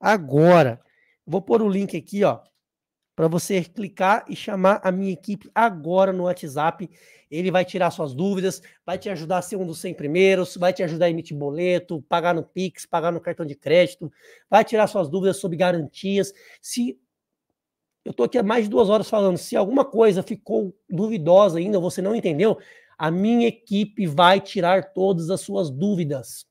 agora. Vou pôr o link aqui, ó para você clicar e chamar a minha equipe agora no WhatsApp. Ele vai tirar suas dúvidas, vai te ajudar a ser um dos 100 primeiros, vai te ajudar a emitir boleto, pagar no Pix, pagar no cartão de crédito, vai tirar suas dúvidas sobre garantias. Se eu estou aqui há mais de duas horas falando, se alguma coisa ficou duvidosa ainda, você não entendeu, a minha equipe vai tirar todas as suas dúvidas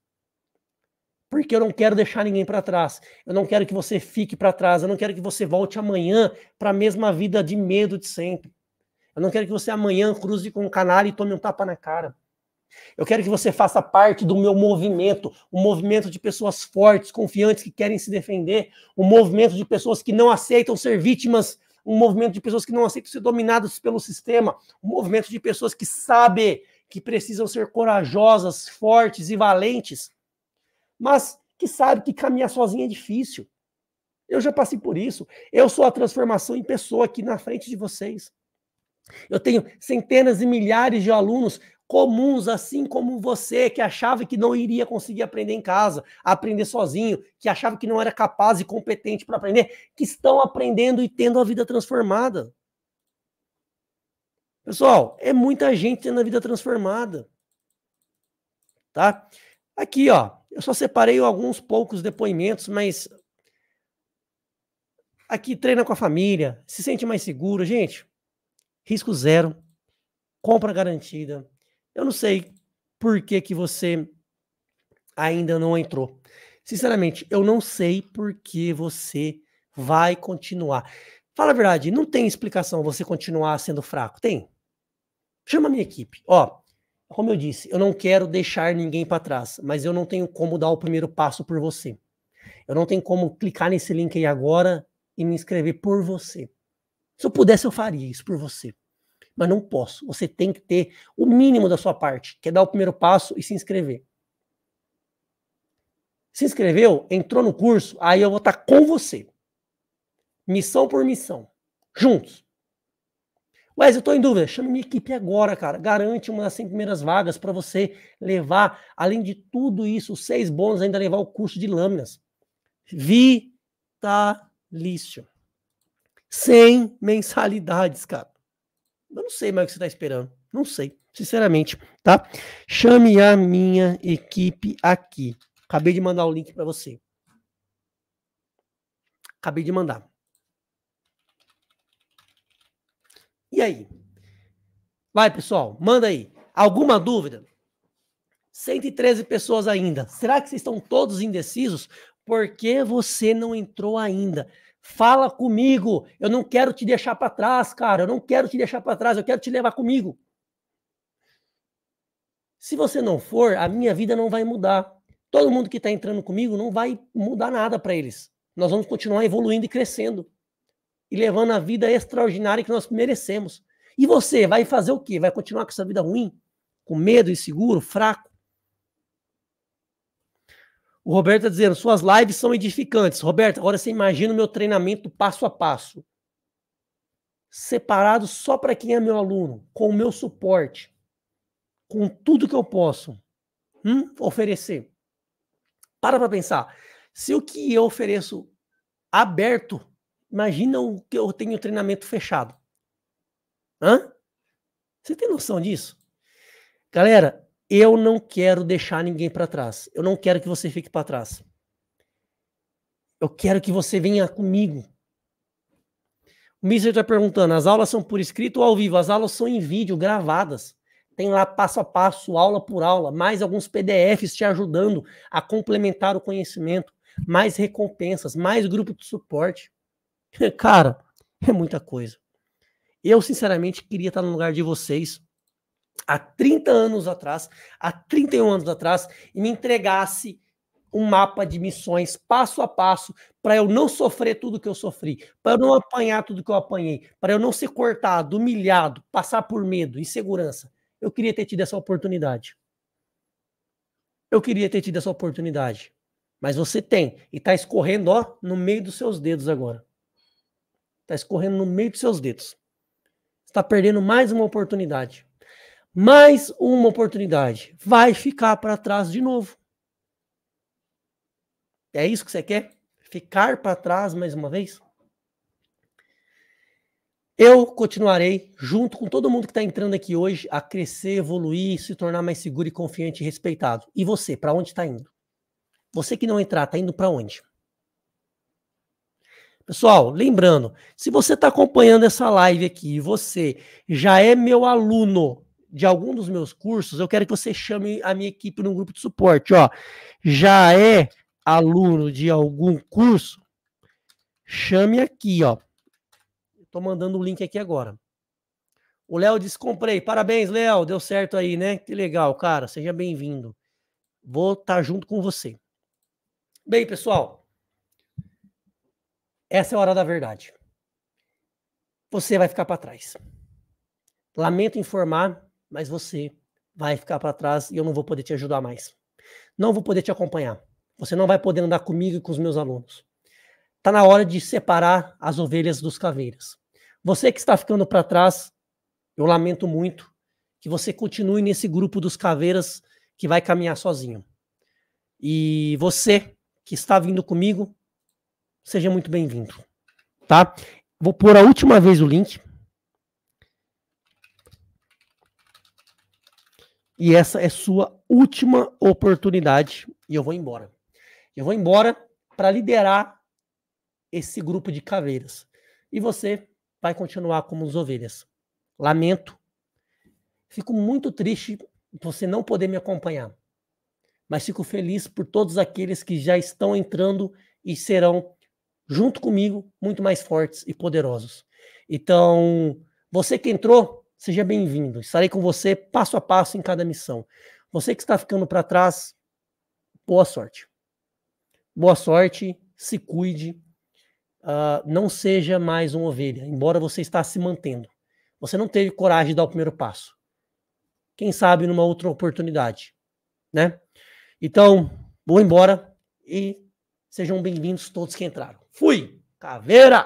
porque eu não quero deixar ninguém para trás. Eu não quero que você fique para trás. Eu não quero que você volte amanhã para a mesma vida de medo de sempre. Eu não quero que você amanhã cruze com um canal e tome um tapa na cara. Eu quero que você faça parte do meu movimento, um movimento de pessoas fortes, confiantes, que querem se defender, um movimento de pessoas que não aceitam ser vítimas, um movimento de pessoas que não aceitam ser dominadas pelo sistema, um movimento de pessoas que sabem que precisam ser corajosas, fortes e valentes mas que sabe que caminhar sozinho é difícil. Eu já passei por isso. Eu sou a transformação em pessoa aqui na frente de vocês. Eu tenho centenas e milhares de alunos comuns, assim como você, que achava que não iria conseguir aprender em casa, aprender sozinho, que achava que não era capaz e competente para aprender, que estão aprendendo e tendo a vida transformada. Pessoal, é muita gente tendo a vida transformada. Tá? Aqui, ó. Eu só separei alguns poucos depoimentos, mas aqui treina com a família, se sente mais seguro, gente. Risco zero, compra garantida. Eu não sei por que, que você ainda não entrou. Sinceramente, eu não sei por que você vai continuar. Fala a verdade, não tem explicação você continuar sendo fraco, tem? Chama a minha equipe. Ó, como eu disse, eu não quero deixar ninguém para trás, mas eu não tenho como dar o primeiro passo por você. Eu não tenho como clicar nesse link aí agora e me inscrever por você. Se eu pudesse, eu faria isso por você. Mas não posso. Você tem que ter o mínimo da sua parte, que é dar o primeiro passo e se inscrever. Se inscreveu, entrou no curso, aí eu vou estar tá com você. Missão por missão. Juntos. Mas eu estou em dúvida, chame minha equipe agora, cara. Garante uma das 100 primeiras vagas para você levar, além de tudo isso, seis bônus, ainda levar o curso de lâminas. Vitalício. Sem mensalidades, cara. Eu não sei mais o que você está esperando. Não sei, sinceramente, tá? Chame a minha equipe aqui. Acabei de mandar o link para você. Acabei de mandar. E aí? Vai, pessoal, manda aí. Alguma dúvida? 113 pessoas ainda. Será que vocês estão todos indecisos? Por que você não entrou ainda? Fala comigo. Eu não quero te deixar para trás, cara. Eu não quero te deixar para trás. Eu quero te levar comigo. Se você não for, a minha vida não vai mudar. Todo mundo que está entrando comigo não vai mudar nada para eles. Nós vamos continuar evoluindo e crescendo e levando a vida extraordinária que nós merecemos. E você vai fazer o quê? Vai continuar com essa vida ruim? Com medo, inseguro, fraco? O Roberto está dizendo: suas lives são edificantes. Roberto, agora você imagina o meu treinamento passo a passo. Separado só para quem é meu aluno, com o meu suporte, com tudo que eu posso hum, oferecer. Para para pensar. Se o que eu ofereço aberto Imagina o que eu tenho treinamento fechado. Hã? Você tem noção disso? Galera, eu não quero deixar ninguém para trás. Eu não quero que você fique para trás. Eu quero que você venha comigo. O Mister está perguntando: as aulas são por escrito ou ao vivo? As aulas são em vídeo, gravadas. Tem lá passo a passo, aula por aula, mais alguns PDFs te ajudando a complementar o conhecimento, mais recompensas, mais grupo de suporte. <laughs> Cara, é muita coisa. Eu, sinceramente, queria estar no lugar de vocês há 30 anos atrás, há 31 anos atrás, e me entregasse um mapa de missões passo a passo para eu não sofrer tudo que eu sofri, para eu não apanhar tudo que eu apanhei, para eu não ser cortado, humilhado, passar por medo, insegurança. Eu queria ter tido essa oportunidade. Eu queria ter tido essa oportunidade. Mas você tem e está escorrendo ó, no meio dos seus dedos agora. Está escorrendo no meio dos seus dedos. Está perdendo mais uma oportunidade. Mais uma oportunidade. Vai ficar para trás de novo. É isso que você quer? Ficar para trás mais uma vez? Eu continuarei, junto com todo mundo que está entrando aqui hoje, a crescer, evoluir, se tornar mais seguro e confiante e respeitado. E você, para onde está indo? Você que não entrar, está indo para onde? Pessoal, lembrando, se você está acompanhando essa live aqui e você já é meu aluno de algum dos meus cursos, eu quero que você chame a minha equipe no grupo de suporte. Ó, já é aluno de algum curso? Chame aqui, ó. Estou mandando o link aqui agora. O Léo disse: comprei. Parabéns, Léo. Deu certo aí, né? Que legal, cara. Seja bem-vindo. Vou estar tá junto com você. Bem, pessoal. Essa é a hora da verdade. Você vai ficar para trás. Lamento informar, mas você vai ficar para trás e eu não vou poder te ajudar mais. Não vou poder te acompanhar. Você não vai poder andar comigo e com os meus alunos. Está na hora de separar as ovelhas dos caveiras. Você que está ficando para trás, eu lamento muito que você continue nesse grupo dos caveiras que vai caminhar sozinho. E você que está vindo comigo, seja muito bem-vindo. Tá? Vou pôr a última vez o link. E essa é sua última oportunidade. E eu vou embora. Eu vou embora para liderar esse grupo de caveiras. E você vai continuar como os ovelhas. Lamento. Fico muito triste por você não poder me acompanhar. Mas fico feliz por todos aqueles que já estão entrando e serão junto comigo, muito mais fortes e poderosos. Então, você que entrou, seja bem-vindo. Estarei com você passo a passo em cada missão. Você que está ficando para trás, boa sorte. Boa sorte, se cuide. Uh, não seja mais uma ovelha, embora você está se mantendo. Você não teve coragem de dar o primeiro passo. Quem sabe numa outra oportunidade, né? Então, vou embora e sejam bem-vindos todos que entraram. Fui, caveira!